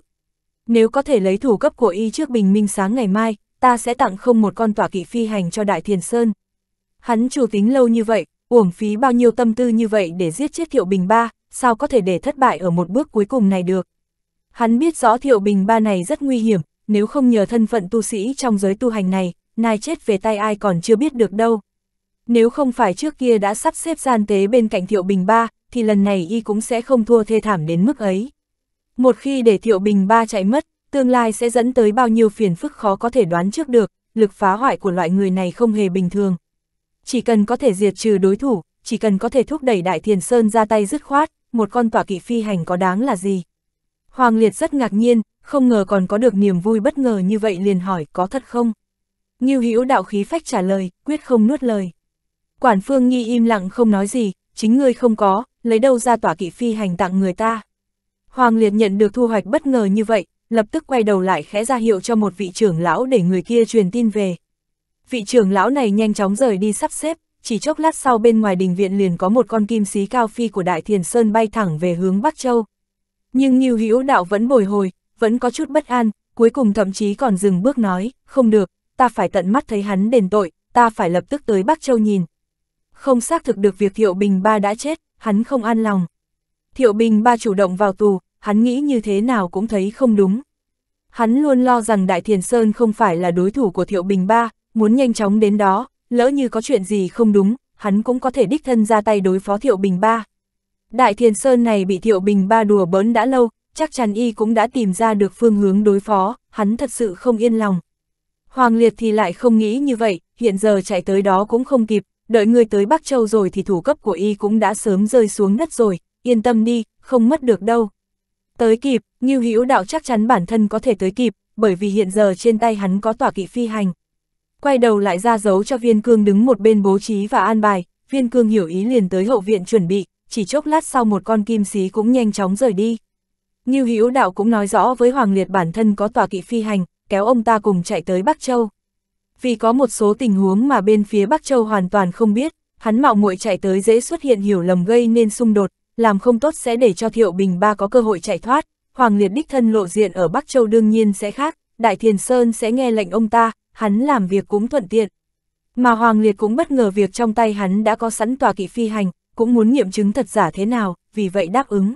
S1: Nếu có thể lấy thủ cấp của y trước bình minh sáng ngày mai, ta sẽ tặng không một con tỏa kỵ phi hành cho Đại Thiền Sơn. Hắn chủ tính lâu như vậy, uổng phí bao nhiêu tâm tư như vậy để giết chết Thiệu Bình Ba, sao có thể để thất bại ở một bước cuối cùng này được. Hắn biết rõ Thiệu Bình Ba này rất nguy hiểm, nếu không nhờ thân phận tu sĩ trong giới tu hành này, nai chết về tay ai còn chưa biết được đâu. Nếu không phải trước kia đã sắp xếp gian tế bên cạnh Thiệu Bình Ba, thì lần này y cũng sẽ không thua thê thảm đến mức ấy. Một khi để Thiệu Bình Ba chạy mất, tương lai sẽ dẫn tới bao nhiêu phiền phức khó có thể đoán trước được, lực phá hoại của loại người này không hề bình thường chỉ cần có thể diệt trừ đối thủ, chỉ cần có thể thúc đẩy Đại Thiền Sơn ra tay dứt khoát, một con tỏa kỵ phi hành có đáng là gì. Hoàng Liệt rất ngạc nhiên, không ngờ còn có được niềm vui bất ngờ như vậy liền hỏi có thật không. Ngưu Hữu đạo khí phách trả lời, quyết không nuốt lời. Quản Phương Nghi im lặng không nói gì, chính ngươi không có, lấy đâu ra tỏa kỵ phi hành tặng người ta. Hoàng Liệt nhận được thu hoạch bất ngờ như vậy, lập tức quay đầu lại khẽ ra hiệu cho một vị trưởng lão để người kia truyền tin về. Vị trưởng lão này nhanh chóng rời đi sắp xếp, chỉ chốc lát sau bên ngoài đình viện liền có một con kim xí cao phi của Đại Thiền Sơn bay thẳng về hướng Bắc Châu. Nhưng Nhiêu Hữu Đạo vẫn bồi hồi, vẫn có chút bất an, cuối cùng thậm chí còn dừng bước nói, không được, ta phải tận mắt thấy hắn đền tội, ta phải lập tức tới Bắc Châu nhìn. Không xác thực được việc Thiệu Bình Ba đã chết, hắn không an lòng. Thiệu Bình Ba chủ động vào tù, hắn nghĩ như thế nào cũng thấy không đúng. Hắn luôn lo rằng Đại Thiền Sơn không phải là đối thủ của Thiệu Bình Ba, muốn nhanh chóng đến đó, lỡ như có chuyện gì không đúng, hắn cũng có thể đích thân ra tay đối phó Thiệu Bình Ba. Đại Thiền Sơn này bị Thiệu Bình Ba đùa bỡn đã lâu, chắc chắn y cũng đã tìm ra được phương hướng đối phó, hắn thật sự không yên lòng. Hoàng Liệt thì lại không nghĩ như vậy, hiện giờ chạy tới đó cũng không kịp, đợi người tới Bắc Châu rồi thì thủ cấp của y cũng đã sớm rơi xuống đất rồi, yên tâm đi, không mất được đâu. Tới kịp, Ngưu Hữu Đạo chắc chắn bản thân có thể tới kịp, bởi vì hiện giờ trên tay hắn có tỏa kỵ phi hành, Quay đầu lại ra dấu cho viên cương đứng một bên bố trí và an bài, viên cương hiểu ý liền tới hậu viện chuẩn bị, chỉ chốc lát sau một con kim xí cũng nhanh chóng rời đi. như Hữu Đạo cũng nói rõ với Hoàng Liệt bản thân có tòa kỵ phi hành, kéo ông ta cùng chạy tới Bắc Châu. Vì có một số tình huống mà bên phía Bắc Châu hoàn toàn không biết, hắn mạo muội chạy tới dễ xuất hiện hiểu lầm gây nên xung đột, làm không tốt sẽ để cho Thiệu Bình Ba có cơ hội chạy thoát. Hoàng Liệt đích thân lộ diện ở Bắc Châu đương nhiên sẽ khác, Đại Thiền Sơn sẽ nghe lệnh ông ta, hắn làm việc cũng thuận tiện. Mà Hoàng Liệt cũng bất ngờ việc trong tay hắn đã có sẵn tòa kỵ phi hành, cũng muốn nghiệm chứng thật giả thế nào, vì vậy đáp ứng.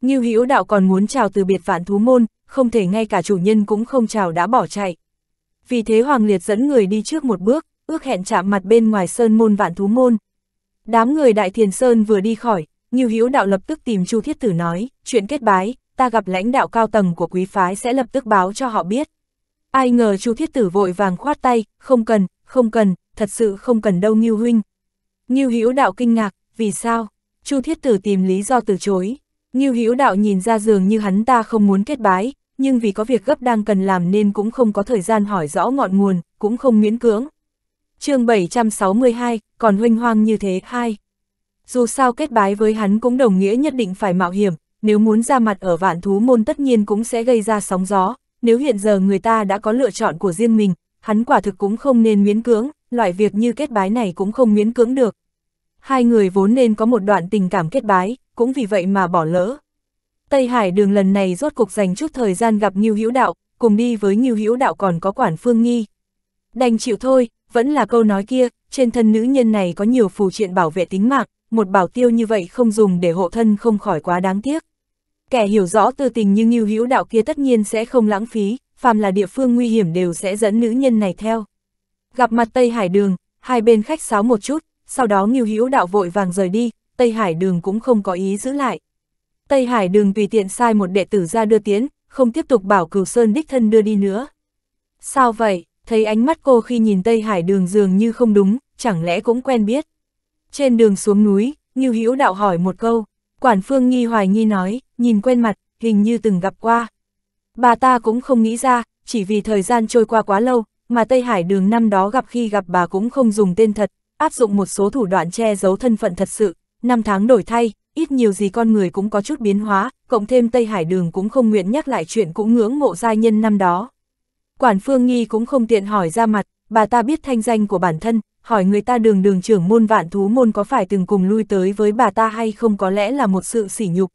S1: Như Hữu Đạo còn muốn chào từ biệt vạn thú môn, không thể ngay cả chủ nhân cũng không chào đã bỏ chạy. Vì thế Hoàng Liệt dẫn người đi trước một bước, ước hẹn chạm mặt bên ngoài sơn môn vạn thú môn. Đám người Đại Thiền Sơn vừa đi khỏi, Như Hữu Đạo lập tức tìm Chu Thiết Tử nói, chuyện kết bái, ta gặp lãnh đạo cao tầng của quý phái sẽ lập tức báo cho họ biết. Ai ngờ Chu Thiết Tử vội vàng khoát tay, không cần, không cần, thật sự không cần đâu Ngưu huynh. Ngưu Hữu Đạo kinh ngạc, vì sao? Chu Thiết Tử tìm lý do từ chối. Ngưu Hữu Đạo nhìn ra dường như hắn ta không muốn kết bái, nhưng vì có việc gấp đang cần làm nên cũng không có thời gian hỏi rõ ngọn nguồn, cũng không miễn cưỡng. Chương 762, còn huynh hoang như thế hai. Dù sao kết bái với hắn cũng đồng nghĩa nhất định phải mạo hiểm, nếu muốn ra mặt ở vạn thú môn tất nhiên cũng sẽ gây ra sóng gió, nếu hiện giờ người ta đã có lựa chọn của riêng mình, hắn quả thực cũng không nên miễn cưỡng, loại việc như kết bái này cũng không miễn cưỡng được. Hai người vốn nên có một đoạn tình cảm kết bái, cũng vì vậy mà bỏ lỡ. Tây Hải đường lần này rốt cục dành chút thời gian gặp Ngưu Hữu Đạo, cùng đi với Ngưu Hữu Đạo còn có quản phương nghi. Đành chịu thôi, vẫn là câu nói kia, trên thân nữ nhân này có nhiều phù triện bảo vệ tính mạng, một bảo tiêu như vậy không dùng để hộ thân không khỏi quá đáng tiếc. Kẻ hiểu rõ tư tình như Ngưu Hữu Đạo kia tất nhiên sẽ không lãng phí, phàm là địa phương nguy hiểm đều sẽ dẫn nữ nhân này theo. Gặp mặt Tây Hải Đường, hai bên khách sáo một chút, sau đó Ngưu Hữu Đạo vội vàng rời đi, Tây Hải Đường cũng không có ý giữ lại. Tây Hải Đường tùy tiện sai một đệ tử ra đưa tiến, không tiếp tục bảo Cửu Sơn đích thân đưa đi nữa. Sao vậy? Thấy ánh mắt cô khi nhìn Tây Hải Đường dường như không đúng, chẳng lẽ cũng quen biết. Trên đường xuống núi, Ngưu Hữu Đạo hỏi một câu, Quản Phương Nghi hoài nghi nói, nhìn quen mặt, hình như từng gặp qua. Bà ta cũng không nghĩ ra, chỉ vì thời gian trôi qua quá lâu, mà Tây Hải đường năm đó gặp khi gặp bà cũng không dùng tên thật, áp dụng một số thủ đoạn che giấu thân phận thật sự, năm tháng đổi thay, ít nhiều gì con người cũng có chút biến hóa, cộng thêm Tây Hải đường cũng không nguyện nhắc lại chuyện cũng ngưỡng mộ giai nhân năm đó. Quản Phương Nghi cũng không tiện hỏi ra mặt, bà ta biết thanh danh của bản thân, hỏi người ta đường đường trưởng môn vạn thú môn có phải từng cùng lui tới với bà ta hay không có lẽ là một sự sỉ nhục.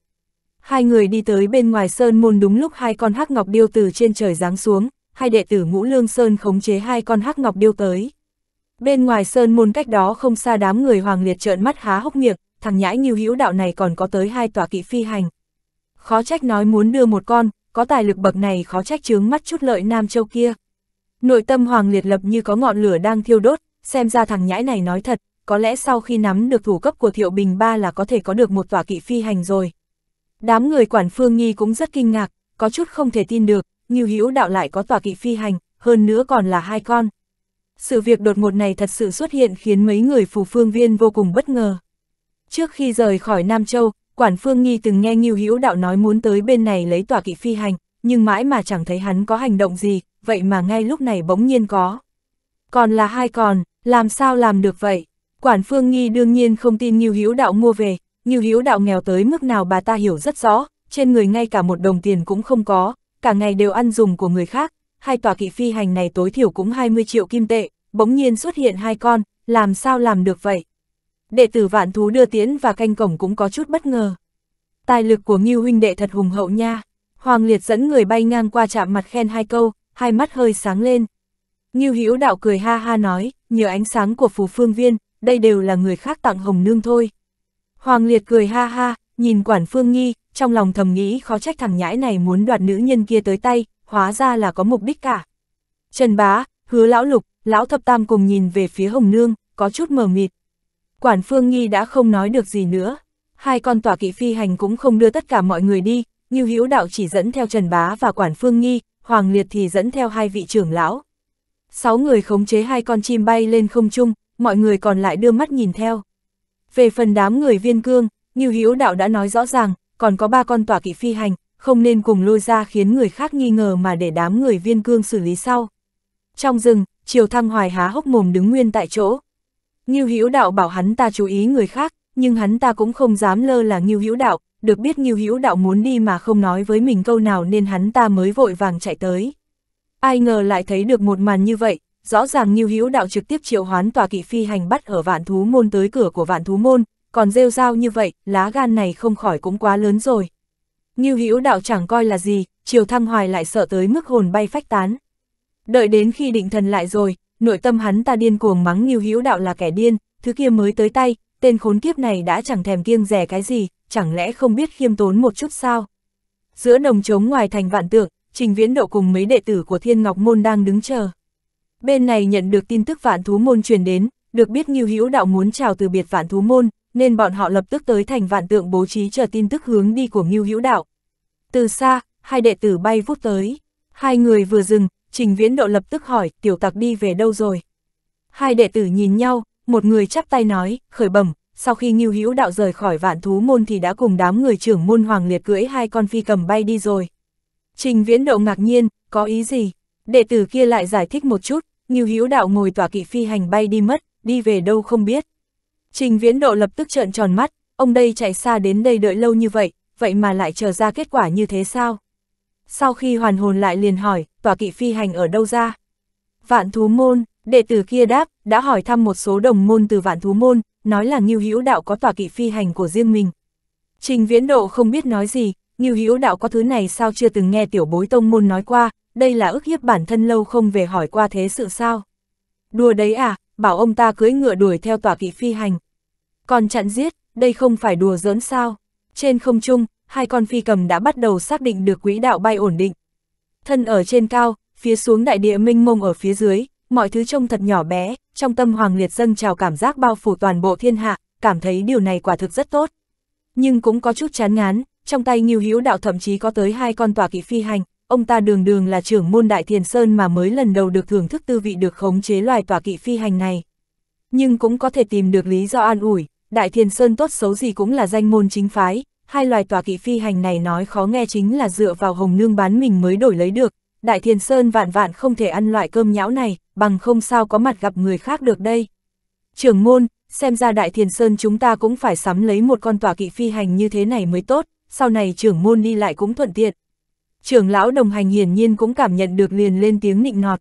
S1: Hai người đi tới bên ngoài sơn môn đúng lúc hai con hắc ngọc điêu từ trên trời giáng xuống, hai đệ tử ngũ lương sơn khống chế hai con hắc ngọc điêu tới. Bên ngoài sơn môn cách đó không xa đám người hoàng liệt trợn mắt há hốc miệng, thằng nhãi nghiêu hữu đạo này còn có tới hai tòa kỵ phi hành. Khó trách nói muốn đưa một con, có tài lực bậc này khó trách chướng mắt chút lợi Nam Châu kia. Nội tâm Hoàng Liệt lập như có ngọn lửa đang thiêu đốt, xem ra thằng nhãi này nói thật, có lẽ sau khi nắm được thủ cấp của Thiệu Bình Ba là có thể có được một tòa kỵ phi hành rồi. Đám người quản phương nghi cũng rất kinh ngạc, có chút không thể tin được, Ngưu Hữu đạo lại có tòa kỵ phi hành, hơn nữa còn là hai con. Sự việc đột ngột này thật sự xuất hiện khiến mấy người phù phương viên vô cùng bất ngờ. Trước khi rời khỏi Nam Châu, quản phương nghi từng nghe Ngưu Hữu đạo nói muốn tới bên này lấy tòa kỵ phi hành, nhưng mãi mà chẳng thấy hắn có hành động gì, vậy mà ngay lúc này bỗng nhiên có. Còn là hai còn, làm sao làm được vậy? Quản Phương Nghi đương nhiên không tin Ngưu Hiếu Đạo mua về, Ngưu Hiếu Đạo nghèo tới mức nào bà ta hiểu rất rõ, trên người ngay cả một đồng tiền cũng không có, cả ngày đều ăn dùng của người khác, hai tòa kỵ phi hành này tối thiểu cũng 20 triệu kim tệ, bỗng nhiên xuất hiện hai con, làm sao làm được vậy? Đệ tử vạn thú đưa tiễn và canh cổng cũng có chút bất ngờ. Tài lực của Ngưu huynh đệ thật hùng hậu nha. Hoàng Liệt dẫn người bay ngang qua chạm mặt khen hai câu, hai mắt hơi sáng lên. Ngưu Hữu Đạo cười ha ha nói, nhờ ánh sáng của phù phương viên, đây đều là người khác tặng hồng nương thôi. Hoàng Liệt cười ha ha, nhìn quản phương nghi, trong lòng thầm nghĩ khó trách thằng nhãi này muốn đoạt nữ nhân kia tới tay, hóa ra là có mục đích cả. Trần Bá, hứa lão lục, lão thập tam cùng nhìn về phía hồng nương, có chút mờ mịt. Quản phương nghi đã không nói được gì nữa. Hai con tỏa kỵ phi hành cũng không đưa tất cả mọi người đi, Ngưu Hữu Đạo chỉ dẫn theo Trần Bá và Quản Phương Nghi, Hoàng Liệt thì dẫn theo hai vị trưởng lão. Sáu người khống chế hai con chim bay lên không trung, mọi người còn lại đưa mắt nhìn theo. Về phần đám người viên cương, Ngưu Hữu Đạo đã nói rõ ràng, còn có ba con tỏa kỵ phi hành, không nên cùng lôi ra khiến người khác nghi ngờ mà để đám người viên cương xử lý sau. Trong rừng, Triều Thăng Hoài há hốc mồm đứng nguyên tại chỗ. Ngưu Hữu Đạo bảo hắn ta chú ý người khác, nhưng hắn ta cũng không dám lơ là Ngưu Hữu Đạo, được biết Ngưu Hữu Đạo muốn đi mà không nói với mình câu nào nên hắn ta mới vội vàng chạy tới. Ai ngờ lại thấy được một màn như vậy, rõ ràng Ngưu Hữu Đạo trực tiếp triệu hoán tòa kỵ phi hành bắt ở vạn thú môn tới cửa của vạn thú môn, còn rêu rao như vậy, lá gan này không khỏi cũng quá lớn rồi. Ngưu Hữu Đạo chẳng coi là gì, Triều Thăng Hoài lại sợ tới mức hồn bay phách tán. Đợi đến khi định thần lại rồi, nội tâm hắn ta điên cuồng mắng Ngưu Hữu Đạo là kẻ điên, thứ kia mới tới tay, tên khốn kiếp này đã chẳng thèm kiêng rẻ cái gì, chẳng lẽ không biết khiêm tốn một chút sao? Giữa đồng trống ngoài thành vạn tượng, Trình Viễn Độ cùng mấy đệ tử của Thiên Ngọc Môn đang đứng chờ. Bên này nhận được tin tức vạn thú môn truyền đến, được biết Ngưu Hữu Đạo muốn chào từ biệt vạn thú môn, nên bọn họ lập tức tới thành vạn tượng bố trí chờ tin tức hướng đi của Ngưu Hữu Đạo. Từ xa, hai đệ tử bay vút tới. Hai người vừa dừng, Trình Viễn Độ lập tức hỏi, tiểu tặc đi về đâu rồi? Hai đệ tử nhìn nhau, một người chắp tay nói, khởi bẩm, sau khi Ngưu Hữu đạo rời khỏi vạn thú môn thì đã cùng đám người trưởng môn hoàng liệt cưỡi hai con phi cầm bay đi rồi. Trình Viễn độ ngạc nhiên, có ý gì? Đệ tử kia lại giải thích một chút, Ngưu Hữu đạo ngồi tỏa kỵ phi hành bay đi mất, đi về đâu không biết. Trình Viễn độ lập tức trợn tròn mắt, ông đây chạy xa đến đây đợi lâu như vậy, vậy mà lại chờ ra kết quả như thế sao? Sau khi hoàn hồn lại liền hỏi, tỏa kỵ phi hành ở đâu ra? Vạn thú môn, Đệ tử kia đáp, đã hỏi thăm một số đồng môn từ vạn thú môn, nói là Ngưu Hữu Đạo có tòa kỵ phi hành của riêng mình. Trình Viễn Độ không biết nói gì, Ngưu Hữu Đạo có thứ này sao chưa từng nghe tiểu bối tông môn nói qua, đây là ức hiếp bản thân lâu không về hỏi qua thế sự sao. Đùa đấy à, bảo ông ta cưới ngựa đuổi theo tòa kỵ phi hành. Còn chặn giết, đây không phải đùa giỡn sao. Trên không trung, hai con phi cầm đã bắt đầu xác định được quỹ đạo bay ổn định. Thân ở trên cao, phía xuống đại địa minh mông ở phía dưới, mọi thứ trông thật nhỏ bé, trong tâm Hoàng Liệt dâng trào cảm giác bao phủ toàn bộ thiên hạ, cảm thấy điều này quả thực rất tốt. Nhưng cũng có chút chán ngán, trong tay Ngưu Hữu Đạo thậm chí có tới hai con tòa kỵ phi hành, ông ta đường đường là trưởng môn Đại Thiền Sơn mà mới lần đầu được thưởng thức tư vị được khống chế loài tòa kỵ phi hành này. Nhưng cũng có thể tìm được lý do an ủi, Đại Thiền Sơn tốt xấu gì cũng là danh môn chính phái, hai loài tòa kỵ phi hành này nói khó nghe chính là dựa vào Hồng Nương bán mình mới đổi lấy được, Đại Thiền Sơn vạn vạn không thể ăn loại cơm nhão này, bằng không sao có mặt gặp người khác được đây. Trưởng môn, xem ra Đại Thiền Sơn chúng ta cũng phải sắm lấy một con tòa kỵ phi hành như thế này mới tốt, sau này trưởng môn đi lại cũng thuận tiện. Trưởng lão đồng hành hiển nhiên cũng cảm nhận được liền lên tiếng nịnh nọt.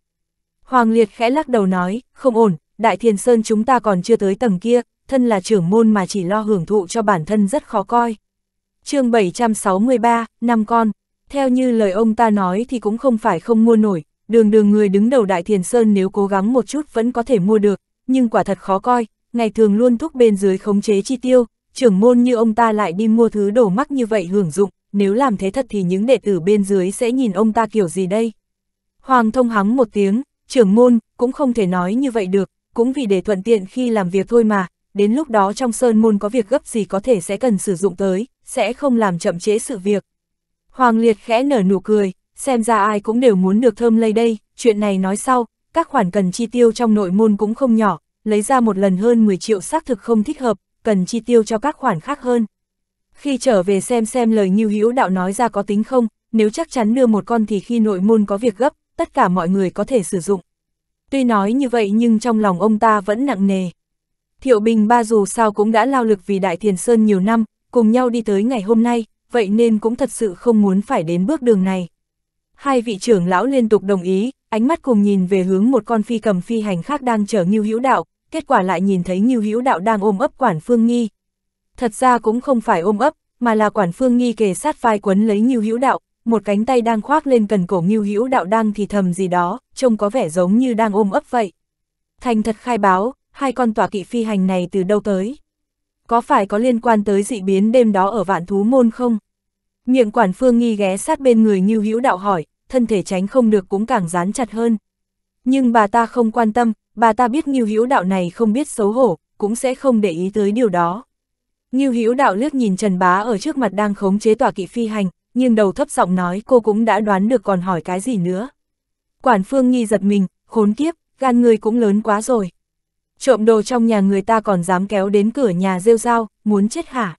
S1: Hoàng Liệt khẽ lắc đầu nói, không ổn, Đại Thiền Sơn chúng ta còn chưa tới tầng kia, thân là trưởng môn mà chỉ lo hưởng thụ cho bản thân rất khó coi. chương 763, năm con. Theo như lời ông ta nói thì cũng không phải không mua nổi, đường đường người đứng đầu Đại Thiền Sơn nếu cố gắng một chút vẫn có thể mua được, nhưng quả thật khó coi, ngày thường luôn thúc bên dưới khống chế chi tiêu, trưởng môn như ông ta lại đi mua thứ đổ mắc như vậy hưởng dụng, nếu làm thế thật thì những đệ tử bên dưới sẽ nhìn ông ta kiểu gì đây? Hoàng thông hắng một tiếng, trưởng môn, cũng không thể nói như vậy được, cũng vì để thuận tiện khi làm việc thôi mà, đến lúc đó trong sơn môn có việc gấp gì có thể sẽ cần sử dụng tới, sẽ không làm chậm chế sự việc. Hoàng Liệt khẽ nở nụ cười, xem ra ai cũng đều muốn được thơm lây đây, chuyện này nói sau, các khoản cần chi tiêu trong nội môn cũng không nhỏ, lấy ra một lần hơn 10 triệu xác thực không thích hợp, cần chi tiêu cho các khoản khác hơn. Khi trở về xem xem lời Nhiêu Hữu Đạo nói ra có tính không, nếu chắc chắn đưa một con thì khi nội môn có việc gấp, tất cả mọi người có thể sử dụng. Tuy nói như vậy nhưng trong lòng ông ta vẫn nặng nề. Thiệu Bình Ba dù sao cũng đã lao lực vì Đại Thiền Sơn nhiều năm, cùng nhau đi tới ngày hôm nay, vậy nên cũng thật sự không muốn phải đến bước đường này. Hai vị trưởng lão liên tục đồng ý, ánh mắt cùng nhìn về hướng một con phi cầm phi hành khác đang chở Ngưu Hữu Đạo, kết quả lại nhìn thấy Ngưu Hữu Đạo đang ôm ấp Quản Phương Nghi. Thật ra cũng không phải ôm ấp, mà là Quản Phương Nghi kề sát vai quấn lấy Ngưu Hữu Đạo, một cánh tay đang khoác lên cần cổ Ngưu Hữu Đạo đang thì thầm gì đó, trông có vẻ giống như đang ôm ấp vậy. Thành thật khai báo, hai con tỏa kỵ phi hành này từ đâu tới? có phải có liên quan tới dị biến đêm đó ở vạn thú môn không? Miệng quản phương nghi ghé sát bên người như hữu đạo hỏi, thân thể tránh không được cũng càng dán chặt hơn. Nhưng bà ta không quan tâm, bà ta biết Ngưu Hữu Đạo này không biết xấu hổ, cũng sẽ không để ý tới điều đó. Ngưu Hữu Đạo liếc nhìn Trần Bá ở trước mặt đang khống chế tòa kỵ phi hành, nhưng đầu thấp giọng nói cô cũng đã đoán được còn hỏi cái gì nữa. Quản Phương Nghi giật mình, khốn kiếp, gan người cũng lớn quá rồi trộm đồ trong nhà người ta còn dám kéo đến cửa nhà rêu rao, muốn chết hả?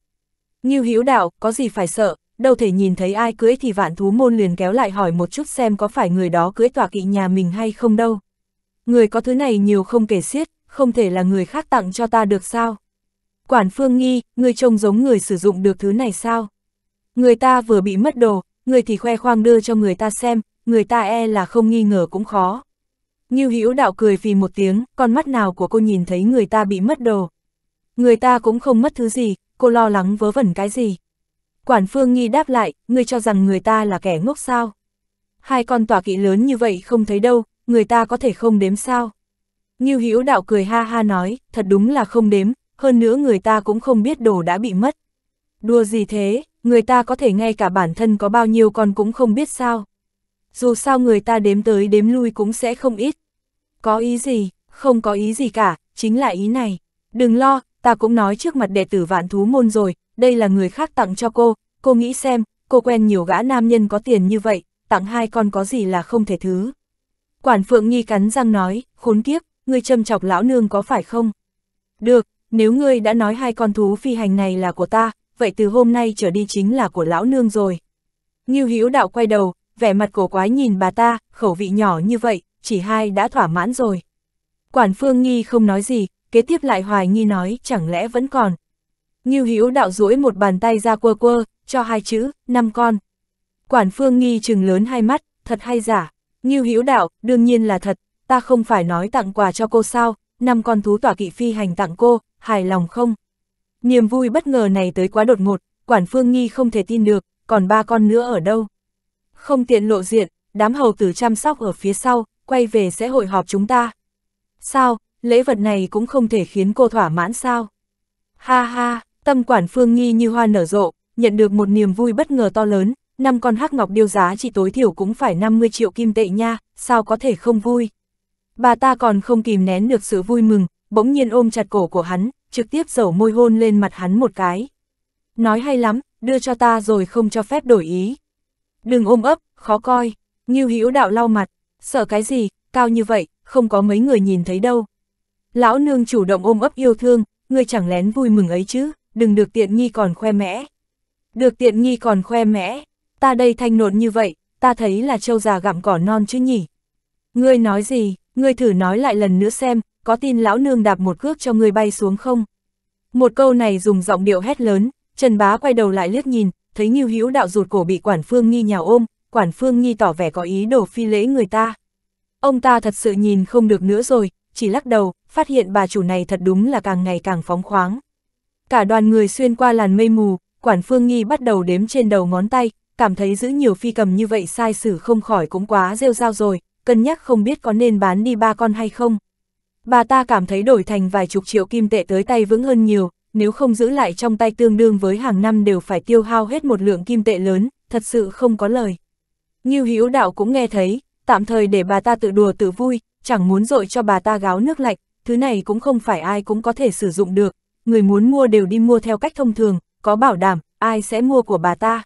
S1: Như Hữu đạo, có gì phải sợ, đâu thể nhìn thấy ai cưới thì vạn thú môn liền kéo lại hỏi một chút xem có phải người đó cưới tòa kỵ nhà mình hay không đâu. Người có thứ này nhiều không kể xiết, không thể là người khác tặng cho ta được sao? Quản phương nghi, người trông giống người sử dụng được thứ này sao? Người ta vừa bị mất đồ, người thì khoe khoang đưa cho người ta xem, người ta e là không nghi ngờ cũng khó. Ngưu Hữu Đạo cười vì một tiếng, con mắt nào của cô nhìn thấy người ta bị mất đồ. Người ta cũng không mất thứ gì, cô lo lắng vớ vẩn cái gì. Quản Phương Nghi đáp lại, ngươi cho rằng người ta là kẻ ngốc sao? Hai con tòa kỵ lớn như vậy không thấy đâu, người ta có thể không đếm sao? Ngưu Hữu Đạo cười ha ha nói, thật đúng là không đếm, hơn nữa người ta cũng không biết đồ đã bị mất. Đùa gì thế, người ta có thể ngay cả bản thân có bao nhiêu con cũng không biết sao dù sao người ta đếm tới đếm lui cũng sẽ không ít. Có ý gì, không có ý gì cả, chính là ý này. Đừng lo, ta cũng nói trước mặt đệ tử vạn thú môn rồi, đây là người khác tặng cho cô, cô nghĩ xem, cô quen nhiều gã nam nhân có tiền như vậy, tặng hai con có gì là không thể thứ. Quản Phượng Nhi cắn răng nói, khốn kiếp, ngươi châm chọc lão nương có phải không? Được, nếu ngươi đã nói hai con thú phi hành này là của ta, vậy từ hôm nay trở đi chính là của lão nương rồi. Ngưu Hữu Đạo quay đầu, vẻ mặt cổ quái nhìn bà ta, khẩu vị nhỏ như vậy, chỉ hai đã thỏa mãn rồi. Quản Phương Nghi không nói gì, kế tiếp lại hoài nghi nói chẳng lẽ vẫn còn. Ngưu Hữu đạo duỗi một bàn tay ra quơ quơ, cho hai chữ, năm con. Quản Phương Nghi chừng lớn hai mắt, thật hay giả? Ngưu Hữu đạo, đương nhiên là thật, ta không phải nói tặng quà cho cô sao, năm con thú tỏa kỵ phi hành tặng cô, hài lòng không? Niềm vui bất ngờ này tới quá đột ngột, Quản Phương Nghi không thể tin được, còn ba con nữa ở đâu? không tiện lộ diện, đám hầu tử chăm sóc ở phía sau, quay về sẽ hội họp chúng ta. Sao, lễ vật này cũng không thể khiến cô thỏa mãn sao? Ha ha, tâm quản phương nghi như hoa nở rộ, nhận được một niềm vui bất ngờ to lớn, năm con hắc ngọc điêu giá chỉ tối thiểu cũng phải 50 triệu kim tệ nha, sao có thể không vui? Bà ta còn không kìm nén được sự vui mừng, bỗng nhiên ôm chặt cổ của hắn, trực tiếp dầu môi hôn lên mặt hắn một cái. Nói hay lắm, đưa cho ta rồi không cho phép đổi ý. Đừng ôm ấp, khó coi. Ngưu Hữu đạo lau mặt, sợ cái gì, cao như vậy, không có mấy người nhìn thấy đâu. Lão nương chủ động ôm ấp yêu thương, người chẳng lén vui mừng ấy chứ, đừng được tiện nghi còn khoe mẽ. Được tiện nghi còn khoe mẽ, ta đây thanh nộn như vậy, ta thấy là trâu già gặm cỏ non chứ nhỉ. Ngươi nói gì, ngươi thử nói lại lần nữa xem, có tin lão nương đạp một cước cho ngươi bay xuống không? Một câu này dùng giọng điệu hét lớn, Trần Bá quay đầu lại liếc nhìn, thấy Nghiêu Hữu Đạo rụt cổ bị Quản Phương Nghi nhào ôm, Quản Phương Nghi tỏ vẻ có ý đồ phi lễ người ta. Ông ta thật sự nhìn không được nữa rồi, chỉ lắc đầu, phát hiện bà chủ này thật đúng là càng ngày càng phóng khoáng. Cả đoàn người xuyên qua làn mây mù, Quản Phương Nghi bắt đầu đếm trên đầu ngón tay, cảm thấy giữ nhiều phi cầm như vậy sai xử không khỏi cũng quá rêu rao rồi, cân nhắc không biết có nên bán đi ba con hay không. Bà ta cảm thấy đổi thành vài chục triệu kim tệ tới tay vững hơn nhiều, nếu không giữ lại trong tay tương đương với hàng năm đều phải tiêu hao hết một lượng kim tệ lớn, thật sự không có lời. Như hữu đạo cũng nghe thấy, tạm thời để bà ta tự đùa tự vui, chẳng muốn dội cho bà ta gáo nước lạnh, thứ này cũng không phải ai cũng có thể sử dụng được, người muốn mua đều đi mua theo cách thông thường, có bảo đảm, ai sẽ mua của bà ta.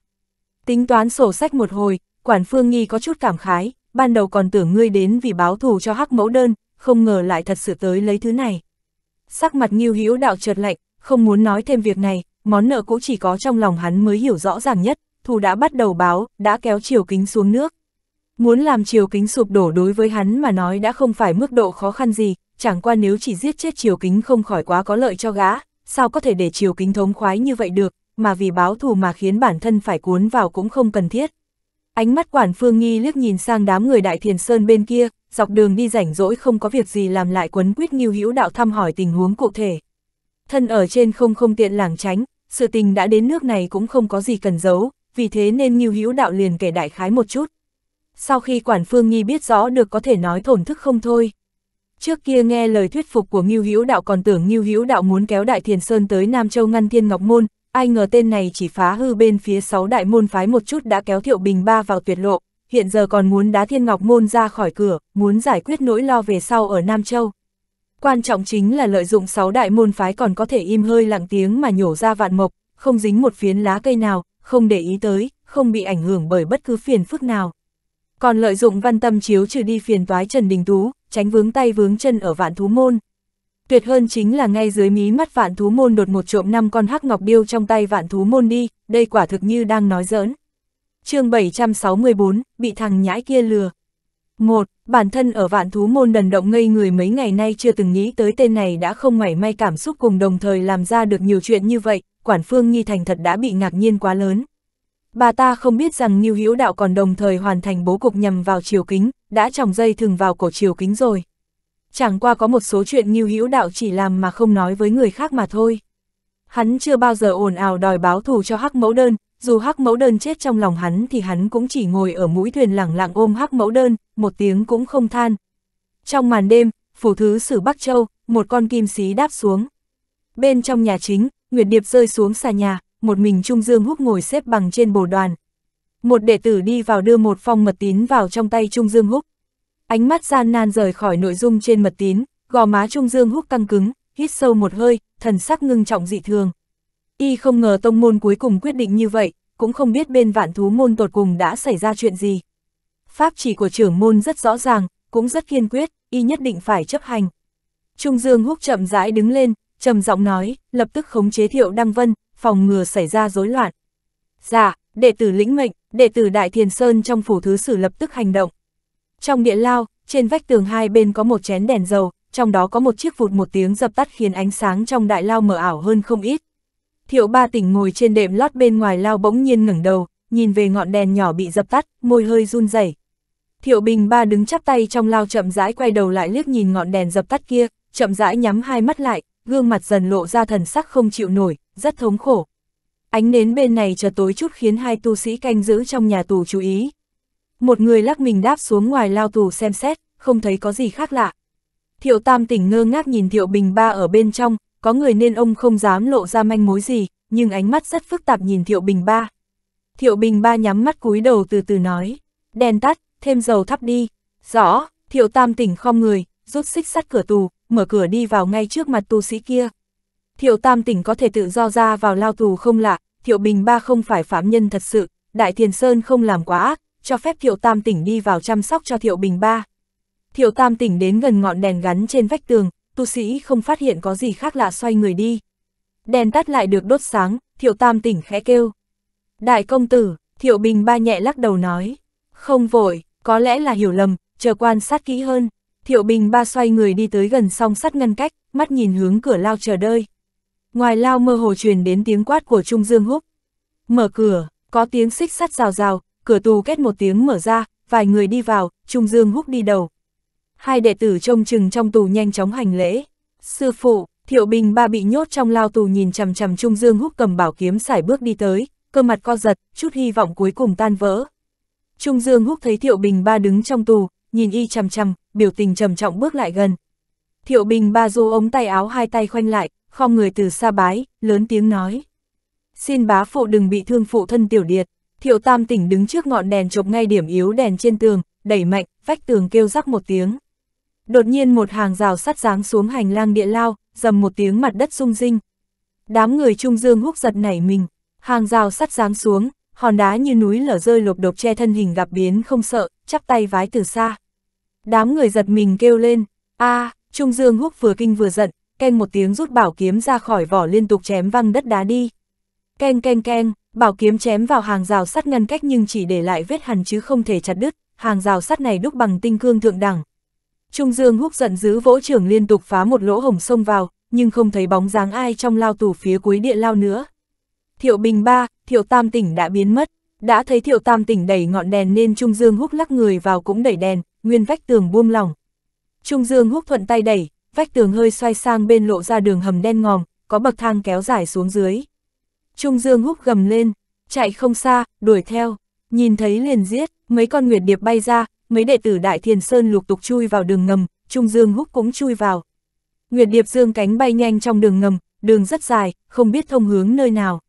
S1: Tính toán sổ sách một hồi, quản phương nghi có chút cảm khái, ban đầu còn tưởng ngươi đến vì báo thù cho hắc mẫu đơn, không ngờ lại thật sự tới lấy thứ này. Sắc mặt nghiêu hữu đạo trượt lạnh, không muốn nói thêm việc này, món nợ cũ chỉ có trong lòng hắn mới hiểu rõ ràng nhất, thù đã bắt đầu báo, đã kéo chiều kính xuống nước. Muốn làm chiều kính sụp đổ đối với hắn mà nói đã không phải mức độ khó khăn gì, chẳng qua nếu chỉ giết chết chiều kính không khỏi quá có lợi cho gã, sao có thể để chiều kính thống khoái như vậy được, mà vì báo thù mà khiến bản thân phải cuốn vào cũng không cần thiết. Ánh mắt quản phương nghi liếc nhìn sang đám người đại thiền sơn bên kia, dọc đường đi rảnh rỗi không có việc gì làm lại quấn quyết nghiêu hữu đạo thăm hỏi tình huống cụ thể thân ở trên không không tiện lảng tránh, sự tình đã đến nước này cũng không có gì cần giấu, vì thế nên Ngưu Hữu Đạo liền kể đại khái một chút. Sau khi Quản Phương Nhi biết rõ được có thể nói thổn thức không thôi. Trước kia nghe lời thuyết phục của Ngưu Hữu Đạo còn tưởng Ngưu Hữu Đạo muốn kéo Đại Thiền Sơn tới Nam Châu ngăn Thiên Ngọc Môn, ai ngờ tên này chỉ phá hư bên phía sáu đại môn phái một chút đã kéo Thiệu Bình Ba vào tuyệt lộ, hiện giờ còn muốn đá Thiên Ngọc Môn ra khỏi cửa, muốn giải quyết nỗi lo về sau ở Nam Châu. Quan trọng chính là lợi dụng sáu đại môn phái còn có thể im hơi lặng tiếng mà nhổ ra vạn mộc, không dính một phiến lá cây nào, không để ý tới, không bị ảnh hưởng bởi bất cứ phiền phức nào. Còn lợi dụng văn tâm chiếu trừ đi phiền toái Trần Đình Tú, tránh vướng tay vướng chân ở vạn thú môn. Tuyệt hơn chính là ngay dưới mí mắt vạn thú môn đột một trộm năm con hắc ngọc điêu trong tay vạn thú môn đi, đây quả thực như đang nói giỡn. chương 764, bị thằng nhãi kia lừa một Bản thân ở vạn thú môn đần động ngây người mấy ngày nay chưa từng nghĩ tới tên này đã không mảy may cảm xúc cùng đồng thời làm ra được nhiều chuyện như vậy, quản phương nghi thành thật đã bị ngạc nhiên quá lớn. Bà ta không biết rằng Nhiêu hiếu Đạo còn đồng thời hoàn thành bố cục nhằm vào chiều kính, đã tròng dây thường vào cổ chiều kính rồi. Chẳng qua có một số chuyện Nhiêu hiếu Đạo chỉ làm mà không nói với người khác mà thôi. Hắn chưa bao giờ ồn ào đòi báo thù cho hắc mẫu đơn, dù hắc mẫu đơn chết trong lòng hắn thì hắn cũng chỉ ngồi ở mũi thuyền lẳng lặng ôm hắc mẫu đơn, một tiếng cũng không than. Trong màn đêm, phủ thứ sử Bắc Châu, một con kim xí đáp xuống. Bên trong nhà chính, Nguyệt Điệp rơi xuống xà nhà, một mình Trung Dương Húc ngồi xếp bằng trên bồ đoàn. Một đệ tử đi vào đưa một phong mật tín vào trong tay Trung Dương Húc. Ánh mắt gian nan rời khỏi nội dung trên mật tín, gò má Trung Dương Húc căng cứng, hít sâu một hơi, thần sắc ngưng trọng dị thường. Y không ngờ tông môn cuối cùng quyết định như vậy, cũng không biết bên vạn thú môn tột cùng đã xảy ra chuyện gì. Pháp chỉ của trưởng môn rất rõ ràng, cũng rất kiên quyết, y nhất định phải chấp hành. Trung Dương Húc chậm rãi đứng lên, trầm giọng nói, lập tức khống chế thiệu Đăng Vân, phòng ngừa xảy ra rối loạn. Dạ, đệ tử lĩnh mệnh, đệ tử Đại Thiền Sơn trong phủ thứ sử lập tức hành động. Trong địa lao, trên vách tường hai bên có một chén đèn dầu, trong đó có một chiếc vụt một tiếng dập tắt khiến ánh sáng trong đại lao mờ ảo hơn không ít, Thiệu ba tỉnh ngồi trên đệm lót bên ngoài lao bỗng nhiên ngẩng đầu, nhìn về ngọn đèn nhỏ bị dập tắt, môi hơi run rẩy. Thiệu bình ba đứng chắp tay trong lao chậm rãi quay đầu lại liếc nhìn ngọn đèn dập tắt kia, chậm rãi nhắm hai mắt lại, gương mặt dần lộ ra thần sắc không chịu nổi, rất thống khổ. Ánh nến bên này chợt tối chút khiến hai tu sĩ canh giữ trong nhà tù chú ý. Một người lắc mình đáp xuống ngoài lao tù xem xét, không thấy có gì khác lạ. Thiệu Tam tỉnh ngơ ngác nhìn Thiệu Bình Ba ở bên trong, có người nên ông không dám lộ ra manh mối gì, nhưng ánh mắt rất phức tạp nhìn Thiệu Bình Ba. Thiệu Bình Ba nhắm mắt cúi đầu từ từ nói, đèn tắt, thêm dầu thắp đi. Rõ, Thiệu Tam tỉnh khom người, rút xích sắt cửa tù, mở cửa đi vào ngay trước mặt tu sĩ kia. Thiệu Tam tỉnh có thể tự do ra vào lao tù không lạ, Thiệu Bình Ba không phải phạm nhân thật sự, Đại Thiền Sơn không làm quá ác, cho phép Thiệu Tam tỉnh đi vào chăm sóc cho Thiệu Bình Ba. Thiệu Tam tỉnh đến gần ngọn đèn gắn trên vách tường, tu sĩ không phát hiện có gì khác lạ xoay người đi. Đèn tắt lại được đốt sáng, thiệu tam tỉnh khẽ kêu. Đại công tử, thiệu bình ba nhẹ lắc đầu nói. Không vội, có lẽ là hiểu lầm, chờ quan sát kỹ hơn. Thiệu bình ba xoay người đi tới gần song sắt ngăn cách, mắt nhìn hướng cửa lao chờ đợi. Ngoài lao mơ hồ truyền đến tiếng quát của Trung Dương Húc. Mở cửa, có tiếng xích sắt rào rào, cửa tù kết một tiếng mở ra, vài người đi vào, Trung Dương Húc đi đầu, hai đệ tử trông chừng trong tù nhanh chóng hành lễ. Sư phụ, thiệu bình ba bị nhốt trong lao tù nhìn chằm chằm Trung Dương húc cầm bảo kiếm xài bước đi tới, cơ mặt co giật, chút hy vọng cuối cùng tan vỡ. Trung Dương húc thấy thiệu bình ba đứng trong tù, nhìn y chằm chằm, biểu tình trầm trọng bước lại gần. Thiệu bình ba du ống tay áo hai tay khoanh lại, khom người từ xa bái, lớn tiếng nói. Xin bá phụ đừng bị thương phụ thân tiểu điệt. Thiệu tam tỉnh đứng trước ngọn đèn chụp ngay điểm yếu đèn trên tường, đẩy mạnh, vách tường kêu rắc một tiếng. Đột nhiên một hàng rào sắt giáng xuống hành lang địa lao, dầm một tiếng mặt đất rung rinh. Đám người Trung Dương húc giật nảy mình, hàng rào sắt giáng xuống, hòn đá như núi lở rơi lộp độc che thân hình gặp biến không sợ, chắp tay vái từ xa. Đám người giật mình kêu lên, a à, Trung Dương húc vừa kinh vừa giận, keng một tiếng rút bảo kiếm ra khỏi vỏ liên tục chém văng đất đá đi. Keng keng keng, bảo kiếm chém vào hàng rào sắt ngăn cách nhưng chỉ để lại vết hằn chứ không thể chặt đứt, hàng rào sắt này đúc bằng tinh cương thượng đẳng, Trung Dương húc giận dữ vỗ trưởng liên tục phá một lỗ hổng xông vào, nhưng không thấy bóng dáng ai trong lao tù phía cuối địa lao nữa. Thiệu Bình ba, Thiệu Tam Tỉnh đã biến mất, đã thấy Thiệu Tam Tỉnh đẩy ngọn đèn nên Trung Dương húc lắc người vào cũng đẩy đèn, nguyên vách tường buông lỏng. Trung Dương húc thuận tay đẩy, vách tường hơi xoay sang bên lộ ra đường hầm đen ngòm, có bậc thang kéo dài xuống dưới. Trung Dương húc gầm lên, chạy không xa, đuổi theo, nhìn thấy liền giết, mấy con nguyệt điệp bay ra, mấy đệ tử Đại Thiền Sơn lục tục chui vào đường ngầm, Trung Dương Húc cũng chui vào. Nguyệt Điệp Dương cánh bay nhanh trong đường ngầm, đường rất dài, không biết thông hướng nơi nào.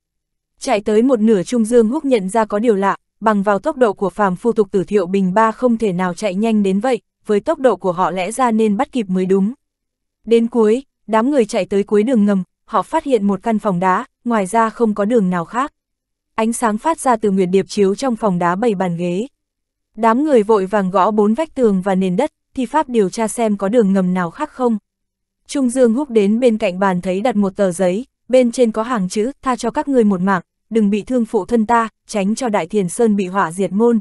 S1: Chạy tới một nửa Trung Dương Húc nhận ra có điều lạ, bằng vào tốc độ của phàm phu tục tử thiệu bình ba không thể nào chạy nhanh đến vậy, với tốc độ của họ lẽ ra nên bắt kịp mới đúng. Đến cuối, đám người chạy tới cuối đường ngầm, họ phát hiện một căn phòng đá, ngoài ra không có đường nào khác. Ánh sáng phát ra từ nguyệt điệp chiếu trong phòng đá bầy bàn ghế. Đám người vội vàng gõ bốn vách tường và nền đất, thi pháp điều tra xem có đường ngầm nào khác không. Trung Dương húc đến bên cạnh bàn thấy đặt một tờ giấy, bên trên có hàng chữ, tha cho các ngươi một mạng, đừng bị thương phụ thân ta, tránh cho Đại Thiền Sơn bị hỏa diệt môn.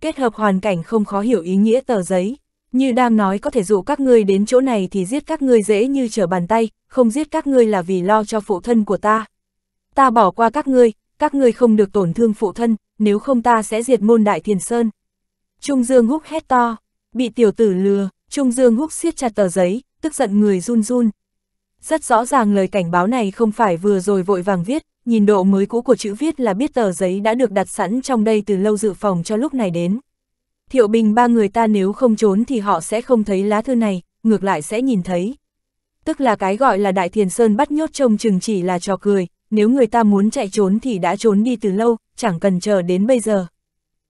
S1: Kết hợp hoàn cảnh không khó hiểu ý nghĩa tờ giấy, như đang nói có thể dụ các ngươi đến chỗ này thì giết các ngươi dễ như trở bàn tay, không giết các ngươi là vì lo cho phụ thân của ta. Ta bỏ qua các ngươi, các ngươi không được tổn thương phụ thân, nếu không ta sẽ diệt môn Đại Thiền Sơn. Trung Dương Húc hét to, bị tiểu tử lừa, Trung Dương Húc siết chặt tờ giấy, tức giận người run run. Rất rõ ràng lời cảnh báo này không phải vừa rồi vội vàng viết, nhìn độ mới cũ của chữ viết là biết tờ giấy đã được đặt sẵn trong đây từ lâu dự phòng cho lúc này đến. Thiệu bình ba người ta nếu không trốn thì họ sẽ không thấy lá thư này, ngược lại sẽ nhìn thấy. Tức là cái gọi là Đại Thiền Sơn bắt nhốt trông chừng chỉ là trò cười, nếu người ta muốn chạy trốn thì đã trốn đi từ lâu, chẳng cần chờ đến bây giờ.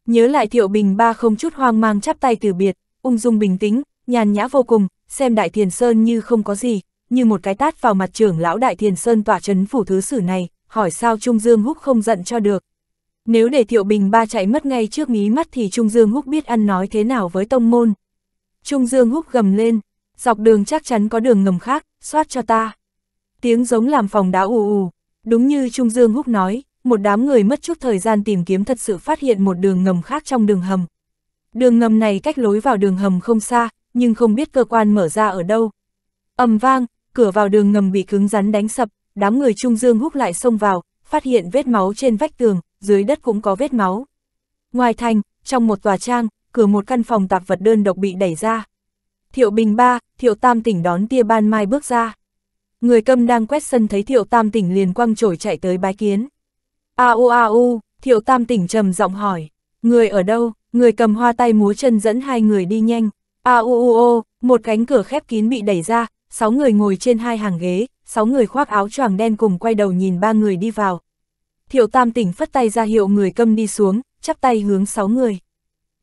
S1: Nhớ lại Thiệu Bình ba không chút hoang mang chắp tay từ biệt, ung dung bình tĩnh, nhàn nhã vô cùng, xem Đại Thiền Sơn như không có gì, như một cái tát vào mặt trưởng lão Đại Thiền Sơn tỏa chấn phủ thứ sử này, hỏi sao Trung Dương Húc không giận cho được. Nếu để Thiệu Bình ba chạy mất ngay trước mí mắt thì Trung Dương Húc biết ăn nói thế nào với tông môn. Trung Dương Húc gầm lên, dọc đường chắc chắn có đường ngầm khác, soát cho ta. Tiếng giống làm phòng đá ù ù, đúng như Trung Dương Húc nói, một đám người mất chút thời gian tìm kiếm thật sự phát hiện một đường ngầm khác trong đường hầm. Đường ngầm này cách lối vào đường hầm không xa, nhưng không biết cơ quan mở ra ở đâu. ầm vang, cửa vào đường ngầm bị cứng rắn đánh sập, đám người Trung Dương hút lại xông vào, phát hiện vết máu trên vách tường, dưới đất cũng có vết máu. Ngoài thành, trong một tòa trang, cửa một căn phòng tạp vật đơn độc bị đẩy ra. Thiệu Bình Ba, Thiệu Tam Tỉnh đón tia ban mai bước ra. Người câm đang quét sân thấy Thiệu Tam Tỉnh liền quăng trổi chạy tới bái kiến. A u a u, thiệu tam tỉnh trầm giọng hỏi. Người ở đâu? Người cầm hoa tay múa chân dẫn hai người đi nhanh. A u u o, một cánh cửa khép kín bị đẩy ra, sáu người ngồi trên hai hàng ghế, sáu người khoác áo choàng đen cùng quay đầu nhìn ba người đi vào. Thiệu tam tỉnh phất tay ra hiệu người cầm đi xuống, chắp tay hướng sáu người.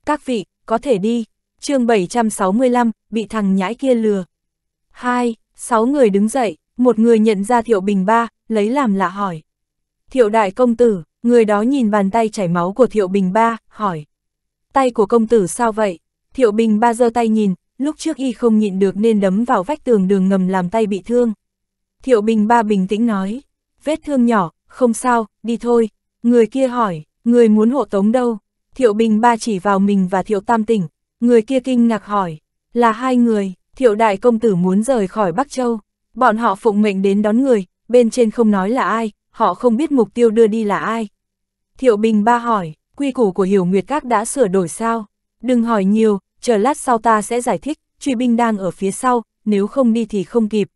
S1: Các vị, có thể đi. chương 765, bị thằng nhãi kia lừa. Hai, sáu người đứng dậy, một người nhận ra Thiệu Bình Ba, lấy làm lạ hỏi. Thiệu đại công tử, người đó nhìn bàn tay chảy máu của Thiệu Bình Ba, hỏi. Tay của công tử sao vậy? Thiệu Bình Ba giơ tay nhìn, lúc trước y không nhịn được nên đấm vào vách tường đường ngầm làm tay bị thương. Thiệu Bình Ba bình tĩnh nói, vết thương nhỏ, không sao, đi thôi. Người kia hỏi, người muốn hộ tống đâu? Thiệu Bình Ba chỉ vào mình và Thiệu Tam Tỉnh, người kia kinh ngạc hỏi, là hai người, Thiệu Đại Công Tử muốn rời khỏi Bắc Châu. Bọn họ phụng mệnh đến đón người, bên trên không nói là ai, họ không biết mục tiêu đưa đi là ai. Thiệu Bình Ba hỏi, quy củ của Hiểu Nguyệt Các đã sửa đổi sao? Đừng hỏi nhiều, chờ lát sau ta sẽ giải thích, truy binh đang ở phía sau, nếu không đi thì không kịp.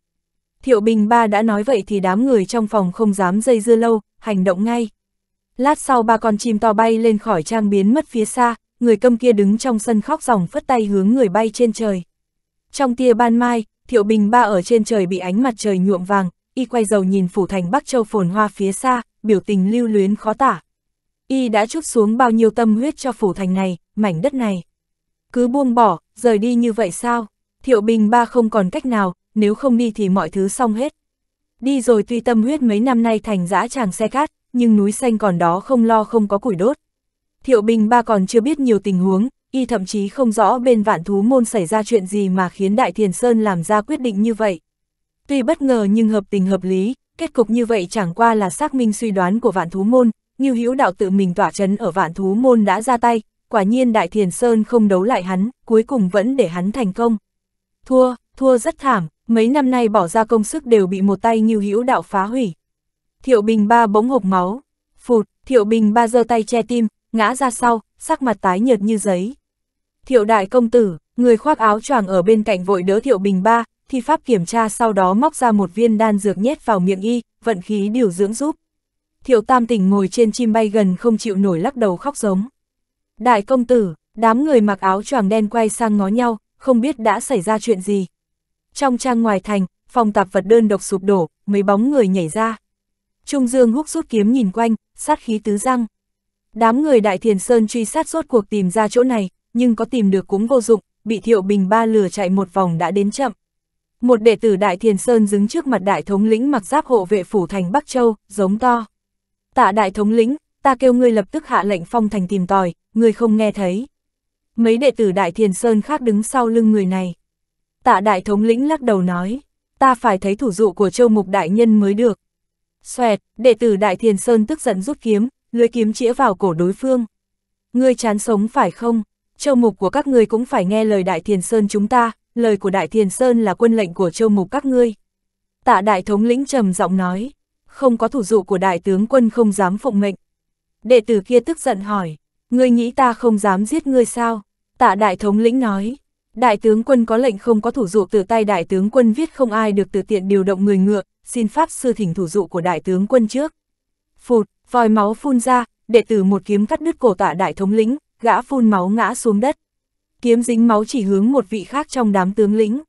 S1: Thiệu Bình Ba đã nói vậy thì đám người trong phòng không dám dây dưa lâu, hành động ngay. Lát sau ba con chim to bay lên khỏi trang biến mất phía xa, người câm kia đứng trong sân khóc ròng phất tay hướng người bay trên trời. Trong tia ban mai, Thiệu Bình Ba ở trên trời bị ánh mặt trời nhuộm vàng, y quay đầu nhìn phủ thành Bắc Châu phồn hoa phía xa, biểu tình lưu luyến khó tả. Y đã chút xuống bao nhiêu tâm huyết cho phủ thành này, mảnh đất này. Cứ buông bỏ, rời đi như vậy sao? Thiệu Bình ba không còn cách nào, nếu không đi thì mọi thứ xong hết. Đi rồi tuy tâm huyết mấy năm nay thành dã tràng xe cát, nhưng núi xanh còn đó không lo không có củi đốt. Thiệu Bình ba còn chưa biết nhiều tình huống, y thậm chí không rõ bên vạn thú môn xảy ra chuyện gì mà khiến Đại Thiền Sơn làm ra quyết định như vậy. Tuy bất ngờ nhưng hợp tình hợp lý, kết cục như vậy chẳng qua là xác minh suy đoán của vạn thú môn, như hữu đạo tự mình tỏa chấn ở vạn thú môn đã ra tay, quả nhiên Đại Thiền Sơn không đấu lại hắn, cuối cùng vẫn để hắn thành công. Thua, thua rất thảm, mấy năm nay bỏ ra công sức đều bị một tay như hữu đạo phá hủy. Thiệu Bình Ba bỗng hộp máu, phụt, Thiệu Bình Ba giơ tay che tim, ngã ra sau, sắc mặt tái nhợt như giấy. Thiệu Đại Công Tử, người khoác áo choàng ở bên cạnh vội đỡ Thiệu Bình Ba, thi pháp kiểm tra sau đó móc ra một viên đan dược nhét vào miệng y, vận khí điều dưỡng giúp. Thiệu Tam Tình ngồi trên chim bay gần không chịu nổi lắc đầu khóc giống. Đại công tử, đám người mặc áo choàng đen quay sang ngó nhau, không biết đã xảy ra chuyện gì. Trong trang ngoài thành, phòng tạp vật đơn độc sụp đổ, mấy bóng người nhảy ra. Trung Dương húc rút kiếm nhìn quanh, sát khí tứ răng. Đám người Đại Thiền Sơn truy sát suốt cuộc tìm ra chỗ này, nhưng có tìm được cũng vô dụng, bị Thiệu Bình ba lừa chạy một vòng đã đến chậm. Một đệ tử Đại Thiền Sơn đứng trước mặt đại thống lĩnh mặc giáp hộ vệ phủ thành Bắc Châu, giống to. Tạ đại thống lĩnh, ta kêu ngươi lập tức hạ lệnh phong thành tìm tòi, ngươi không nghe thấy. Mấy đệ tử Đại Thiền Sơn khác đứng sau lưng người này. Tạ đại thống lĩnh lắc đầu nói, ta phải thấy thủ dụ của châu mục đại nhân mới được. Xoẹt, đệ tử Đại Thiền Sơn tức giận rút kiếm, lưới kiếm chĩa vào cổ đối phương. Ngươi chán sống phải không? Châu mục của các ngươi cũng phải nghe lời Đại Thiền Sơn chúng ta, lời của Đại Thiền Sơn là quân lệnh của châu mục các ngươi. Tạ Đại Thống lĩnh trầm giọng nói, không có thủ dụ của Đại tướng quân không dám phụng mệnh. Đệ tử kia tức giận hỏi, ngươi nghĩ ta không dám giết ngươi sao? Tạ Đại Thống lĩnh nói, Đại tướng quân có lệnh không có thủ dụ từ tay Đại tướng quân viết không ai được tự tiện điều động người ngựa, xin Pháp sư thỉnh thủ dụ của Đại tướng quân trước. Phụt, vòi máu phun ra, đệ tử một kiếm cắt đứt cổ tạ Đại Thống lĩnh, gã phun máu ngã xuống đất kiếm dính máu chỉ hướng một vị khác trong đám tướng lĩnh.